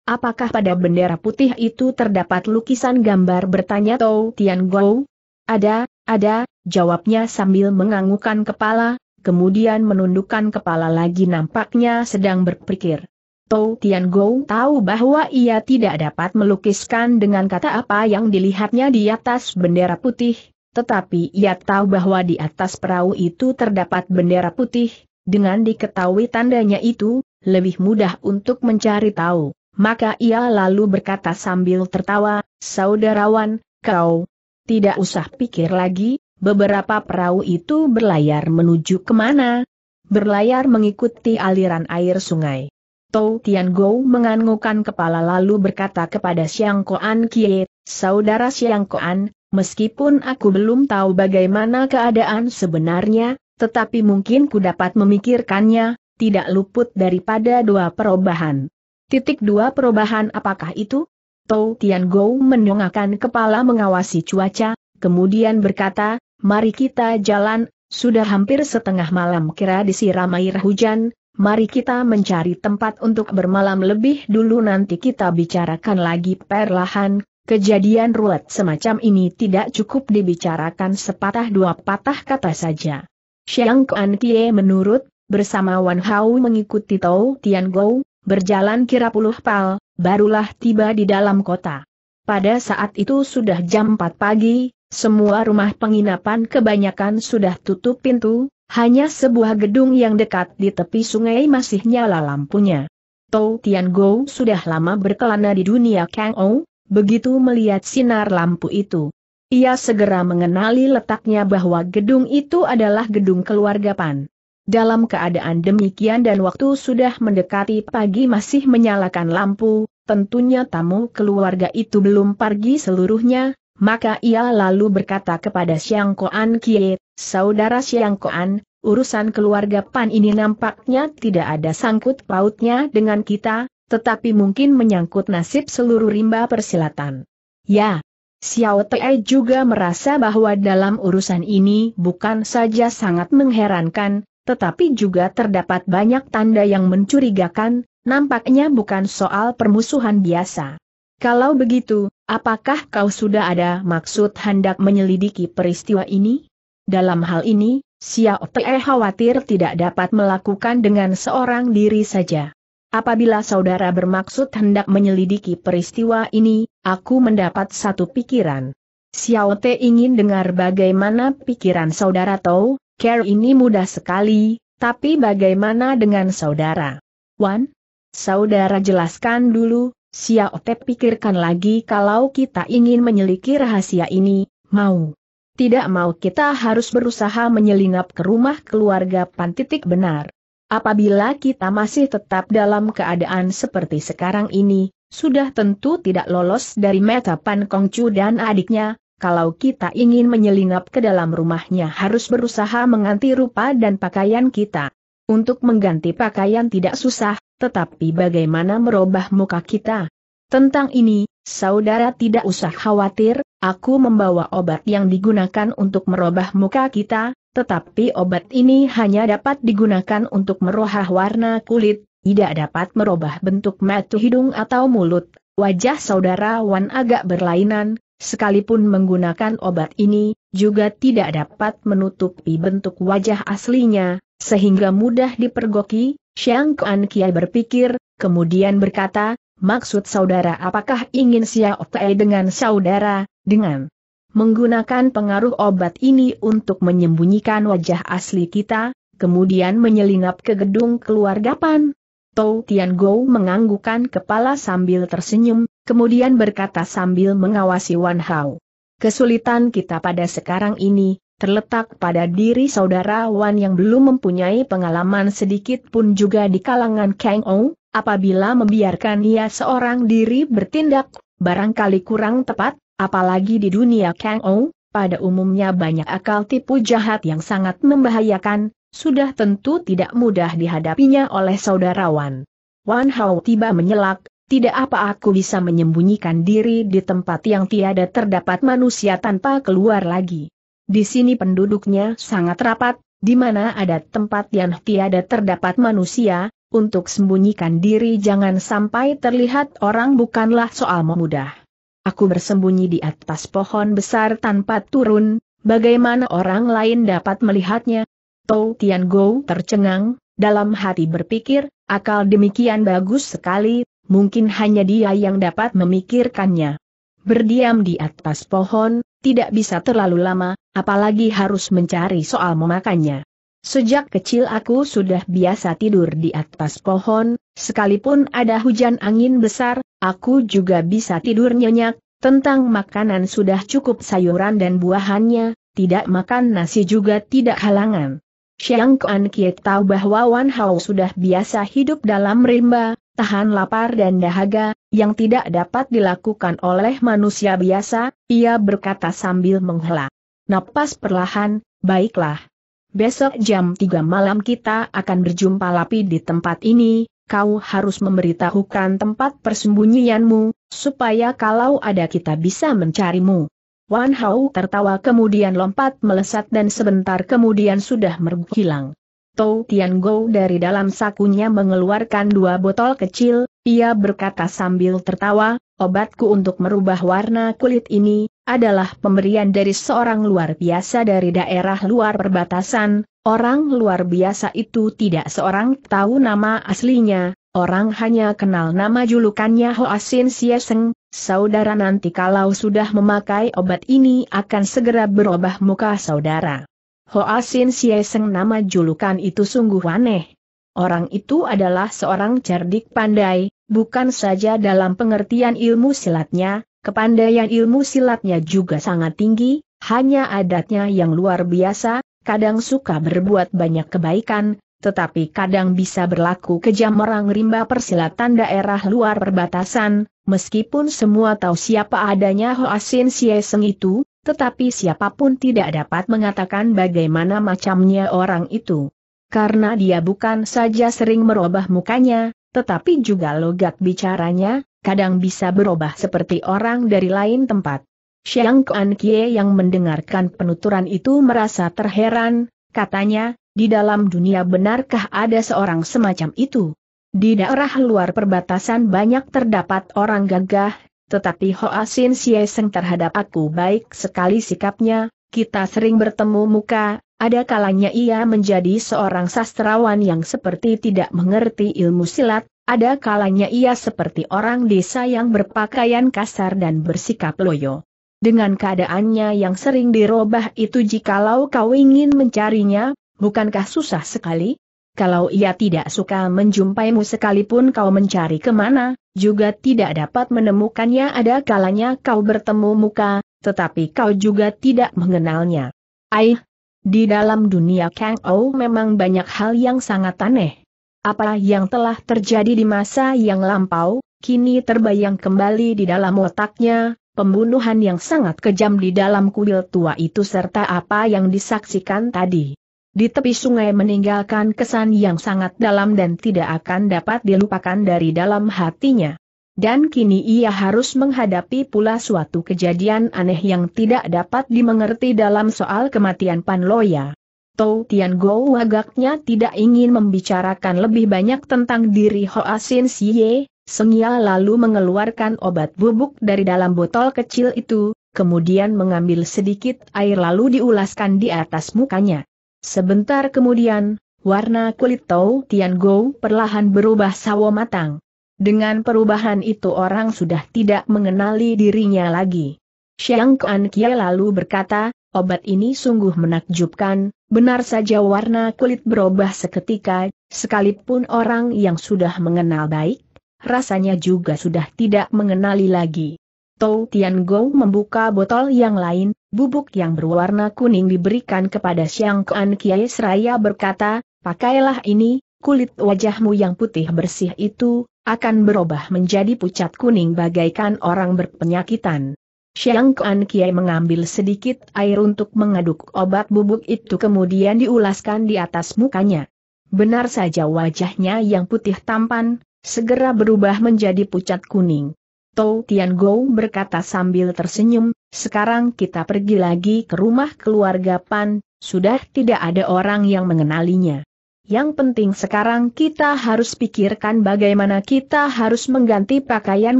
Apakah pada bendera putih itu terdapat lukisan gambar bertanya Tou Tian Gou? Ada, ada, jawabnya sambil menganggukkan kepala, kemudian menundukkan kepala lagi nampaknya sedang berpikir. Tou Tian Gou tahu bahwa ia tidak dapat melukiskan dengan kata apa yang dilihatnya di atas bendera putih, tetapi ia tahu bahwa di atas perahu itu terdapat bendera putih, dengan diketahui tandanya itu, lebih mudah untuk mencari tahu. Maka ia lalu berkata sambil tertawa, Saudarawan, kau tidak usah pikir lagi, beberapa perahu itu berlayar menuju kemana? Berlayar mengikuti aliran air sungai. Tou Tian Gou menganggukkan kepala lalu berkata kepada Siang Koan Kie, Saudara Siang Koan, meskipun aku belum tahu bagaimana keadaan sebenarnya, tetapi mungkin ku dapat memikirkannya, tidak luput daripada dua perubahan. Titik dua perubahan apakah itu? Tou Tian Gou menyongakkan kepala mengawasi cuaca, kemudian berkata, mari kita jalan, sudah hampir setengah malam kira disiram air hujan, mari kita mencari tempat untuk bermalam lebih dulu nanti kita bicarakan lagi perlahan, kejadian ruwet semacam ini tidak cukup dibicarakan sepatah dua patah kata saja. Xiang Kuan Kie menurut, bersama Wan Hao mengikuti Tao Tian Gou, berjalan kira puluh pal, barulah tiba di dalam kota. Pada saat itu sudah jam 4 pagi, semua rumah penginapan kebanyakan sudah tutup pintu, hanya sebuah gedung yang dekat di tepi sungai masih nyala lampunya. Tou Tian Go sudah lama berkelana di dunia Kang Ou, begitu melihat sinar lampu itu. Ia segera mengenali letaknya bahwa gedung itu adalah gedung keluarga Pan. Dalam keadaan demikian dan waktu sudah mendekati pagi masih menyalakan lampu, tentunya tamu keluarga itu belum pergi seluruhnya, maka ia lalu berkata kepada Siangkoan Koan Kie, saudara Siangkoan, Koan, urusan keluarga Pan ini nampaknya tidak ada sangkut pautnya dengan kita, tetapi mungkin menyangkut nasib seluruh rimba persilatan. Ya, Xiao Tai juga merasa bahwa dalam urusan ini bukan saja sangat mengherankan, tetapi juga terdapat banyak tanda yang mencurigakan, nampaknya bukan soal permusuhan biasa. Kalau begitu, apakah kau sudah ada maksud hendak menyelidiki peristiwa ini? Dalam hal ini, Xiao Te khawatir tidak dapat melakukan dengan seorang diri saja. Apabila saudara bermaksud hendak menyelidiki peristiwa ini, aku mendapat satu pikiran. Xiao Te ingin dengar bagaimana pikiran saudara tahu, care ini mudah sekali, tapi bagaimana dengan saudara? Wan? Saudara jelaskan dulu, Xiao Te pikirkan lagi kalau kita ingin menyeliki rahasia ini, mau. Tidak mau kita harus berusaha menyelinap ke rumah keluarga Pan titik benar. Apabila kita masih tetap dalam keadaan seperti sekarang ini, sudah tentu tidak lolos dari meta Pan Kongcu dan adiknya, kalau kita ingin menyelinap ke dalam rumahnya harus berusaha mengganti rupa dan pakaian kita. Untuk mengganti pakaian tidak susah, tetapi bagaimana merubah muka kita? Tentang ini, saudara tidak usah khawatir, aku membawa obat yang digunakan untuk merubah muka kita, tetapi obat ini hanya dapat digunakan untuk merubah warna kulit, tidak dapat merubah bentuk mata hidung atau mulut. Wajah saudara Wan agak berlainan, sekalipun menggunakan obat ini, juga tidak dapat menutupi bentuk wajah aslinya, sehingga mudah dipergoki, Xiang Kuan Kiai berpikir, kemudian berkata, maksud saudara apakah ingin Xiao Tei dengan saudara, dengan menggunakan pengaruh obat ini untuk menyembunyikan wajah asli kita, kemudian menyelinap ke gedung keluarga Pan? Tou Tian Go menganggukan kepala sambil tersenyum, Kemudian berkata sambil mengawasi Wan Hao. Kesulitan kita pada sekarang ini, terletak pada diri saudara Wan yang belum mempunyai pengalaman sedikit pun juga di kalangan Kang Ou, apabila membiarkan ia seorang diri bertindak, barangkali kurang tepat, apalagi di dunia Kang Ou, pada umumnya banyak akal tipu jahat yang sangat membahayakan, sudah tentu tidak mudah dihadapinya oleh saudara Wan. Wan Hao tiba menyelak, tidak apa aku bisa menyembunyikan diri di tempat yang tiada terdapat manusia tanpa keluar lagi. Di sini penduduknya sangat rapat, di mana ada tempat yang tiada terdapat manusia, untuk sembunyikan diri jangan sampai terlihat orang bukanlah soal memudah. Aku bersembunyi di atas pohon besar tanpa turun, bagaimana orang lain dapat melihatnya? Tou Tian Go tercengang, dalam hati berpikir, akal demikian bagus sekali, mungkin hanya dia yang dapat memikirkannya. Berdiam di atas pohon, tidak bisa terlalu lama, apalagi harus mencari soal memakannya. Sejak kecil aku sudah biasa tidur di atas pohon, sekalipun ada hujan angin besar, aku juga bisa tidur nyenyak, tentang makanan sudah cukup sayuran dan buahannya, tidak makan nasi juga tidak halangan. Xiang Kuan Kiet tahu bahwa Wan Hao sudah biasa hidup dalam rimba, tahan lapar dan dahaga, yang tidak dapat dilakukan oleh manusia biasa, ia berkata sambil menghela. Napas perlahan, baiklah. Besok jam 3 malam kita akan berjumpa lapi di tempat ini, kau harus memberitahukan tempat persembunyianmu, supaya kalau ada kita bisa mencarimu. Wan Hao tertawa kemudian lompat melesat dan sebentar kemudian sudah hilang. Tou Tian Gou dari dalam sakunya mengeluarkan dua botol kecil, ia berkata sambil tertawa, obatku untuk merubah warna kulit ini, adalah pemberian dari seorang luar biasa dari daerah luar perbatasan, orang luar biasa itu tidak seorang tahu nama aslinya, orang hanya kenal nama julukannya Hoasin Sieseng, saudara nanti kalau sudah memakai obat ini akan segera berubah muka saudara. Hoa Sin Sieseng nama julukan itu sungguh aneh. Orang itu adalah seorang cerdik pandai, bukan saja dalam pengertian ilmu silatnya, kepandaian ilmu silatnya juga sangat tinggi, hanya adatnya yang luar biasa, kadang suka berbuat banyak kebaikan, tetapi kadang bisa berlaku kejam orang rimba persilatan daerah luar perbatasan, meskipun semua tahu siapa adanya Hoa Sin Sieseng itu, tetapi siapapun tidak dapat mengatakan bagaimana macamnya orang itu. Karena dia bukan saja sering merubah mukanya, tetapi juga logat bicaranya, kadang bisa berubah seperti orang dari lain tempat. Xiang Kuan Kie yang mendengarkan penuturan itu merasa terheran, katanya, di dalam dunia benarkah ada seorang semacam itu? Di daerah luar perbatasan banyak terdapat orang gagah tetapi Hoa Sin Sieseng terhadap aku baik sekali sikapnya, kita sering bertemu muka, ada kalanya ia menjadi seorang sastrawan yang seperti tidak mengerti ilmu silat, ada kalanya ia seperti orang desa yang berpakaian kasar dan bersikap loyo. Dengan keadaannya yang sering dirobah itu jikalau kau ingin mencarinya, bukankah susah sekali? Kalau ia tidak suka menjumpaimu sekalipun kau mencari kemana, juga tidak dapat menemukannya ada kalanya kau bertemu muka, tetapi kau juga tidak mengenalnya. Aih, di dalam dunia Kang Ou memang banyak hal yang sangat aneh. Apa yang telah terjadi di masa yang lampau, kini terbayang kembali di dalam otaknya, pembunuhan yang sangat kejam di dalam kuil tua itu serta apa yang disaksikan tadi. Di tepi sungai meninggalkan kesan yang sangat dalam dan tidak akan dapat dilupakan dari dalam hatinya. Dan kini ia harus menghadapi pula suatu kejadian aneh yang tidak dapat dimengerti dalam soal kematian Panloya. Tou Tian Go agaknya tidak ingin membicarakan lebih banyak tentang diri Hoa Sin Siye, Sengya lalu mengeluarkan obat bubuk dari dalam botol kecil itu, kemudian mengambil sedikit air lalu diulaskan di atas mukanya. Sebentar kemudian, warna kulit Tau Tian Go perlahan berubah sawo matang. Dengan perubahan itu orang sudah tidak mengenali dirinya lagi. Xiang Kuan Kie lalu berkata, obat ini sungguh menakjubkan, benar saja warna kulit berubah seketika, sekalipun orang yang sudah mengenal baik, rasanya juga sudah tidak mengenali lagi. Tou Tian Gou membuka botol yang lain, bubuk yang berwarna kuning diberikan kepada Siang Kuan Kiai Seraya berkata, pakailah ini, kulit wajahmu yang putih bersih itu, akan berubah menjadi pucat kuning bagaikan orang berpenyakitan. Siang Kuan Kiai mengambil sedikit air untuk mengaduk obat bubuk itu kemudian diulaskan di atas mukanya. Benar saja wajahnya yang putih tampan, segera berubah menjadi pucat kuning. Tou Tian Gou berkata sambil tersenyum, sekarang kita pergi lagi ke rumah keluarga Pan, sudah tidak ada orang yang mengenalinya. Yang penting sekarang kita harus pikirkan bagaimana kita harus mengganti pakaian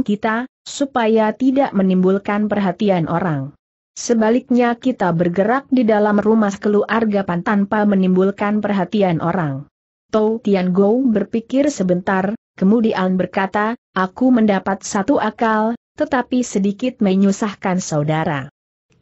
kita, supaya tidak menimbulkan perhatian orang. Sebaliknya kita bergerak di dalam rumah keluarga Pan tanpa menimbulkan perhatian orang. Tou Tian Gou berpikir sebentar, kemudian berkata, Aku mendapat satu akal, tetapi sedikit menyusahkan saudara.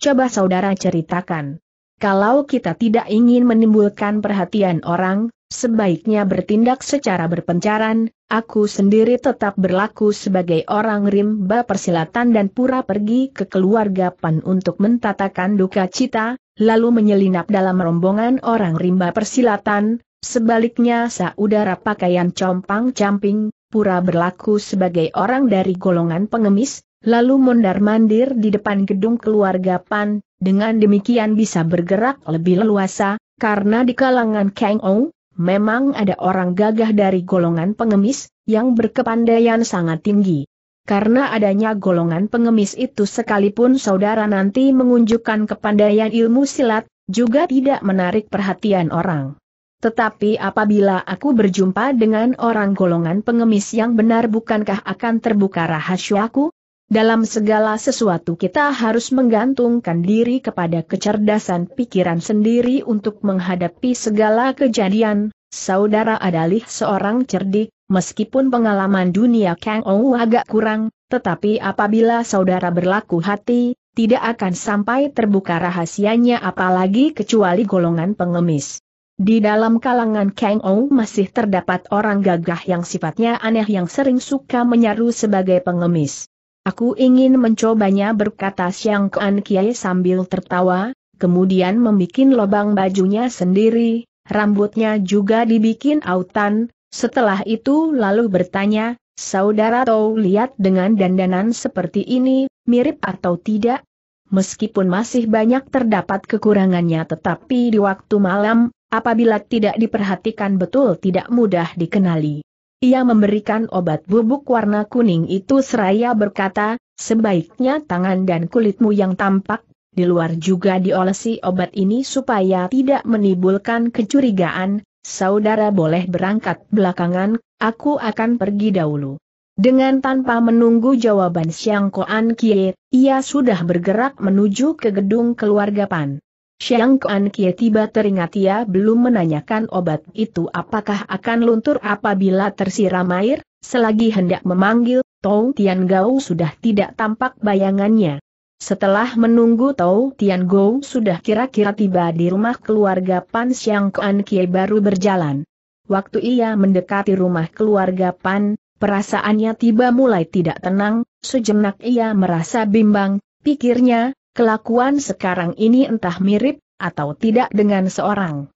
Coba saudara ceritakan. Kalau kita tidak ingin menimbulkan perhatian orang, sebaiknya bertindak secara berpencaran, aku sendiri tetap berlaku sebagai orang rimba persilatan dan pura pergi ke keluarga Pan untuk mentatakan duka cita, lalu menyelinap dalam rombongan orang rimba persilatan, Sebaliknya saudara pakaian compang-camping, pura berlaku sebagai orang dari golongan pengemis, lalu mondar-mandir di depan gedung keluarga Pan, dengan demikian bisa bergerak lebih leluasa, karena di kalangan Kang Ong, memang ada orang gagah dari golongan pengemis, yang berkepandaian sangat tinggi. Karena adanya golongan pengemis itu sekalipun saudara nanti mengunjukkan kepandaian ilmu silat, juga tidak menarik perhatian orang. Tetapi apabila aku berjumpa dengan orang golongan pengemis yang benar bukankah akan terbuka rahasiaku? Dalam segala sesuatu kita harus menggantungkan diri kepada kecerdasan pikiran sendiri untuk menghadapi segala kejadian. Saudara adalah seorang cerdik, meskipun pengalaman dunia Kang Ou agak kurang, tetapi apabila saudara berlaku hati, tidak akan sampai terbuka rahasianya apalagi kecuali golongan pengemis. Di dalam kalangan Kang Ong masih terdapat orang gagah yang sifatnya aneh yang sering suka menyaru sebagai pengemis. Aku ingin mencobanya berkata siang Kuan Kiai sambil tertawa, kemudian membuat lobang bajunya sendiri, rambutnya juga dibikin autan, setelah itu lalu bertanya, Saudara Tau lihat dengan dandanan seperti ini, mirip atau tidak? Meskipun masih banyak terdapat kekurangannya tetapi di waktu malam, apabila tidak diperhatikan betul tidak mudah dikenali. Ia memberikan obat bubuk warna kuning itu seraya berkata, sebaiknya tangan dan kulitmu yang tampak, di luar juga diolesi obat ini supaya tidak menimbulkan kecurigaan, saudara boleh berangkat belakangan, aku akan pergi dahulu. Dengan tanpa menunggu jawaban Siang Koan Kie, ia sudah bergerak menuju ke gedung keluarga Pan. Xiang Kuan Kie tiba teringat ia belum menanyakan obat itu apakah akan luntur apabila tersiram air, selagi hendak memanggil, Tou Tian Gao sudah tidak tampak bayangannya. Setelah menunggu Tou Tian Gao sudah kira-kira tiba di rumah keluarga Pan Xiang Kuan Kie baru berjalan. Waktu ia mendekati rumah keluarga Pan, perasaannya tiba mulai tidak tenang, sejenak ia merasa bimbang, pikirnya, Kelakuan sekarang ini entah mirip, atau tidak dengan seorang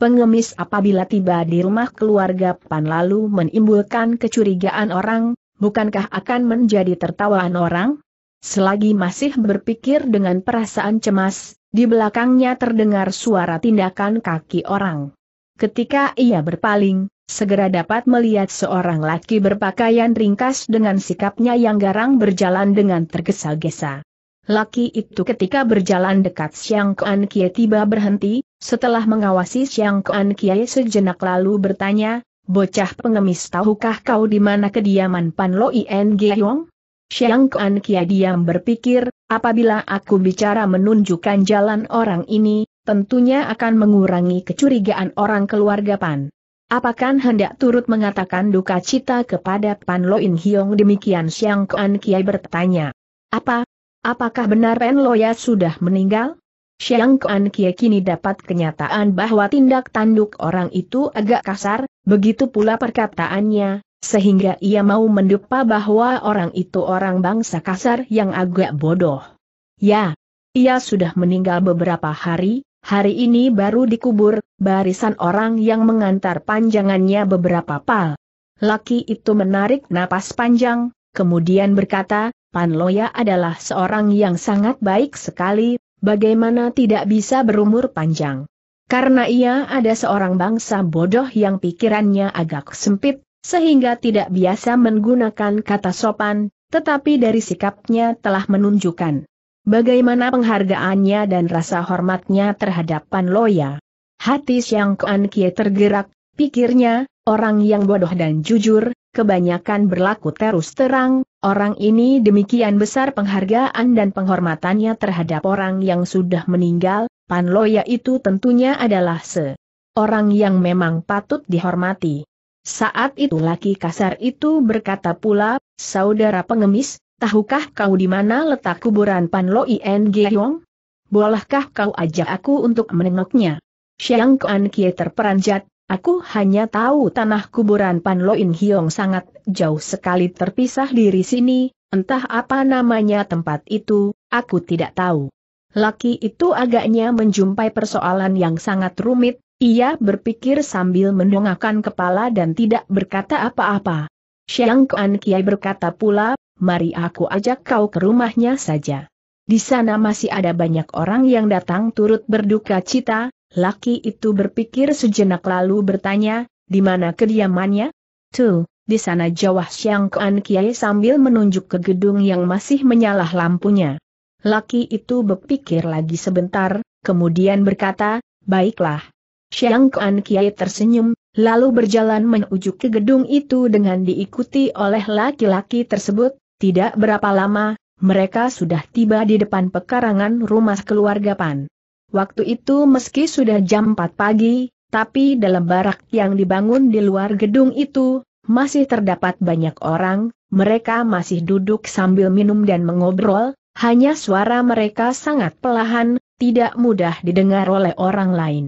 pengemis apabila tiba di rumah keluarga Pan lalu menimbulkan kecurigaan orang, bukankah akan menjadi tertawaan orang? Selagi masih berpikir dengan perasaan cemas, di belakangnya terdengar suara tindakan kaki orang. Ketika ia berpaling, segera dapat melihat seorang laki berpakaian ringkas dengan sikapnya yang garang berjalan dengan tergesa-gesa. Laki itu ketika berjalan dekat Siang Kuan Kie tiba berhenti, setelah mengawasi Siang Kuan Kie sejenak lalu bertanya, Bocah pengemis tahukah kau di mana kediaman Pan Lo Ing Yong? Siang Kuan Kie diam berpikir, apabila aku bicara menunjukkan jalan orang ini, tentunya akan mengurangi kecurigaan orang keluarga Pan. Apakah hendak turut mengatakan duka cita kepada Pan Lo In Hiong demikian Siang Kuan Kiai bertanya. Apa, Apakah benar Loya sudah meninggal? Siang Kuan Kie kini dapat kenyataan bahwa tindak tanduk orang itu agak kasar, begitu pula perkataannya, sehingga ia mau mendupa bahwa orang itu orang bangsa kasar yang agak bodoh. Ya, ia sudah meninggal beberapa hari, hari ini baru dikubur, barisan orang yang mengantar panjangannya beberapa pal. Laki itu menarik napas panjang, kemudian berkata, Pan Loya adalah seorang yang sangat baik sekali, bagaimana tidak bisa berumur panjang. Karena ia ada seorang bangsa bodoh yang pikirannya agak sempit, sehingga tidak biasa menggunakan kata sopan, tetapi dari sikapnya telah menunjukkan bagaimana penghargaannya dan rasa hormatnya terhadap Pan Loya. Hati Siang Kuan Kie tergerak, pikirnya, orang yang bodoh dan jujur, kebanyakan berlaku terus terang, orang ini demikian besar penghargaan dan penghormatannya terhadap orang yang sudah meninggal, Pan Loya itu tentunya adalah se. Orang yang memang patut dihormati. Saat itu laki kasar itu berkata pula, saudara pengemis, tahukah kau di mana letak kuburan Pan Panloi Ngeyong? Bolehkah kau ajak aku untuk menengoknya? Xiang Kuan Kie terperanjat, Aku hanya tahu tanah kuburan Pan Loin Hiong sangat jauh sekali terpisah dari sini, entah apa namanya tempat itu, aku tidak tahu. Laki itu agaknya menjumpai persoalan yang sangat rumit, ia berpikir sambil mendongakkan kepala dan tidak berkata apa-apa. Siang Kuan Kiai berkata pula, mari aku ajak kau ke rumahnya saja. Di sana masih ada banyak orang yang datang turut berduka cita, Laki itu berpikir sejenak lalu bertanya, di mana kediamannya? Tuh, di sana jawab Siang Kuan Kiai sambil menunjuk ke gedung yang masih menyala lampunya. Laki itu berpikir lagi sebentar, kemudian berkata, baiklah. Siang Kuan Kiai tersenyum, lalu berjalan menuju ke gedung itu dengan diikuti oleh laki-laki tersebut, tidak berapa lama, mereka sudah tiba di depan pekarangan rumah keluarga Pan. Waktu itu meski sudah jam 4 pagi, tapi dalam barak yang dibangun di luar gedung itu, masih terdapat banyak orang, mereka masih duduk sambil minum dan mengobrol, hanya suara mereka sangat pelahan, tidak mudah didengar oleh orang lain.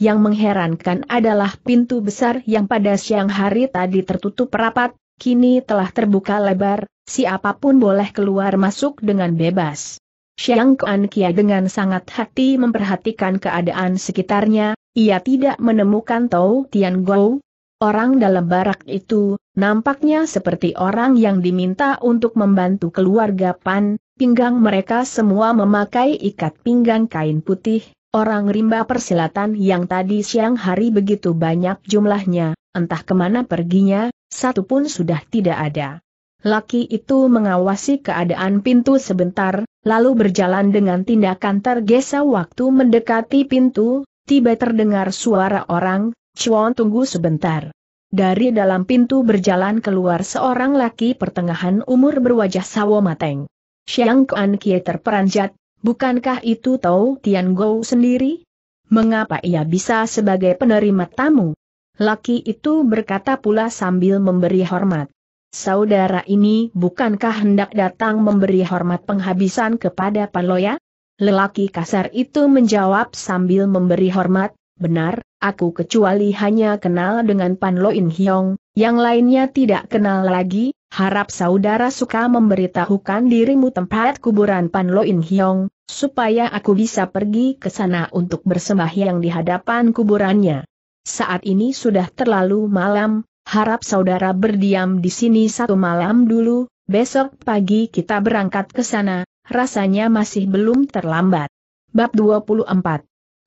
Yang mengherankan adalah pintu besar yang pada siang hari tadi tertutup rapat, kini telah terbuka lebar, siapapun boleh keluar masuk dengan bebas. Xiang Kuan Kia dengan sangat hati memperhatikan keadaan sekitarnya, ia tidak menemukan Tau Tian Gou. Orang dalam barak itu, nampaknya seperti orang yang diminta untuk membantu keluarga Pan, pinggang mereka semua memakai ikat pinggang kain putih, orang rimba persilatan yang tadi siang hari begitu banyak jumlahnya, entah kemana perginya, satu pun sudah tidak ada. Laki itu mengawasi keadaan pintu sebentar, lalu berjalan dengan tindakan tergesa waktu mendekati pintu, tiba terdengar suara orang, Chuan tunggu sebentar. Dari dalam pintu berjalan keluar seorang laki pertengahan umur berwajah sawo mateng. Xiang Kuan Kie terperanjat, bukankah itu Tau Tian Gou sendiri? Mengapa ia bisa sebagai penerima tamu? Laki itu berkata pula sambil memberi hormat. Saudara ini bukankah hendak datang memberi hormat penghabisan kepada Paloya? Lelaki kasar itu menjawab sambil memberi hormat, benar, aku kecuali hanya kenal dengan Pan Lo In Hyong, yang lainnya tidak kenal lagi, harap saudara suka memberitahukan dirimu tempat kuburan Pan Lo In Hyong, supaya aku bisa pergi ke sana untuk bersembahyang di hadapan kuburannya. Saat ini sudah terlalu malam, harap saudara berdiam di sini satu malam dulu, besok pagi kita berangkat ke sana, rasanya masih belum terlambat. Bab 24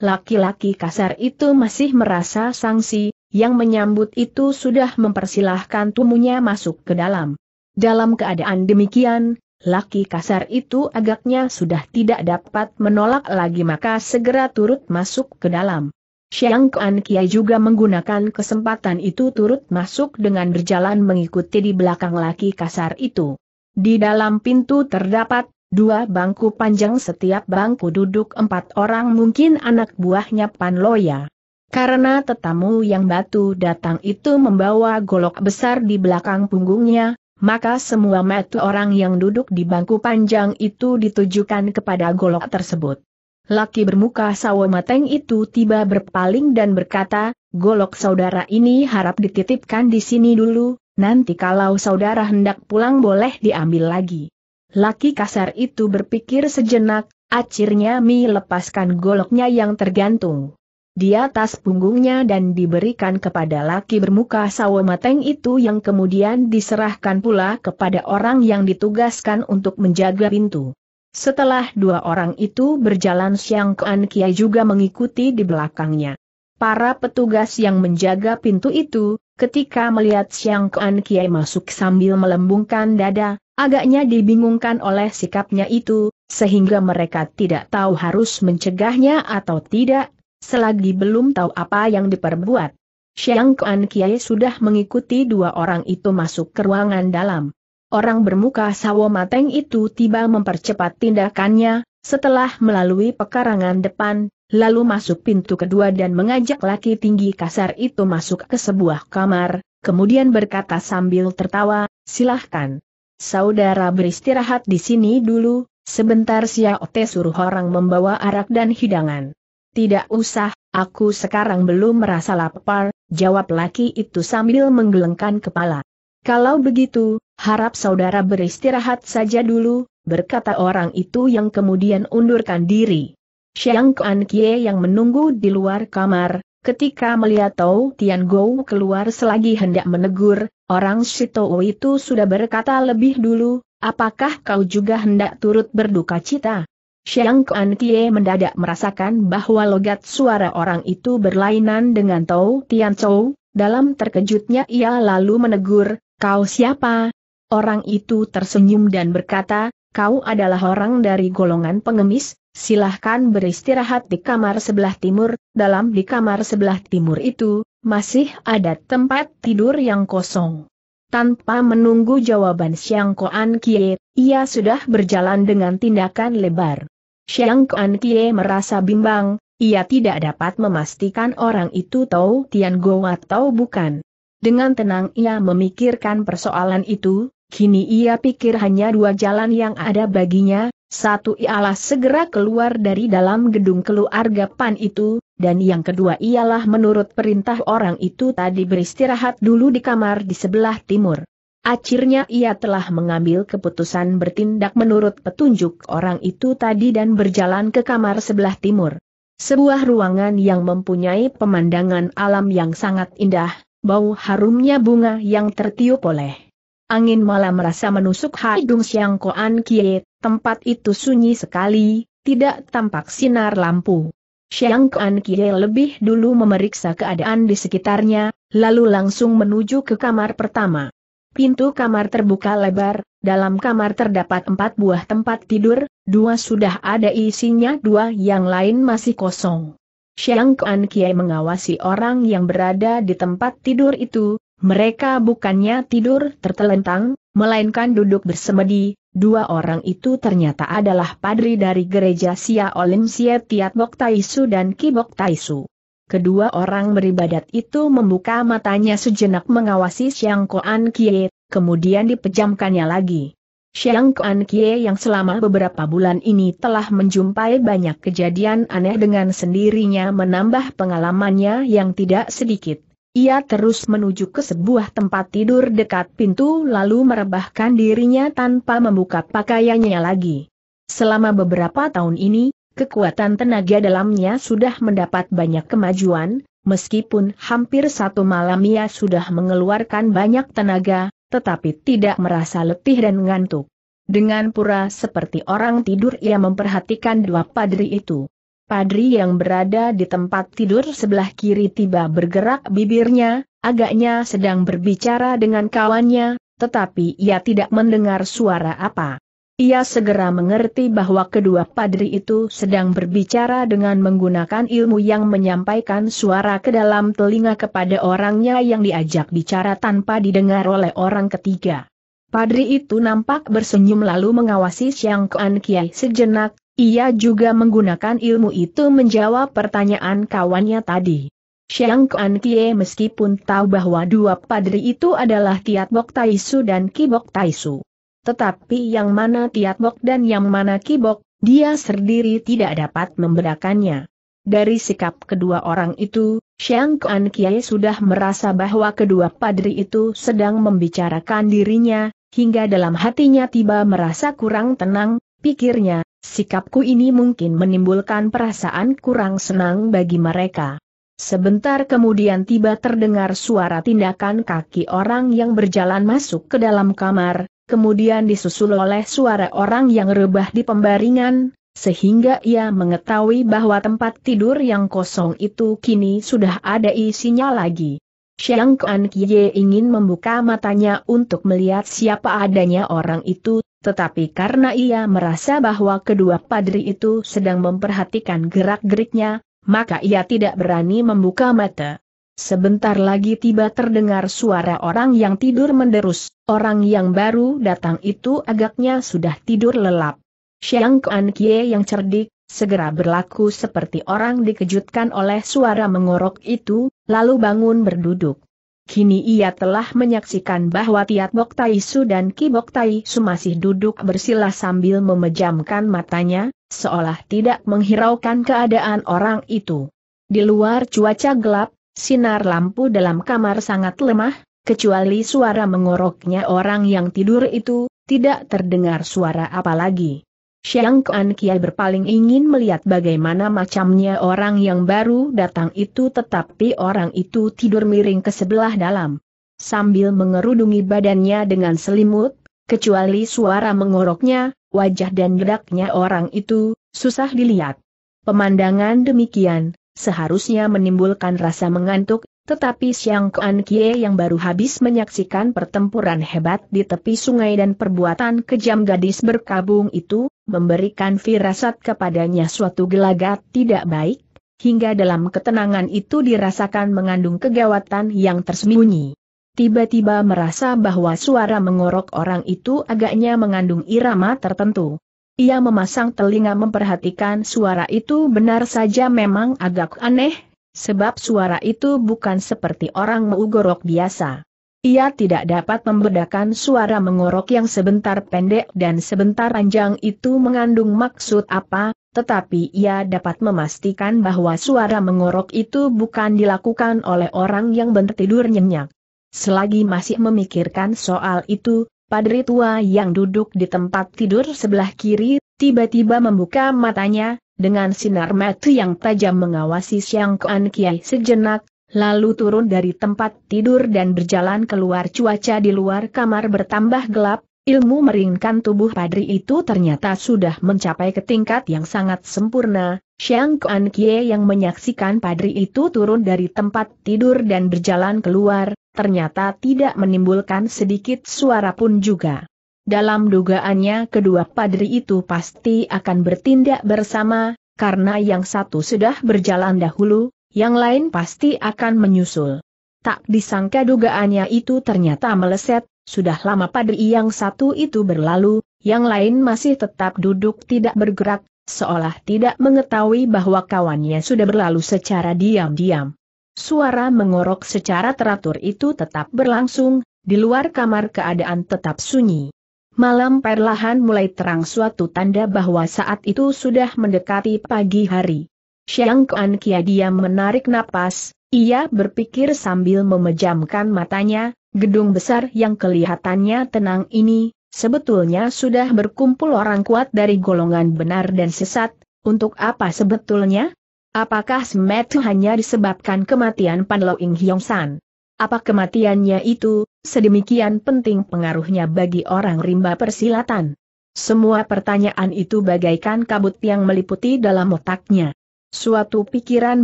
Laki-laki kasar itu masih merasa sanksi, yang menyambut itu sudah mempersilahkan tumunya masuk ke dalam. Dalam keadaan demikian, laki kasar itu agaknya sudah tidak dapat menolak lagi maka segera turut masuk ke dalam. Xiang Kuan Kiai juga menggunakan kesempatan itu turut masuk dengan berjalan mengikuti di belakang laki kasar itu. Di dalam pintu terdapat dua bangku panjang setiap bangku duduk empat orang mungkin anak buahnya Pan Loya. Karena tetamu yang batu datang itu membawa golok besar di belakang punggungnya, maka semua metu orang yang duduk di bangku panjang itu ditujukan kepada golok tersebut. Laki bermuka sawo mateng itu tiba berpaling dan berkata, golok saudara ini harap dititipkan di sini dulu, nanti kalau saudara hendak pulang boleh diambil lagi. Laki kasar itu berpikir sejenak, akhirnya Mi lepaskan goloknya yang tergantung di atas punggungnya dan diberikan kepada laki bermuka sawo mateng itu yang kemudian diserahkan pula kepada orang yang ditugaskan untuk menjaga pintu. Setelah dua orang itu berjalan Siang Kuan Kiai juga mengikuti di belakangnya. Para petugas yang menjaga pintu itu, ketika melihat Siang Kuan Kiai masuk sambil melembungkan dada, agaknya dibingungkan oleh sikapnya itu, sehingga mereka tidak tahu harus mencegahnya atau tidak, selagi belum tahu apa yang diperbuat. Siang Kuan Kiai sudah mengikuti dua orang itu masuk ke ruangan dalam orang bermuka sawo mateng itu tiba mempercepat tindakannya, setelah melalui pekarangan depan, lalu masuk pintu kedua dan mengajak laki tinggi kasar itu masuk ke sebuah kamar, kemudian berkata sambil tertawa, silahkan. Saudara beristirahat di sini dulu, sebentar Xiao Te suruh orang membawa arak dan hidangan. Tidak usah, aku sekarang belum merasa lapar, jawab laki itu sambil menggelengkan kepala. Kalau begitu, harap saudara beristirahat saja dulu, berkata orang itu yang kemudian undurkan diri. Xiang Kuan Kie yang menunggu di luar kamar, ketika melihat Tau Tian Gou keluar selagi hendak menegur, orang Shitou itu sudah berkata lebih dulu, apakah kau juga hendak turut berduka cita? Xiang Kuan Kie mendadak merasakan bahwa logat suara orang itu berlainan dengan Tau Tian Chou, dalam terkejutnya ia lalu menegur, kau siapa, Orang itu tersenyum dan berkata, kau adalah orang dari golongan pengemis, silahkan beristirahat di kamar sebelah timur, dalam di kamar sebelah timur itu, masih ada tempat tidur yang kosong. Tanpa menunggu jawaban Siang Koan Kie, ia sudah berjalan dengan tindakan lebar. Siang Koan Kie merasa bimbang, ia tidak dapat memastikan orang itu tahu Tian Go atau bukan. Dengan tenang ia memikirkan persoalan itu, Kini ia pikir hanya dua jalan yang ada baginya, satu ialah segera keluar dari dalam gedung keluarga Pan itu, dan yang kedua ialah menurut perintah orang itu tadi beristirahat dulu di kamar di sebelah timur. Akhirnya ia telah mengambil keputusan bertindak menurut petunjuk orang itu tadi dan berjalan ke kamar sebelah timur. Sebuah ruangan yang mempunyai pemandangan alam yang sangat indah, bau harumnya bunga yang tertiup oleh angin malah merasa menusuk hidung Siang Koan Kie, tempat itu sunyi sekali, tidak tampak sinar lampu. Siang Koan Kie lebih dulu memeriksa keadaan di sekitarnya, lalu langsung menuju ke kamar pertama. Pintu kamar terbuka lebar, dalam kamar terdapat empat buah tempat tidur, dua sudah ada isinya dua yang lain masih kosong. Siang Kuan Kie mengawasi orang yang berada di tempat tidur itu, mereka bukannya tidur tertelentang, melainkan duduk bersemedi, dua orang itu ternyata adalah padri dari gereja Sia Olim Sia Bok Taisu dan Kibok Taisu. Kedua orang beribadat itu membuka matanya sejenak mengawasi Xiang Koan Kie, kemudian dipejamkannya lagi. Xiang Kuan Kie yang selama beberapa bulan ini telah menjumpai banyak kejadian aneh dengan sendirinya menambah pengalamannya yang tidak sedikit. Ia terus menuju ke sebuah tempat tidur dekat pintu lalu merebahkan dirinya tanpa membuka pakaiannya lagi. Selama beberapa tahun ini, kekuatan tenaga dalamnya sudah mendapat banyak kemajuan, meskipun hampir satu malam ia sudah mengeluarkan banyak tenaga, tetapi tidak merasa letih dan ngantuk. Dengan pura seperti orang tidur ia memperhatikan dua padri itu. Padri yang berada di tempat tidur sebelah kiri tiba bergerak bibirnya, agaknya sedang berbicara dengan kawannya, tetapi ia tidak mendengar suara apa. Ia segera mengerti bahwa kedua padri itu sedang berbicara dengan menggunakan ilmu yang menyampaikan suara ke dalam telinga kepada orangnya yang diajak bicara tanpa didengar oleh orang ketiga. Padri itu nampak bersenyum lalu mengawasi siangkuan Kuan Kiai sejenak, ia juga menggunakan ilmu itu menjawab pertanyaan kawannya tadi. Xiang Kuan Kie meskipun tahu bahwa dua padri itu adalah Tiat Bok Taisu dan Kibok Taisu. Tetapi yang mana Tiat Bok dan yang mana Kibok, dia sendiri tidak dapat membedakannya. Dari sikap kedua orang itu, Xiang Kuan Kie sudah merasa bahwa kedua padri itu sedang membicarakan dirinya, hingga dalam hatinya tiba merasa kurang tenang, pikirnya, Sikapku ini mungkin menimbulkan perasaan kurang senang bagi mereka. Sebentar kemudian tiba terdengar suara tindakan kaki orang yang berjalan masuk ke dalam kamar, kemudian disusul oleh suara orang yang rebah di pembaringan, sehingga ia mengetahui bahwa tempat tidur yang kosong itu kini sudah ada isinya lagi. Xiang Kuan Kie ingin membuka matanya untuk melihat siapa adanya orang itu, tetapi karena ia merasa bahwa kedua padri itu sedang memperhatikan gerak-geriknya, maka ia tidak berani membuka mata. Sebentar lagi tiba terdengar suara orang yang tidur menderus, orang yang baru datang itu agaknya sudah tidur lelap. Xiang Kuan Kie yang cerdik, segera berlaku seperti orang dikejutkan oleh suara mengorok itu, lalu bangun berduduk kini ia telah menyaksikan bahwa Tiat Bok Taisu dan Ki Bok Taisu masih duduk bersila sambil memejamkan matanya, seolah tidak menghiraukan keadaan orang itu. Di luar cuaca gelap, sinar lampu dalam kamar sangat lemah, kecuali suara mengoroknya orang yang tidur itu, tidak terdengar suara apalagi. Xiang Kuan Kiai berpaling ingin melihat bagaimana macamnya orang yang baru datang itu tetapi orang itu tidur miring ke sebelah dalam. Sambil mengerudungi badannya dengan selimut, kecuali suara mengoroknya, wajah dan gedaknya orang itu, susah dilihat. Pemandangan demikian, seharusnya menimbulkan rasa mengantuk, tetapi Xiang Kuan Kie yang baru habis menyaksikan pertempuran hebat di tepi sungai dan perbuatan kejam gadis berkabung itu, memberikan firasat kepadanya suatu gelagat tidak baik, hingga dalam ketenangan itu dirasakan mengandung kegawatan yang tersembunyi. Tiba-tiba merasa bahwa suara mengorok orang itu agaknya mengandung irama tertentu. Ia memasang telinga memperhatikan suara itu benar saja memang agak aneh, sebab suara itu bukan seperti orang meugorok biasa. Ia tidak dapat membedakan suara mengorok yang sebentar pendek dan sebentar panjang itu mengandung maksud apa, tetapi ia dapat memastikan bahwa suara mengorok itu bukan dilakukan oleh orang yang bertidur nyenyak. Selagi masih memikirkan soal itu, padri tua yang duduk di tempat tidur sebelah kiri, tiba-tiba membuka matanya, dengan sinar mata yang tajam mengawasi Siang Kuan Kiai sejenak, Lalu turun dari tempat tidur dan berjalan keluar cuaca di luar kamar bertambah gelap, ilmu meringkan tubuh padri itu ternyata sudah mencapai ke tingkat yang sangat sempurna, Xiang Kuan Kie yang menyaksikan padri itu turun dari tempat tidur dan berjalan keluar, ternyata tidak menimbulkan sedikit suara pun juga. Dalam dugaannya kedua padri itu pasti akan bertindak bersama, karena yang satu sudah berjalan dahulu, yang lain pasti akan menyusul. Tak disangka dugaannya itu ternyata meleset, sudah lama padri yang satu itu berlalu, yang lain masih tetap duduk tidak bergerak, seolah tidak mengetahui bahwa kawannya sudah berlalu secara diam-diam. Suara mengorok secara teratur itu tetap berlangsung, di luar kamar keadaan tetap sunyi. Malam perlahan mulai terang suatu tanda bahwa saat itu sudah mendekati pagi hari. Xiang Kuan Kia diam menarik napas, ia berpikir sambil memejamkan matanya, gedung besar yang kelihatannya tenang ini, sebetulnya sudah berkumpul orang kuat dari golongan benar dan sesat, untuk apa sebetulnya? Apakah Smith hanya disebabkan kematian Pan Lo Ing Hyong San? Apa kematiannya itu, sedemikian penting pengaruhnya bagi orang rimba persilatan? Semua pertanyaan itu bagaikan kabut yang meliputi dalam otaknya. Suatu pikiran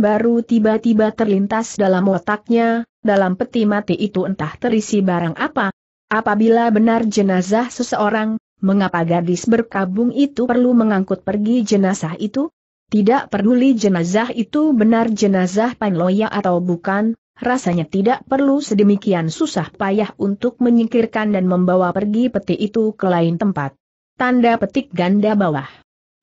baru tiba-tiba terlintas dalam otaknya, dalam peti mati itu entah terisi barang apa. Apabila benar jenazah seseorang, mengapa gadis berkabung itu perlu mengangkut pergi jenazah itu? Tidak peduli jenazah itu benar jenazah Panloya atau bukan, rasanya tidak perlu sedemikian susah payah untuk menyingkirkan dan membawa pergi peti itu ke lain tempat. Tanda petik ganda bawah.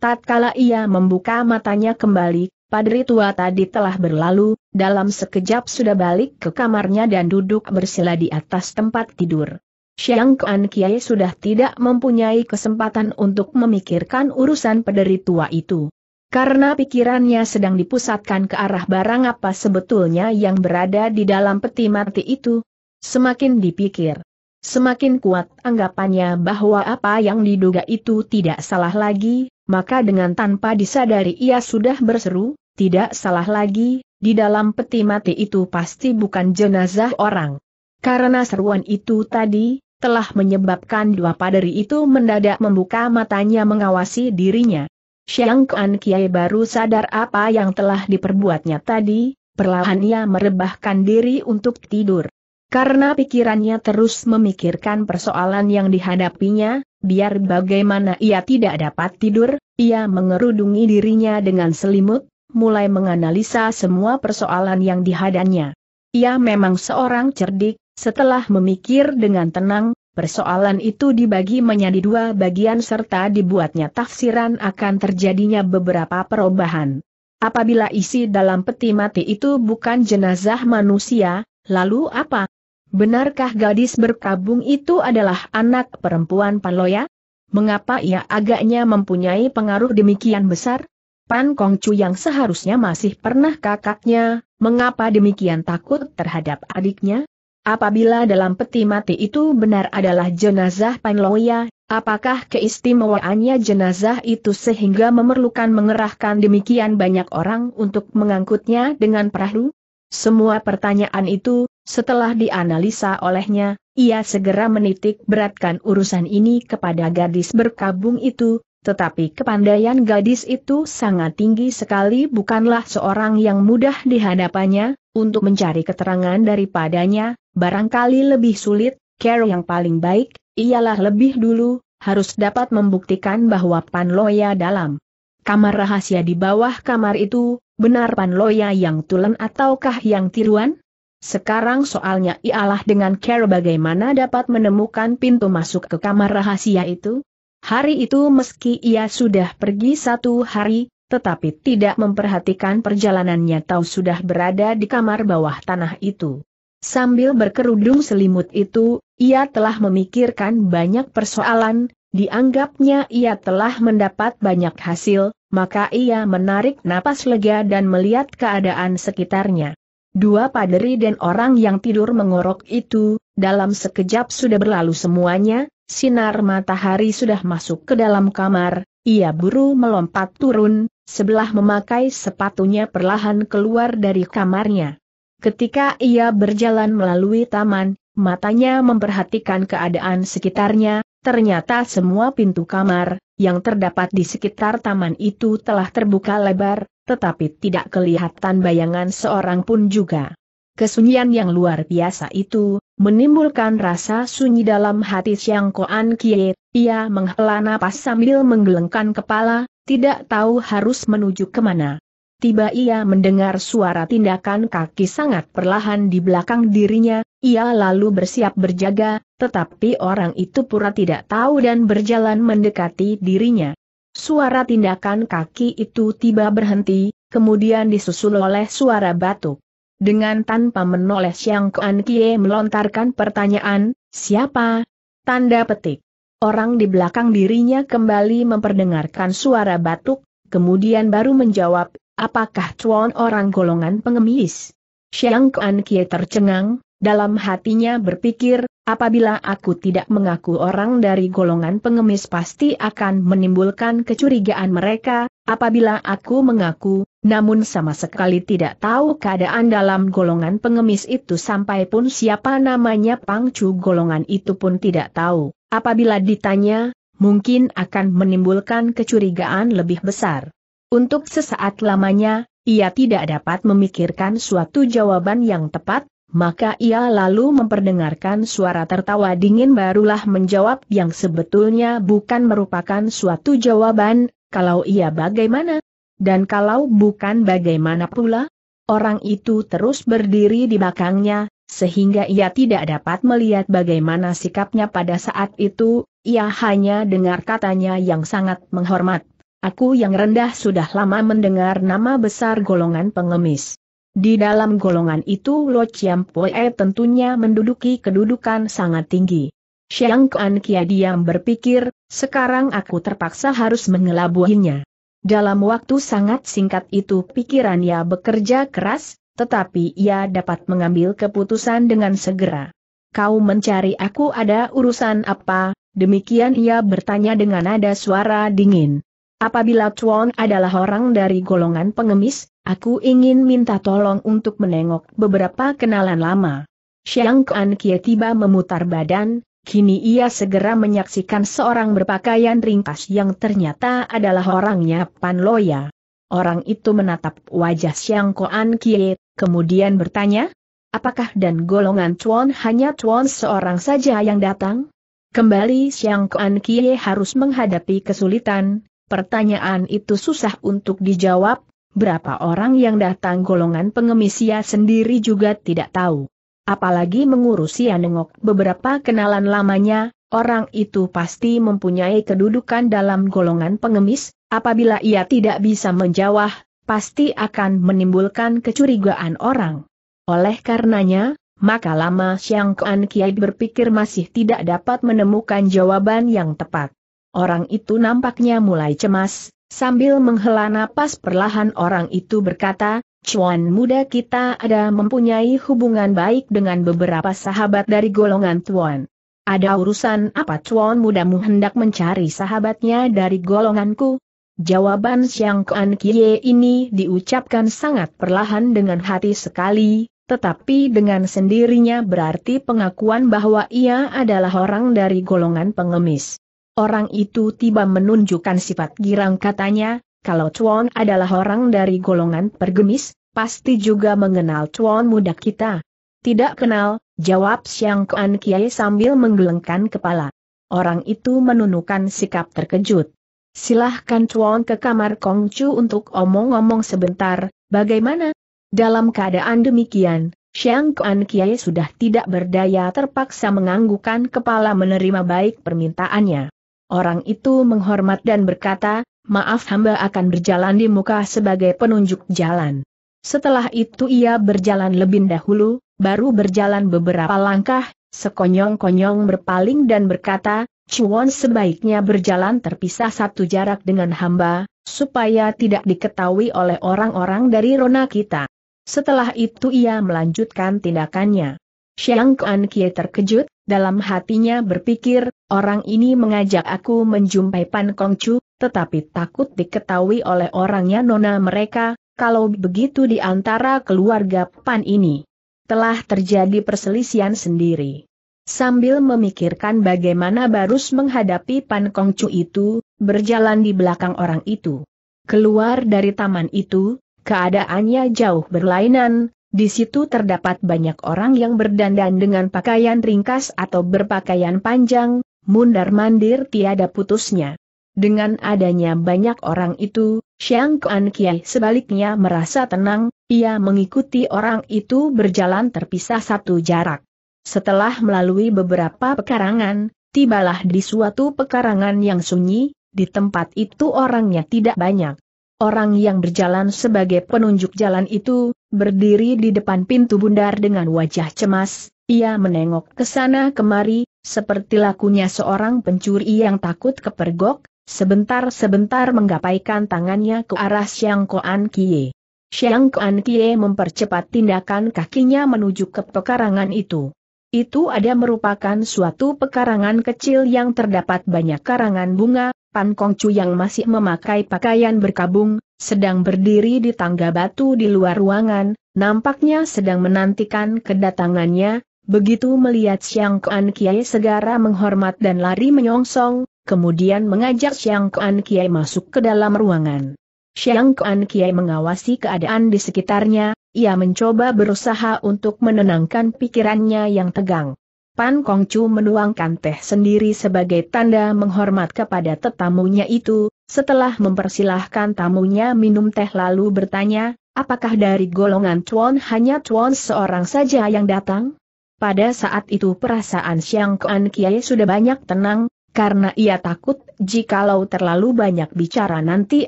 Tatkala ia membuka matanya kembali, padri tua tadi telah berlalu, dalam sekejap sudah balik ke kamarnya dan duduk bersila di atas tempat tidur. Siang Kuan Kiai sudah tidak mempunyai kesempatan untuk memikirkan urusan pederi tua itu. Karena pikirannya sedang dipusatkan ke arah barang apa sebetulnya yang berada di dalam peti mati itu, semakin dipikir. Semakin kuat anggapannya bahwa apa yang diduga itu tidak salah lagi, maka dengan tanpa disadari ia sudah berseru, tidak salah lagi, di dalam peti mati itu pasti bukan jenazah orang. Karena seruan itu tadi, telah menyebabkan dua paderi itu mendadak membuka matanya mengawasi dirinya. Siang Kuan Kiai baru sadar apa yang telah diperbuatnya tadi, perlahan ia merebahkan diri untuk tidur. Karena pikirannya terus memikirkan persoalan yang dihadapinya, biar bagaimana ia tidak dapat tidur, ia mengerudungi dirinya dengan selimut, mulai menganalisa semua persoalan yang dihadapinya. Ia memang seorang cerdik, setelah memikir dengan tenang, persoalan itu dibagi menjadi dua bagian serta dibuatnya tafsiran akan terjadinya beberapa perubahan. Apabila isi dalam peti mati itu bukan jenazah manusia, Lalu apa? Benarkah gadis berkabung itu adalah anak perempuan Panloya? Mengapa ia agaknya mempunyai pengaruh demikian besar? Pan Kongcu yang seharusnya masih pernah kakaknya, mengapa demikian takut terhadap adiknya? Apabila dalam peti mati itu benar adalah jenazah Panloya, apakah keistimewaannya jenazah itu sehingga memerlukan mengerahkan demikian banyak orang untuk mengangkutnya dengan perahu? Semua pertanyaan itu, setelah dianalisa olehnya, ia segera menitik beratkan urusan ini kepada gadis berkabung itu, tetapi kepandaian gadis itu sangat tinggi sekali bukanlah seorang yang mudah dihadapannya, untuk mencari keterangan daripadanya, barangkali lebih sulit, care yang paling baik, ialah lebih dulu, harus dapat membuktikan bahwa Panloya dalam kamar rahasia di bawah kamar itu, Benar Panloya yang tulen ataukah yang tiruan? Sekarang soalnya ialah dengan care bagaimana dapat menemukan pintu masuk ke kamar rahasia itu? Hari itu meski ia sudah pergi satu hari, tetapi tidak memperhatikan perjalanannya tahu sudah berada di kamar bawah tanah itu. Sambil berkerudung selimut itu, ia telah memikirkan banyak persoalan, dianggapnya ia telah mendapat banyak hasil, maka ia menarik napas lega dan melihat keadaan sekitarnya. Dua paderi dan orang yang tidur mengorok itu, dalam sekejap sudah berlalu semuanya, sinar matahari sudah masuk ke dalam kamar, ia buru melompat turun, sebelah memakai sepatunya perlahan keluar dari kamarnya. Ketika ia berjalan melalui taman, matanya memperhatikan keadaan sekitarnya, Ternyata semua pintu kamar, yang terdapat di sekitar taman itu telah terbuka lebar, tetapi tidak kelihatan bayangan seorang pun juga. Kesunyian yang luar biasa itu, menimbulkan rasa sunyi dalam hati Siang Koan Kie, ia menghela napas sambil menggelengkan kepala, tidak tahu harus menuju kemana. Tiba ia mendengar suara tindakan kaki sangat perlahan di belakang dirinya, ia lalu bersiap berjaga, tetapi orang itu pura tidak tahu dan berjalan mendekati dirinya. Suara tindakan kaki itu tiba berhenti, kemudian disusul oleh suara batuk. Dengan tanpa menoleh Siang Kuan Kie melontarkan pertanyaan, siapa? Tanda petik. Orang di belakang dirinya kembali memperdengarkan suara batuk, kemudian baru menjawab, apakah cuan orang golongan pengemis? Siang Kuan Kie tercengang, dalam hatinya berpikir, apabila aku tidak mengaku orang dari golongan pengemis pasti akan menimbulkan kecurigaan mereka, apabila aku mengaku, namun sama sekali tidak tahu keadaan dalam golongan pengemis itu sampai pun siapa namanya pangcu golongan itu pun tidak tahu. Apabila ditanya, mungkin akan menimbulkan kecurigaan lebih besar. Untuk sesaat lamanya, ia tidak dapat memikirkan suatu jawaban yang tepat, maka ia lalu memperdengarkan suara tertawa dingin barulah menjawab yang sebetulnya bukan merupakan suatu jawaban, kalau ia bagaimana? Dan kalau bukan bagaimana pula? Orang itu terus berdiri di belakangnya, sehingga ia tidak dapat melihat bagaimana sikapnya pada saat itu, ia hanya dengar katanya yang sangat menghormat. Aku yang rendah sudah lama mendengar nama besar golongan pengemis. Di dalam golongan itu Lo Chiam Poe tentunya menduduki kedudukan sangat tinggi. Xiang Kuan Kia diam berpikir, sekarang aku terpaksa harus mengelabuhinya. Dalam waktu sangat singkat itu pikirannya bekerja keras, tetapi ia dapat mengambil keputusan dengan segera. Kau mencari aku ada urusan apa? Demikian ia bertanya dengan nada suara dingin. Apabila Chuan adalah orang dari golongan pengemis, Aku ingin minta tolong untuk menengok beberapa kenalan lama. Xiang Kuan Kie tiba memutar badan, kini ia segera menyaksikan seorang berpakaian ringkas yang ternyata adalah orangnya Pan Loya. Orang itu menatap wajah Xiang Kuan Kie, kemudian bertanya, apakah dan golongan Chuan hanya Chuan seorang saja yang datang? Kembali Xiang Kuan Kie harus menghadapi kesulitan, pertanyaan itu susah untuk dijawab, berapa orang yang datang golongan pengemis ia sendiri juga tidak tahu. Apalagi mengurusi Anengok beberapa kenalan lamanya, orang itu pasti mempunyai kedudukan dalam golongan pengemis, apabila ia tidak bisa menjawab, pasti akan menimbulkan kecurigaan orang. Oleh karenanya, maka lama siang Kuan Kiai berpikir masih tidak dapat menemukan jawaban yang tepat. Orang itu nampaknya mulai cemas, Sambil menghela napas perlahan orang itu berkata, Cuan muda kita ada mempunyai hubungan baik dengan beberapa sahabat dari golongan Tuan. Ada urusan apa Cuan mudamu hendak mencari sahabatnya dari golonganku? Jawaban Siang Kuan Kie ini diucapkan sangat perlahan dengan hati sekali, tetapi dengan sendirinya berarti pengakuan bahwa ia adalah orang dari golongan pengemis. Orang itu tiba menunjukkan sifat girang katanya, kalau Chuan adalah orang dari golongan pergemis, pasti juga mengenal Chuan muda kita. Tidak kenal, jawab Siang Kuan Kiai sambil menggelengkan kepala. Orang itu menunukan sikap terkejut. Silahkan Chuan ke kamar Kong Chu untuk omong-omong sebentar, bagaimana? Dalam keadaan demikian, Siang Kuan Kiai sudah tidak berdaya terpaksa menganggukan kepala menerima baik permintaannya. Orang itu menghormat dan berkata, maaf hamba akan berjalan di muka sebagai penunjuk jalan. Setelah itu ia berjalan lebih dahulu, baru berjalan beberapa langkah, sekonyong-konyong berpaling dan berkata, Cuan sebaiknya berjalan terpisah satu jarak dengan hamba, supaya tidak diketahui oleh orang-orang dari rona kita. Setelah itu ia melanjutkan tindakannya. Xiang Kuan Kie terkejut, dalam hatinya berpikir, orang ini mengajak aku menjumpai Pan Kongcu, tetapi takut diketahui oleh orangnya nona mereka, kalau begitu di antara keluarga Pan ini. Telah terjadi perselisihan sendiri. Sambil memikirkan bagaimana Barus menghadapi Pan Kongcu itu, berjalan di belakang orang itu. Keluar dari taman itu, keadaannya jauh berlainan, di situ terdapat banyak orang yang berdandan dengan pakaian ringkas atau berpakaian panjang, mundar-mandir tiada putusnya. Dengan adanya banyak orang itu, Xiang Kuan Kiai sebaliknya merasa tenang, ia mengikuti orang itu berjalan terpisah satu jarak. Setelah melalui beberapa pekarangan, tibalah di suatu pekarangan yang sunyi, di tempat itu orangnya tidak banyak. Orang yang berjalan sebagai penunjuk jalan itu, berdiri di depan pintu bundar dengan wajah cemas, ia menengok ke sana kemari, seperti lakunya seorang pencuri yang takut kepergok, sebentar-sebentar menggapaikan tangannya ke arah Xiang Koan Kie. Xiang Koan Kie mempercepat tindakan kakinya menuju ke pekarangan itu. Itu ada merupakan suatu pekarangan kecil yang terdapat banyak karangan bunga, Pan Kong Chu yang masih memakai pakaian berkabung, sedang berdiri di tangga batu di luar ruangan, nampaknya sedang menantikan kedatangannya, begitu melihat Siang Kuan Kiai segera menghormat dan lari menyongsong, kemudian mengajak Siang Kuan Kiai masuk ke dalam ruangan. Siang Kuan Kiai mengawasi keadaan di sekitarnya, ia mencoba berusaha untuk menenangkan pikirannya yang tegang. Pan Kongcu menuangkan teh sendiri sebagai tanda menghormat kepada tetamunya itu, setelah mempersilahkan tamunya minum teh lalu bertanya, apakah dari golongan Chuan hanya Chuan seorang saja yang datang? Pada saat itu perasaan Xiang Kuan Kiai sudah banyak tenang, karena ia takut jikalau terlalu banyak bicara nanti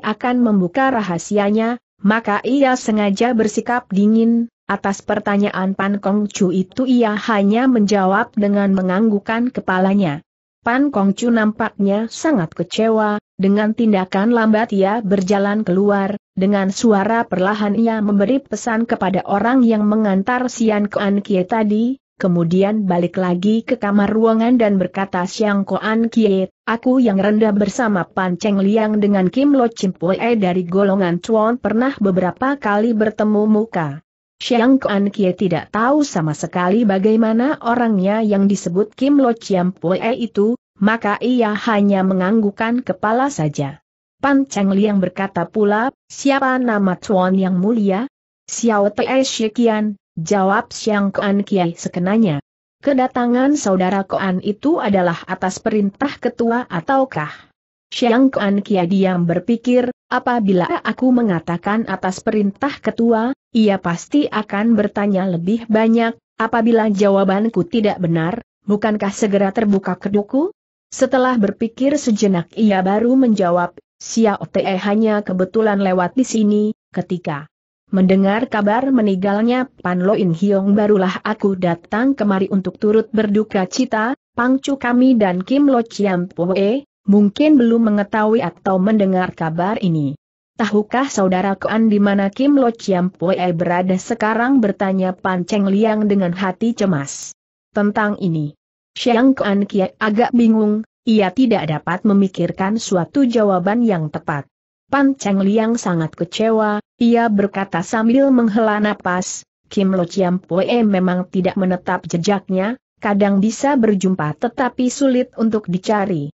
akan membuka rahasianya, maka ia sengaja bersikap dingin, Atas pertanyaan Pan Kong Chu itu ia hanya menjawab dengan menganggukan kepalanya. Pan Kong Chu nampaknya sangat kecewa, dengan tindakan lambat ia berjalan keluar, dengan suara perlahan ia memberi pesan kepada orang yang mengantar Sian Kuan Kie tadi, kemudian balik lagi ke kamar ruangan dan berkata Siang Kuan Kie, aku yang rendah bersama Pan Cheng Liang dengan Kim Lo Pue dari golongan Chuan pernah beberapa kali bertemu muka. Xiang Kuan Kie tidak tahu sama sekali bagaimana orangnya yang disebut Kim Lo Chiam Pue itu, maka ia hanya menganggukkan kepala saja. Pan Cheng Liang berkata pula, siapa nama Tuan yang mulia? Xiao Te Shikian, jawab Xiang Kuan Kie sekenanya. Kedatangan saudara Kuan itu adalah atas perintah ketua ataukah? Xiang Kuan Kie diam berpikir, Apabila aku mengatakan atas perintah ketua, ia pasti akan bertanya lebih banyak, apabila jawabanku tidak benar, bukankah segera terbuka keduku? Setelah berpikir sejenak ia baru menjawab, Xiao Te hanya kebetulan lewat di sini, ketika mendengar kabar meninggalnya Pan Lo In Hiong barulah aku datang kemari untuk turut berduka cita, Pangcu kami dan Kim Lo Chiam Poe, mungkin belum mengetahui atau mendengar kabar ini. Tahukah saudara Kuan di mana Kim Lo Chiam Pue berada sekarang bertanya Pan Cheng Liang dengan hati cemas. Tentang ini, Xiang Kuan Kia agak bingung, ia tidak dapat memikirkan suatu jawaban yang tepat. Pan Cheng Liang sangat kecewa, ia berkata sambil menghela napas, Kim Lo Chiam Pue memang tidak menetap jejaknya, kadang bisa berjumpa tetapi sulit untuk dicari.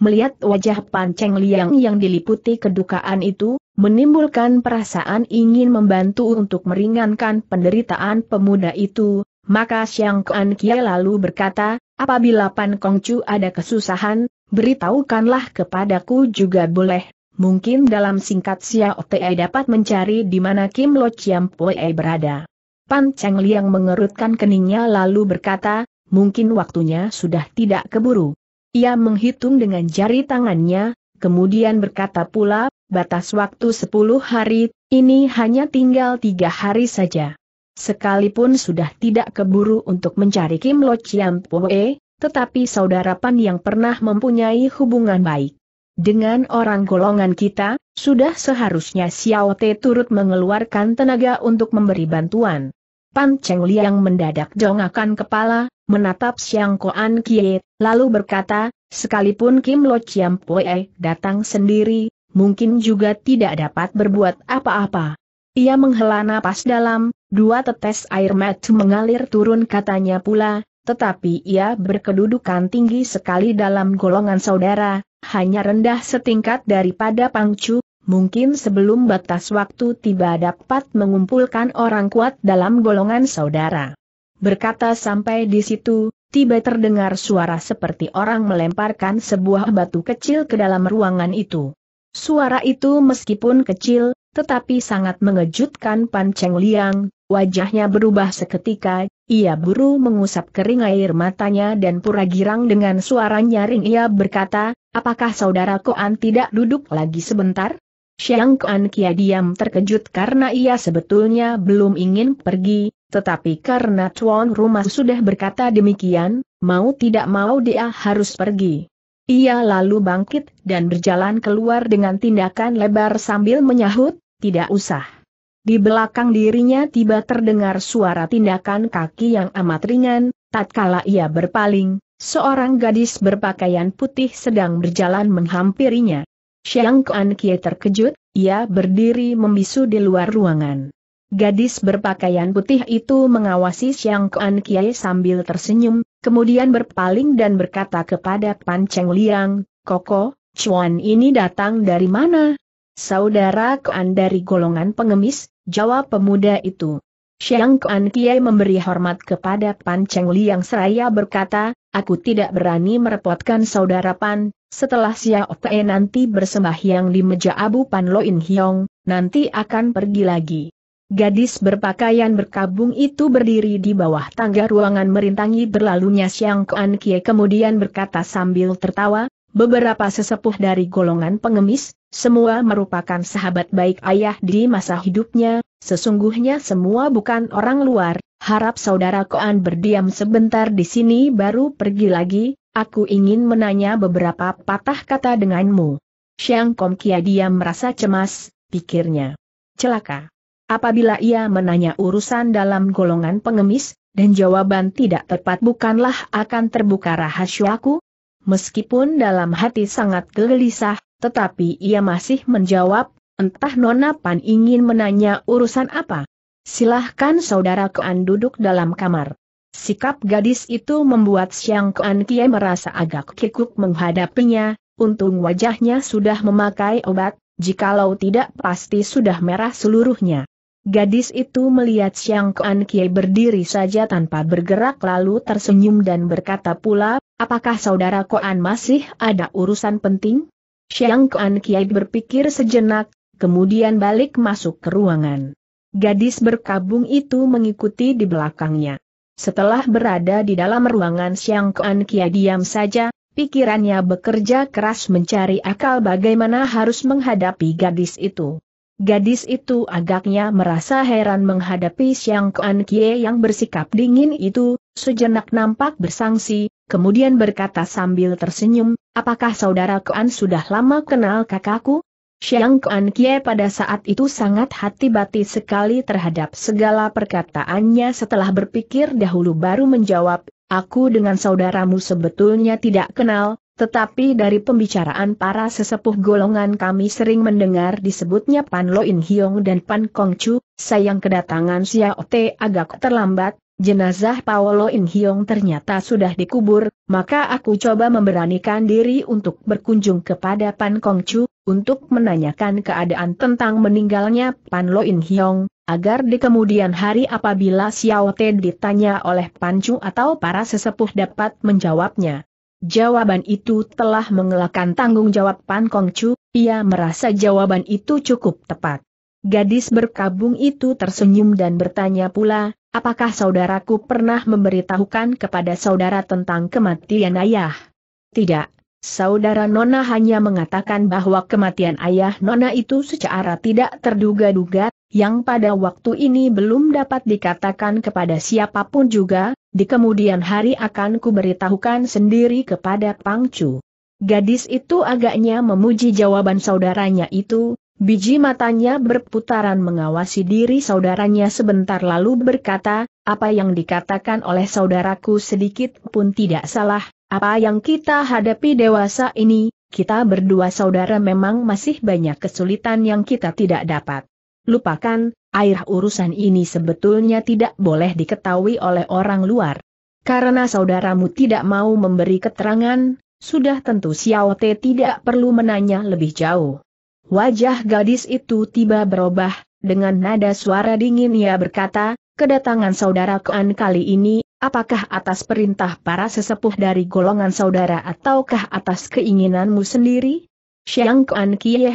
Melihat wajah Pan Cheng Liang yang diliputi kedukaan itu, menimbulkan perasaan ingin membantu untuk meringankan penderitaan pemuda itu, maka Siang Kuan Kie lalu berkata, apabila Pan Kongcu ada kesusahan, beritahukanlah kepadaku juga boleh. Mungkin dalam singkat Xiao Te dapat mencari di mana Kim Lo Chiam Poe berada. Pan Cheng Liang mengerutkan keningnya lalu berkata, mungkin waktunya sudah tidak keburu. Ia menghitung dengan jari tangannya, kemudian berkata pula, batas waktu 10 hari, ini hanya tinggal tiga hari saja. Sekalipun sudah tidak keburu untuk mencari Kim Lo Chiam Poe, tetapi saudara Pan yang pernah mempunyai hubungan baik. Dengan orang golongan kita, sudah seharusnya Xiao Te turut mengeluarkan tenaga untuk memberi bantuan. Pan Cheng Liang mendadak jongakan kepala, menatap Siang Koan Kie, lalu berkata, sekalipun Kim Lo Chiam Poe datang sendiri, mungkin juga tidak dapat berbuat apa-apa. Ia menghela napas dalam, dua tetes air mata mengalir turun katanya pula, tetapi ia berkedudukan tinggi sekali dalam golongan saudara, hanya rendah setingkat daripada Pangcu, mungkin sebelum batas waktu tiba dapat mengumpulkan orang kuat dalam golongan saudara. Berkata sampai di situ, tiba terdengar suara seperti orang melemparkan sebuah batu kecil ke dalam ruangan itu. Suara itu meskipun kecil, tetapi sangat mengejutkan Pan Cheng Liang, wajahnya berubah seketika, ia buru mengusap kering air matanya dan pura girang dengan suara nyaring ia berkata, apakah saudara Koan tidak duduk lagi sebentar? Xiang Koan Kia diam terkejut karena ia sebetulnya belum ingin pergi, tetapi karena tuan rumah sudah berkata demikian, mau tidak mau dia harus pergi. Ia lalu bangkit dan berjalan keluar dengan tindakan lebar sambil menyahut, tidak usah. Di belakang dirinya tiba terdengar suara tindakan kaki yang amat ringan, tatkala ia berpaling, seorang gadis berpakaian putih sedang berjalan menghampirinya. Xiang Kuan Kie terkejut, ia berdiri membisu di luar ruangan. Gadis berpakaian putih itu mengawasi Siang Kuan Kiai sambil tersenyum, kemudian berpaling dan berkata kepada Pan Cheng Liang, Koko, Chuan ini datang dari mana? Saudara Kuan dari golongan pengemis, jawab pemuda itu. Siang Kuan Kiai memberi hormat kepada Pan Cheng Liang seraya berkata, aku tidak berani merepotkan saudara Pan, setelah Xiao Pei nanti bersembahyang di meja Abu Pan Loin Hiong, nanti akan pergi lagi. Gadis berpakaian berkabung itu berdiri di bawah tangga ruangan merintangi berlalunya Siang Kuan Kie kemudian berkata sambil tertawa, beberapa sesepuh dari golongan pengemis, semua merupakan sahabat baik ayah di masa hidupnya, sesungguhnya semua bukan orang luar, harap saudara Kuan berdiam sebentar di sini baru pergi lagi, aku ingin menanya beberapa patah kata denganmu. Siang Kom kie diam merasa cemas, pikirnya. Celaka apabila ia menanya urusan dalam golongan pengemis, dan jawaban tidak tepat bukanlah akan terbuka rahasiaku? Meskipun dalam hati sangat gelisah, tetapi ia masih menjawab, entah Nona Pan ingin menanya urusan apa. Silahkan saudara Kean duduk dalam kamar. Sikap gadis itu membuat Siang Kean Kie merasa agak kikuk menghadapinya, untung wajahnya sudah memakai obat, jikalau tidak pasti sudah merah seluruhnya. Gadis itu melihat Siang Kuan Kie berdiri saja tanpa bergerak lalu tersenyum dan berkata pula, apakah saudara Kuan masih ada urusan penting? Siang Kuan Kie berpikir sejenak, kemudian balik masuk ke ruangan. Gadis berkabung itu mengikuti di belakangnya. Setelah berada di dalam ruangan Siang Kuan Kie diam saja, pikirannya bekerja keras mencari akal bagaimana harus menghadapi gadis itu. Gadis itu agaknya merasa heran menghadapi Siang Kuan Kie yang bersikap dingin itu, sejenak nampak bersangsi, kemudian berkata sambil tersenyum, apakah saudara Kuan sudah lama kenal kakakku? Siang Kuan Kie pada saat itu sangat hati-hati sekali terhadap segala perkataannya setelah berpikir dahulu baru menjawab, aku dengan saudaramu sebetulnya tidak kenal, tetapi dari pembicaraan para sesepuh golongan kami sering mendengar disebutnya Pan Lo In Hiong dan Pan Kong Chu, sayang kedatangan Xiao Te agak terlambat, jenazah Paolo In Hiong ternyata sudah dikubur, maka aku coba memberanikan diri untuk berkunjung kepada Pan Kong Chu, untuk menanyakan keadaan tentang meninggalnya Pan Lo In Hiong, agar di kemudian hari apabila Xiao Te ditanya oleh Pan Chu atau para sesepuh dapat menjawabnya. Jawaban itu telah mengelakkan tanggung jawab Pan Kong Chu, ia merasa jawaban itu cukup tepat. Gadis berkabung itu tersenyum dan bertanya pula, apakah saudaraku pernah memberitahukan kepada saudara tentang kematian ayah? Tidak, saudara Nona hanya mengatakan bahwa kematian ayah Nona itu secara tidak terduga-duga, yang pada waktu ini belum dapat dikatakan kepada siapapun juga, di kemudian hari akan kuberitahukan sendiri kepada Pangcu. Gadis itu agaknya memuji jawaban saudaranya itu, biji matanya berputaran mengawasi diri saudaranya sebentar lalu berkata, apa yang dikatakan oleh saudaraku sedikit pun tidak salah, apa yang kita hadapi dewasa ini, kita berdua saudara memang masih banyak kesulitan yang kita tidak dapat lupakan, air urusan ini sebetulnya tidak boleh diketahui oleh orang luar. Karena saudaramu tidak mau memberi keterangan, sudah tentu Xiao Te tidak perlu menanya lebih jauh. Wajah gadis itu tiba berubah, dengan nada suara dingin ia berkata, kedatangan saudara Kuan kali ini, apakah atas perintah para sesepuh dari golongan saudara ataukah atas keinginanmu sendiri? Xiang Kuan Kie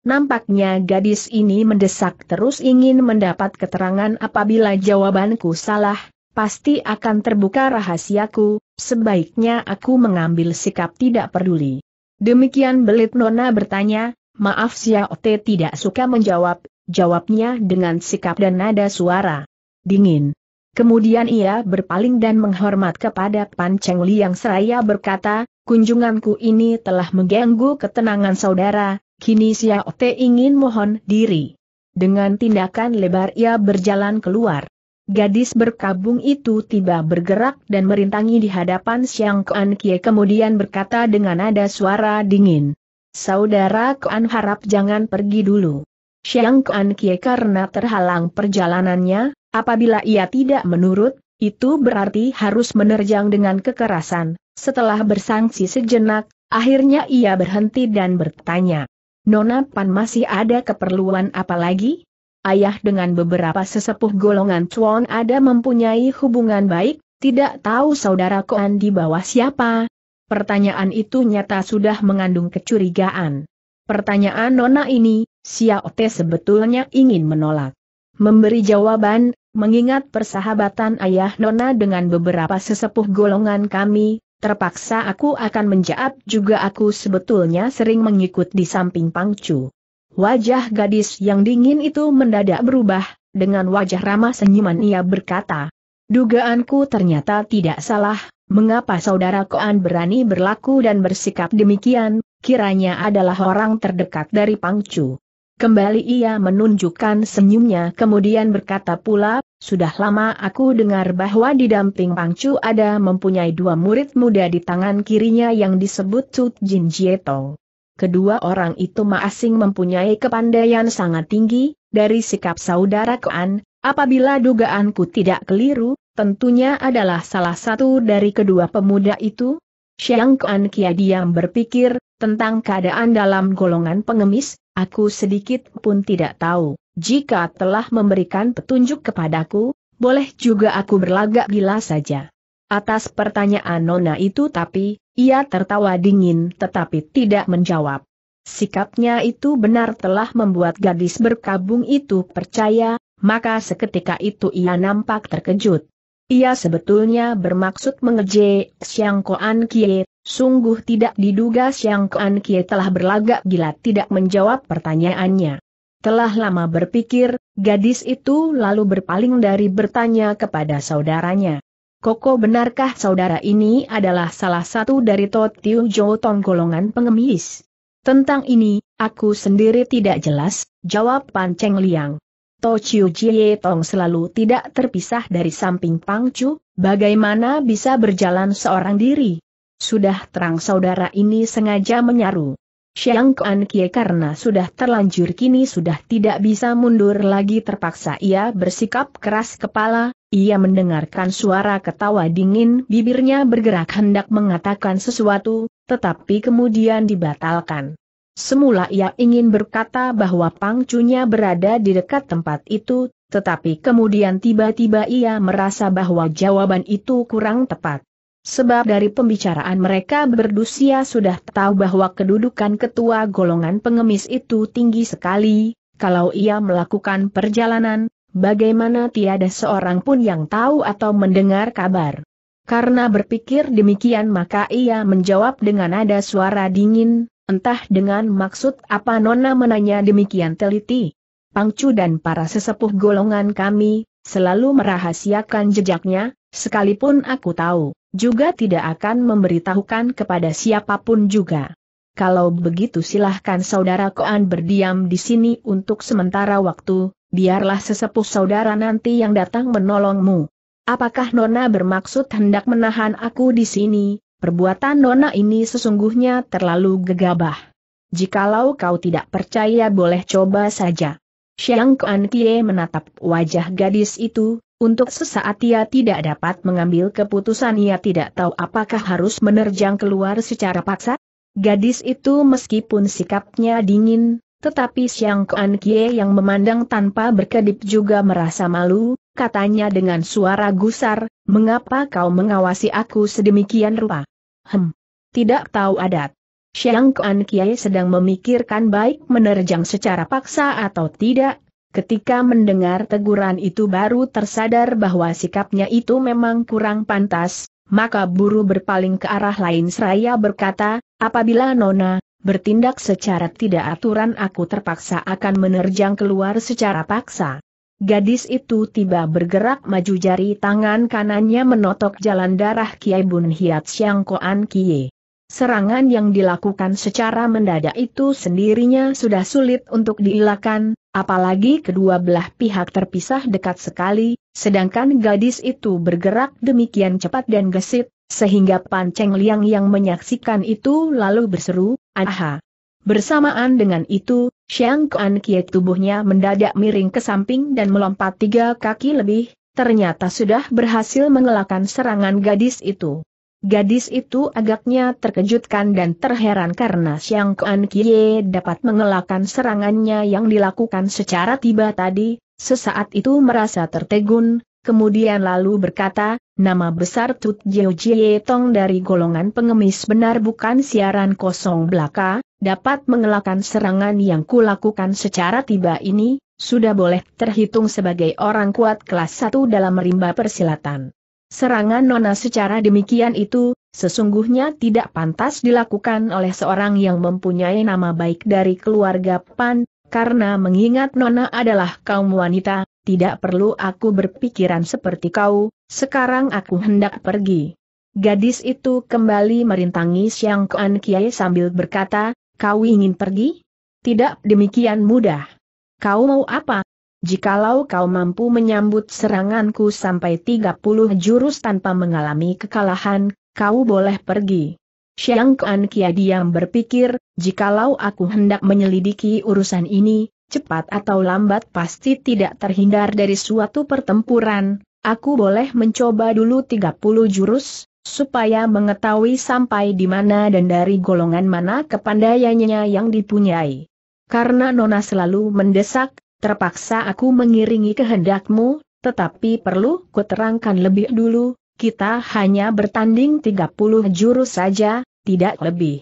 Nampaknya gadis ini mendesak terus ingin mendapat keterangan apabila jawabanku salah, pasti akan terbuka rahasiaku, sebaiknya aku mengambil sikap tidak peduli. Demikian belit Nona bertanya, maaf Xiaote tidak suka menjawab, jawabnya dengan sikap dan nada suara. Dingin. Kemudian ia berpaling dan menghormat kepada Pan Cheng Li yang seraya berkata, kunjunganku ini telah mengganggu ketenangan saudara, Kini Xiao Te ingin mohon diri. Dengan tindakan lebar ia berjalan keluar. Gadis berkabung itu tiba bergerak dan merintangi di hadapan Xiang Kuan Kie kemudian berkata dengan nada suara dingin. Saudara Kuan harap jangan pergi dulu. Xiang Kuan Kie karena terhalang perjalanannya, apabila ia tidak menurut, itu berarti harus menerjang dengan kekerasan. Setelah bersangsi sejenak, akhirnya ia berhenti dan bertanya. Nona Pan masih ada keperluan apa lagi? Ayah dengan beberapa sesepuh golongan Chuan ada mempunyai hubungan baik, tidak tahu saudara Koan di bawah siapa? Pertanyaan itu nyata sudah mengandung kecurigaan. Pertanyaan Nona ini, Xiao Te sebetulnya ingin menolak. Memberi jawaban, mengingat persahabatan ayah Nona dengan beberapa sesepuh golongan kami, Terpaksa aku akan menjawab juga aku sebetulnya sering mengikut di samping Pangcu. Wajah gadis yang dingin itu mendadak berubah, dengan wajah ramah senyuman ia berkata. Dugaanku ternyata tidak salah, mengapa saudara Koan berani berlaku dan bersikap demikian, kiranya adalah orang terdekat dari Pangcu. Kembali ia menunjukkan senyumnya kemudian berkata pula, sudah lama aku dengar bahwa di damping Pangcu ada mempunyai dua murid muda di tangan kirinya yang disebut Cut Jin Jieto. Kedua orang itu masing mempunyai kepandaian sangat tinggi, dari sikap saudara Koan, apabila dugaanku tidak keliru, tentunya adalah salah satu dari kedua pemuda itu. Xiang Koan Kia diam berpikir, tentang keadaan dalam golongan pengemis, aku sedikit pun tidak tahu. Jika telah memberikan petunjuk kepadaku, boleh juga aku berlagak gila saja. Atas pertanyaan Nona itu tapi, ia tertawa dingin tetapi tidak menjawab. Sikapnya itu benar telah membuat gadis berkabung itu percaya, maka seketika itu ia nampak terkejut. Ia sebetulnya bermaksud mengejek Xiang Koan Kie, Sungguh tidak diduga siang Kuan Kie telah berlagak gila tidak menjawab pertanyaannya. Telah lama berpikir, gadis itu lalu berpaling dari bertanya kepada saudaranya. Koko benarkah saudara ini adalah salah satu dari Totiu Jotong golongan pengemis? Tentang ini, aku sendiri tidak jelas, jawab Pan Cheng Liang. Tochiu Jie Tong selalu tidak terpisah dari samping Pangcu, bagaimana bisa berjalan seorang diri? Sudah terang saudara ini sengaja menyaru. Xiang Kuan Kie karena sudah terlanjur kini sudah tidak bisa mundur lagi terpaksa ia bersikap keras kepala, ia mendengarkan suara ketawa dingin bibirnya bergerak hendak mengatakan sesuatu, tetapi kemudian dibatalkan. Semula ia ingin berkata bahwa pangcunya berada di dekat tempat itu, tetapi kemudian tiba-tiba ia merasa bahwa jawaban itu kurang tepat. Sebab dari pembicaraan mereka berdusia sudah tahu bahwa kedudukan ketua golongan pengemis itu tinggi sekali, kalau ia melakukan perjalanan, bagaimana tiada seorang pun yang tahu atau mendengar kabar. Karena berpikir demikian maka ia menjawab dengan nada suara dingin, entah dengan maksud apa Nona menanya demikian teliti. Pangcu dan para sesepuh golongan kami, selalu merahasiakan jejaknya, sekalipun aku tahu juga tidak akan memberitahukan kepada siapapun juga. Kalau begitu silahkan saudara Koan berdiam di sini untuk sementara waktu, biarlah sesepuh saudara nanti yang datang menolongmu. Apakah Nona bermaksud hendak menahan aku di sini? Perbuatan Nona ini sesungguhnya terlalu gegabah. Jikalau kau tidak percaya boleh coba saja. Xiang Kuan Kie menatap wajah gadis itu, untuk sesaat ia tidak dapat mengambil keputusan ia tidak tahu apakah harus menerjang keluar secara paksa. Gadis itu meskipun sikapnya dingin, tetapi Siang Kuan Kie yang memandang tanpa berkedip juga merasa malu, katanya dengan suara gusar, mengapa kau mengawasi aku sedemikian rupa? Hem, tidak tahu adat. Siang Kuan Kie sedang memikirkan baik menerjang secara paksa atau tidak, Ketika mendengar teguran itu baru tersadar bahwa sikapnya itu memang kurang pantas, maka buru berpaling ke arah lain seraya berkata, apabila Nona, bertindak secara tidak aturan aku terpaksa akan menerjang keluar secara paksa. Gadis itu tiba bergerak maju jari tangan kanannya menotok jalan darah Kiai Bun Hiat Siang Koan Kie. Serangan yang dilakukan secara mendadak itu sendirinya sudah sulit untuk dielakkan, apalagi kedua belah pihak terpisah dekat sekali, sedangkan gadis itu bergerak demikian cepat dan gesit, sehingga Pan Cheng Liang yang menyaksikan itu lalu berseru, aha. Bersamaan dengan itu, Xiang Kuan Kie tubuhnya mendadak miring ke samping dan melompat tiga kaki lebih, ternyata sudah berhasil mengelakkan serangan gadis itu. Gadis itu agaknya terkejutkan dan terheran karena Siang Kuan Kie dapat mengelakkan serangannya yang dilakukan secara tiba tadi, sesaat itu merasa tertegun, kemudian lalu berkata, nama besar Tut Jiu Jie Tong dari golongan pengemis benar bukan siaran kosong belaka, dapat mengelakkan serangan yang kulakukan secara tiba ini, sudah boleh terhitung sebagai orang kuat kelas 1 dalam rimba persilatan. Serangan Nona secara demikian itu, sesungguhnya tidak pantas dilakukan oleh seorang yang mempunyai nama baik dari keluarga Pan, karena mengingat Nona adalah kaum wanita, tidak perlu aku berpikiran seperti kau, sekarang aku hendak pergi. Gadis itu kembali merintangi Siang Kuan Kiai sambil berkata, kau ingin pergi? Tidak demikian mudah. Kau mau apa? Jikalau kau mampu menyambut seranganku sampai 30 jurus tanpa mengalami kekalahan, kau boleh pergi. Xiang Kuan Kia diam berpikir, jikalau aku hendak menyelidiki urusan ini, cepat atau lambat pasti tidak terhindar dari suatu pertempuran, aku boleh mencoba dulu 30 jurus, supaya mengetahui sampai di mana dan dari golongan mana kepandaiannya yang dipunyai. Karena Nona selalu mendesak, Terpaksa aku mengiringi kehendakmu, tetapi perlu kuterangkan lebih dulu, kita hanya bertanding 30 jurus saja, tidak lebih.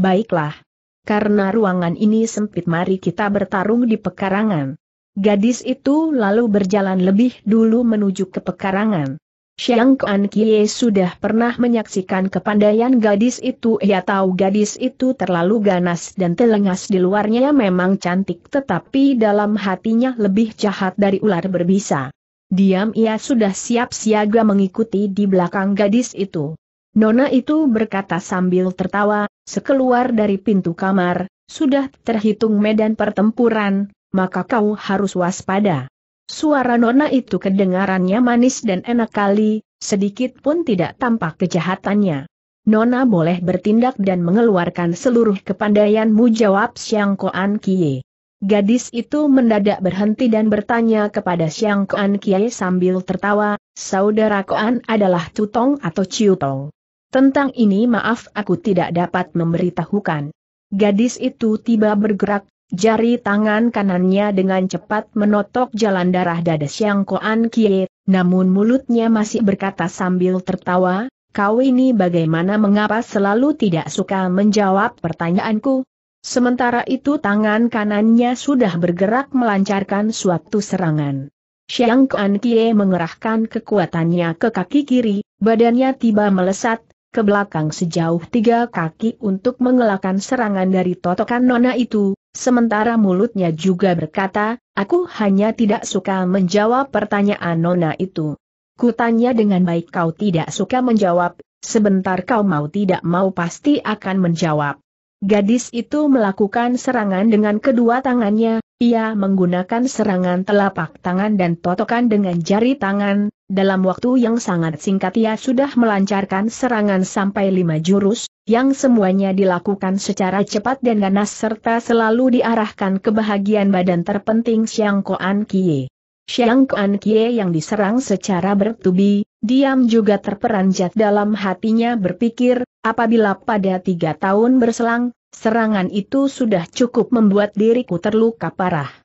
Baiklah. Karena ruangan ini sempit mari kita bertarung di pekarangan. Gadis itu lalu berjalan lebih dulu menuju ke pekarangan. Xiang Kuan Kie sudah pernah menyaksikan kepandaian gadis itu ia tahu gadis itu terlalu ganas dan telengas di luarnya memang cantik tetapi dalam hatinya lebih jahat dari ular berbisa. Diam ia sudah siap siaga mengikuti di belakang gadis itu. Nona itu berkata sambil tertawa, sekeluar dari pintu kamar, sudah terhitung medan pertempuran, maka kau harus waspada. Suara Nona itu kedengarannya manis dan enak kali, sedikit pun tidak tampak kejahatannya. Nona boleh bertindak dan mengeluarkan seluruh kepandaianmu jawab Siang Koan Kie. Gadis itu mendadak berhenti dan bertanya kepada Siang Koan Kie sambil tertawa, saudara Koan adalah Tutong atau Ciutong. Tentang ini maaf aku tidak dapat memberitahukan. Gadis itu tiba bergerak, Jari tangan kanannya dengan cepat menotok jalan darah dada Siang Koan Kie, namun mulutnya masih berkata sambil tertawa, kau ini bagaimana mengapa selalu tidak suka menjawab pertanyaanku? Sementara itu tangan kanannya sudah bergerak melancarkan suatu serangan. Siang Koan Kie mengerahkan kekuatannya ke kaki kiri, badannya tiba melesat, ke belakang sejauh tiga kaki untuk mengelakkan serangan dari totokan nona itu, Sementara mulutnya juga berkata, aku hanya tidak suka menjawab pertanyaan Nona itu. Kutanya dengan baik kau tidak suka menjawab, sebentar kau mau tidak mau pasti akan menjawab. Gadis itu melakukan serangan dengan kedua tangannya, ia menggunakan serangan telapak tangan dan totokan dengan jari tangan, dalam waktu yang sangat singkat ia sudah melancarkan serangan sampai lima jurus, yang semuanya dilakukan secara cepat dan ganas serta selalu diarahkan ke bahagian badan terpenting Xiang Koan Kie. Xiang Koan Kie yang diserang secara bertubi, diam juga terperanjat dalam hatinya berpikir, apabila pada tiga tahun berselang, serangan itu sudah cukup membuat diriku terluka parah.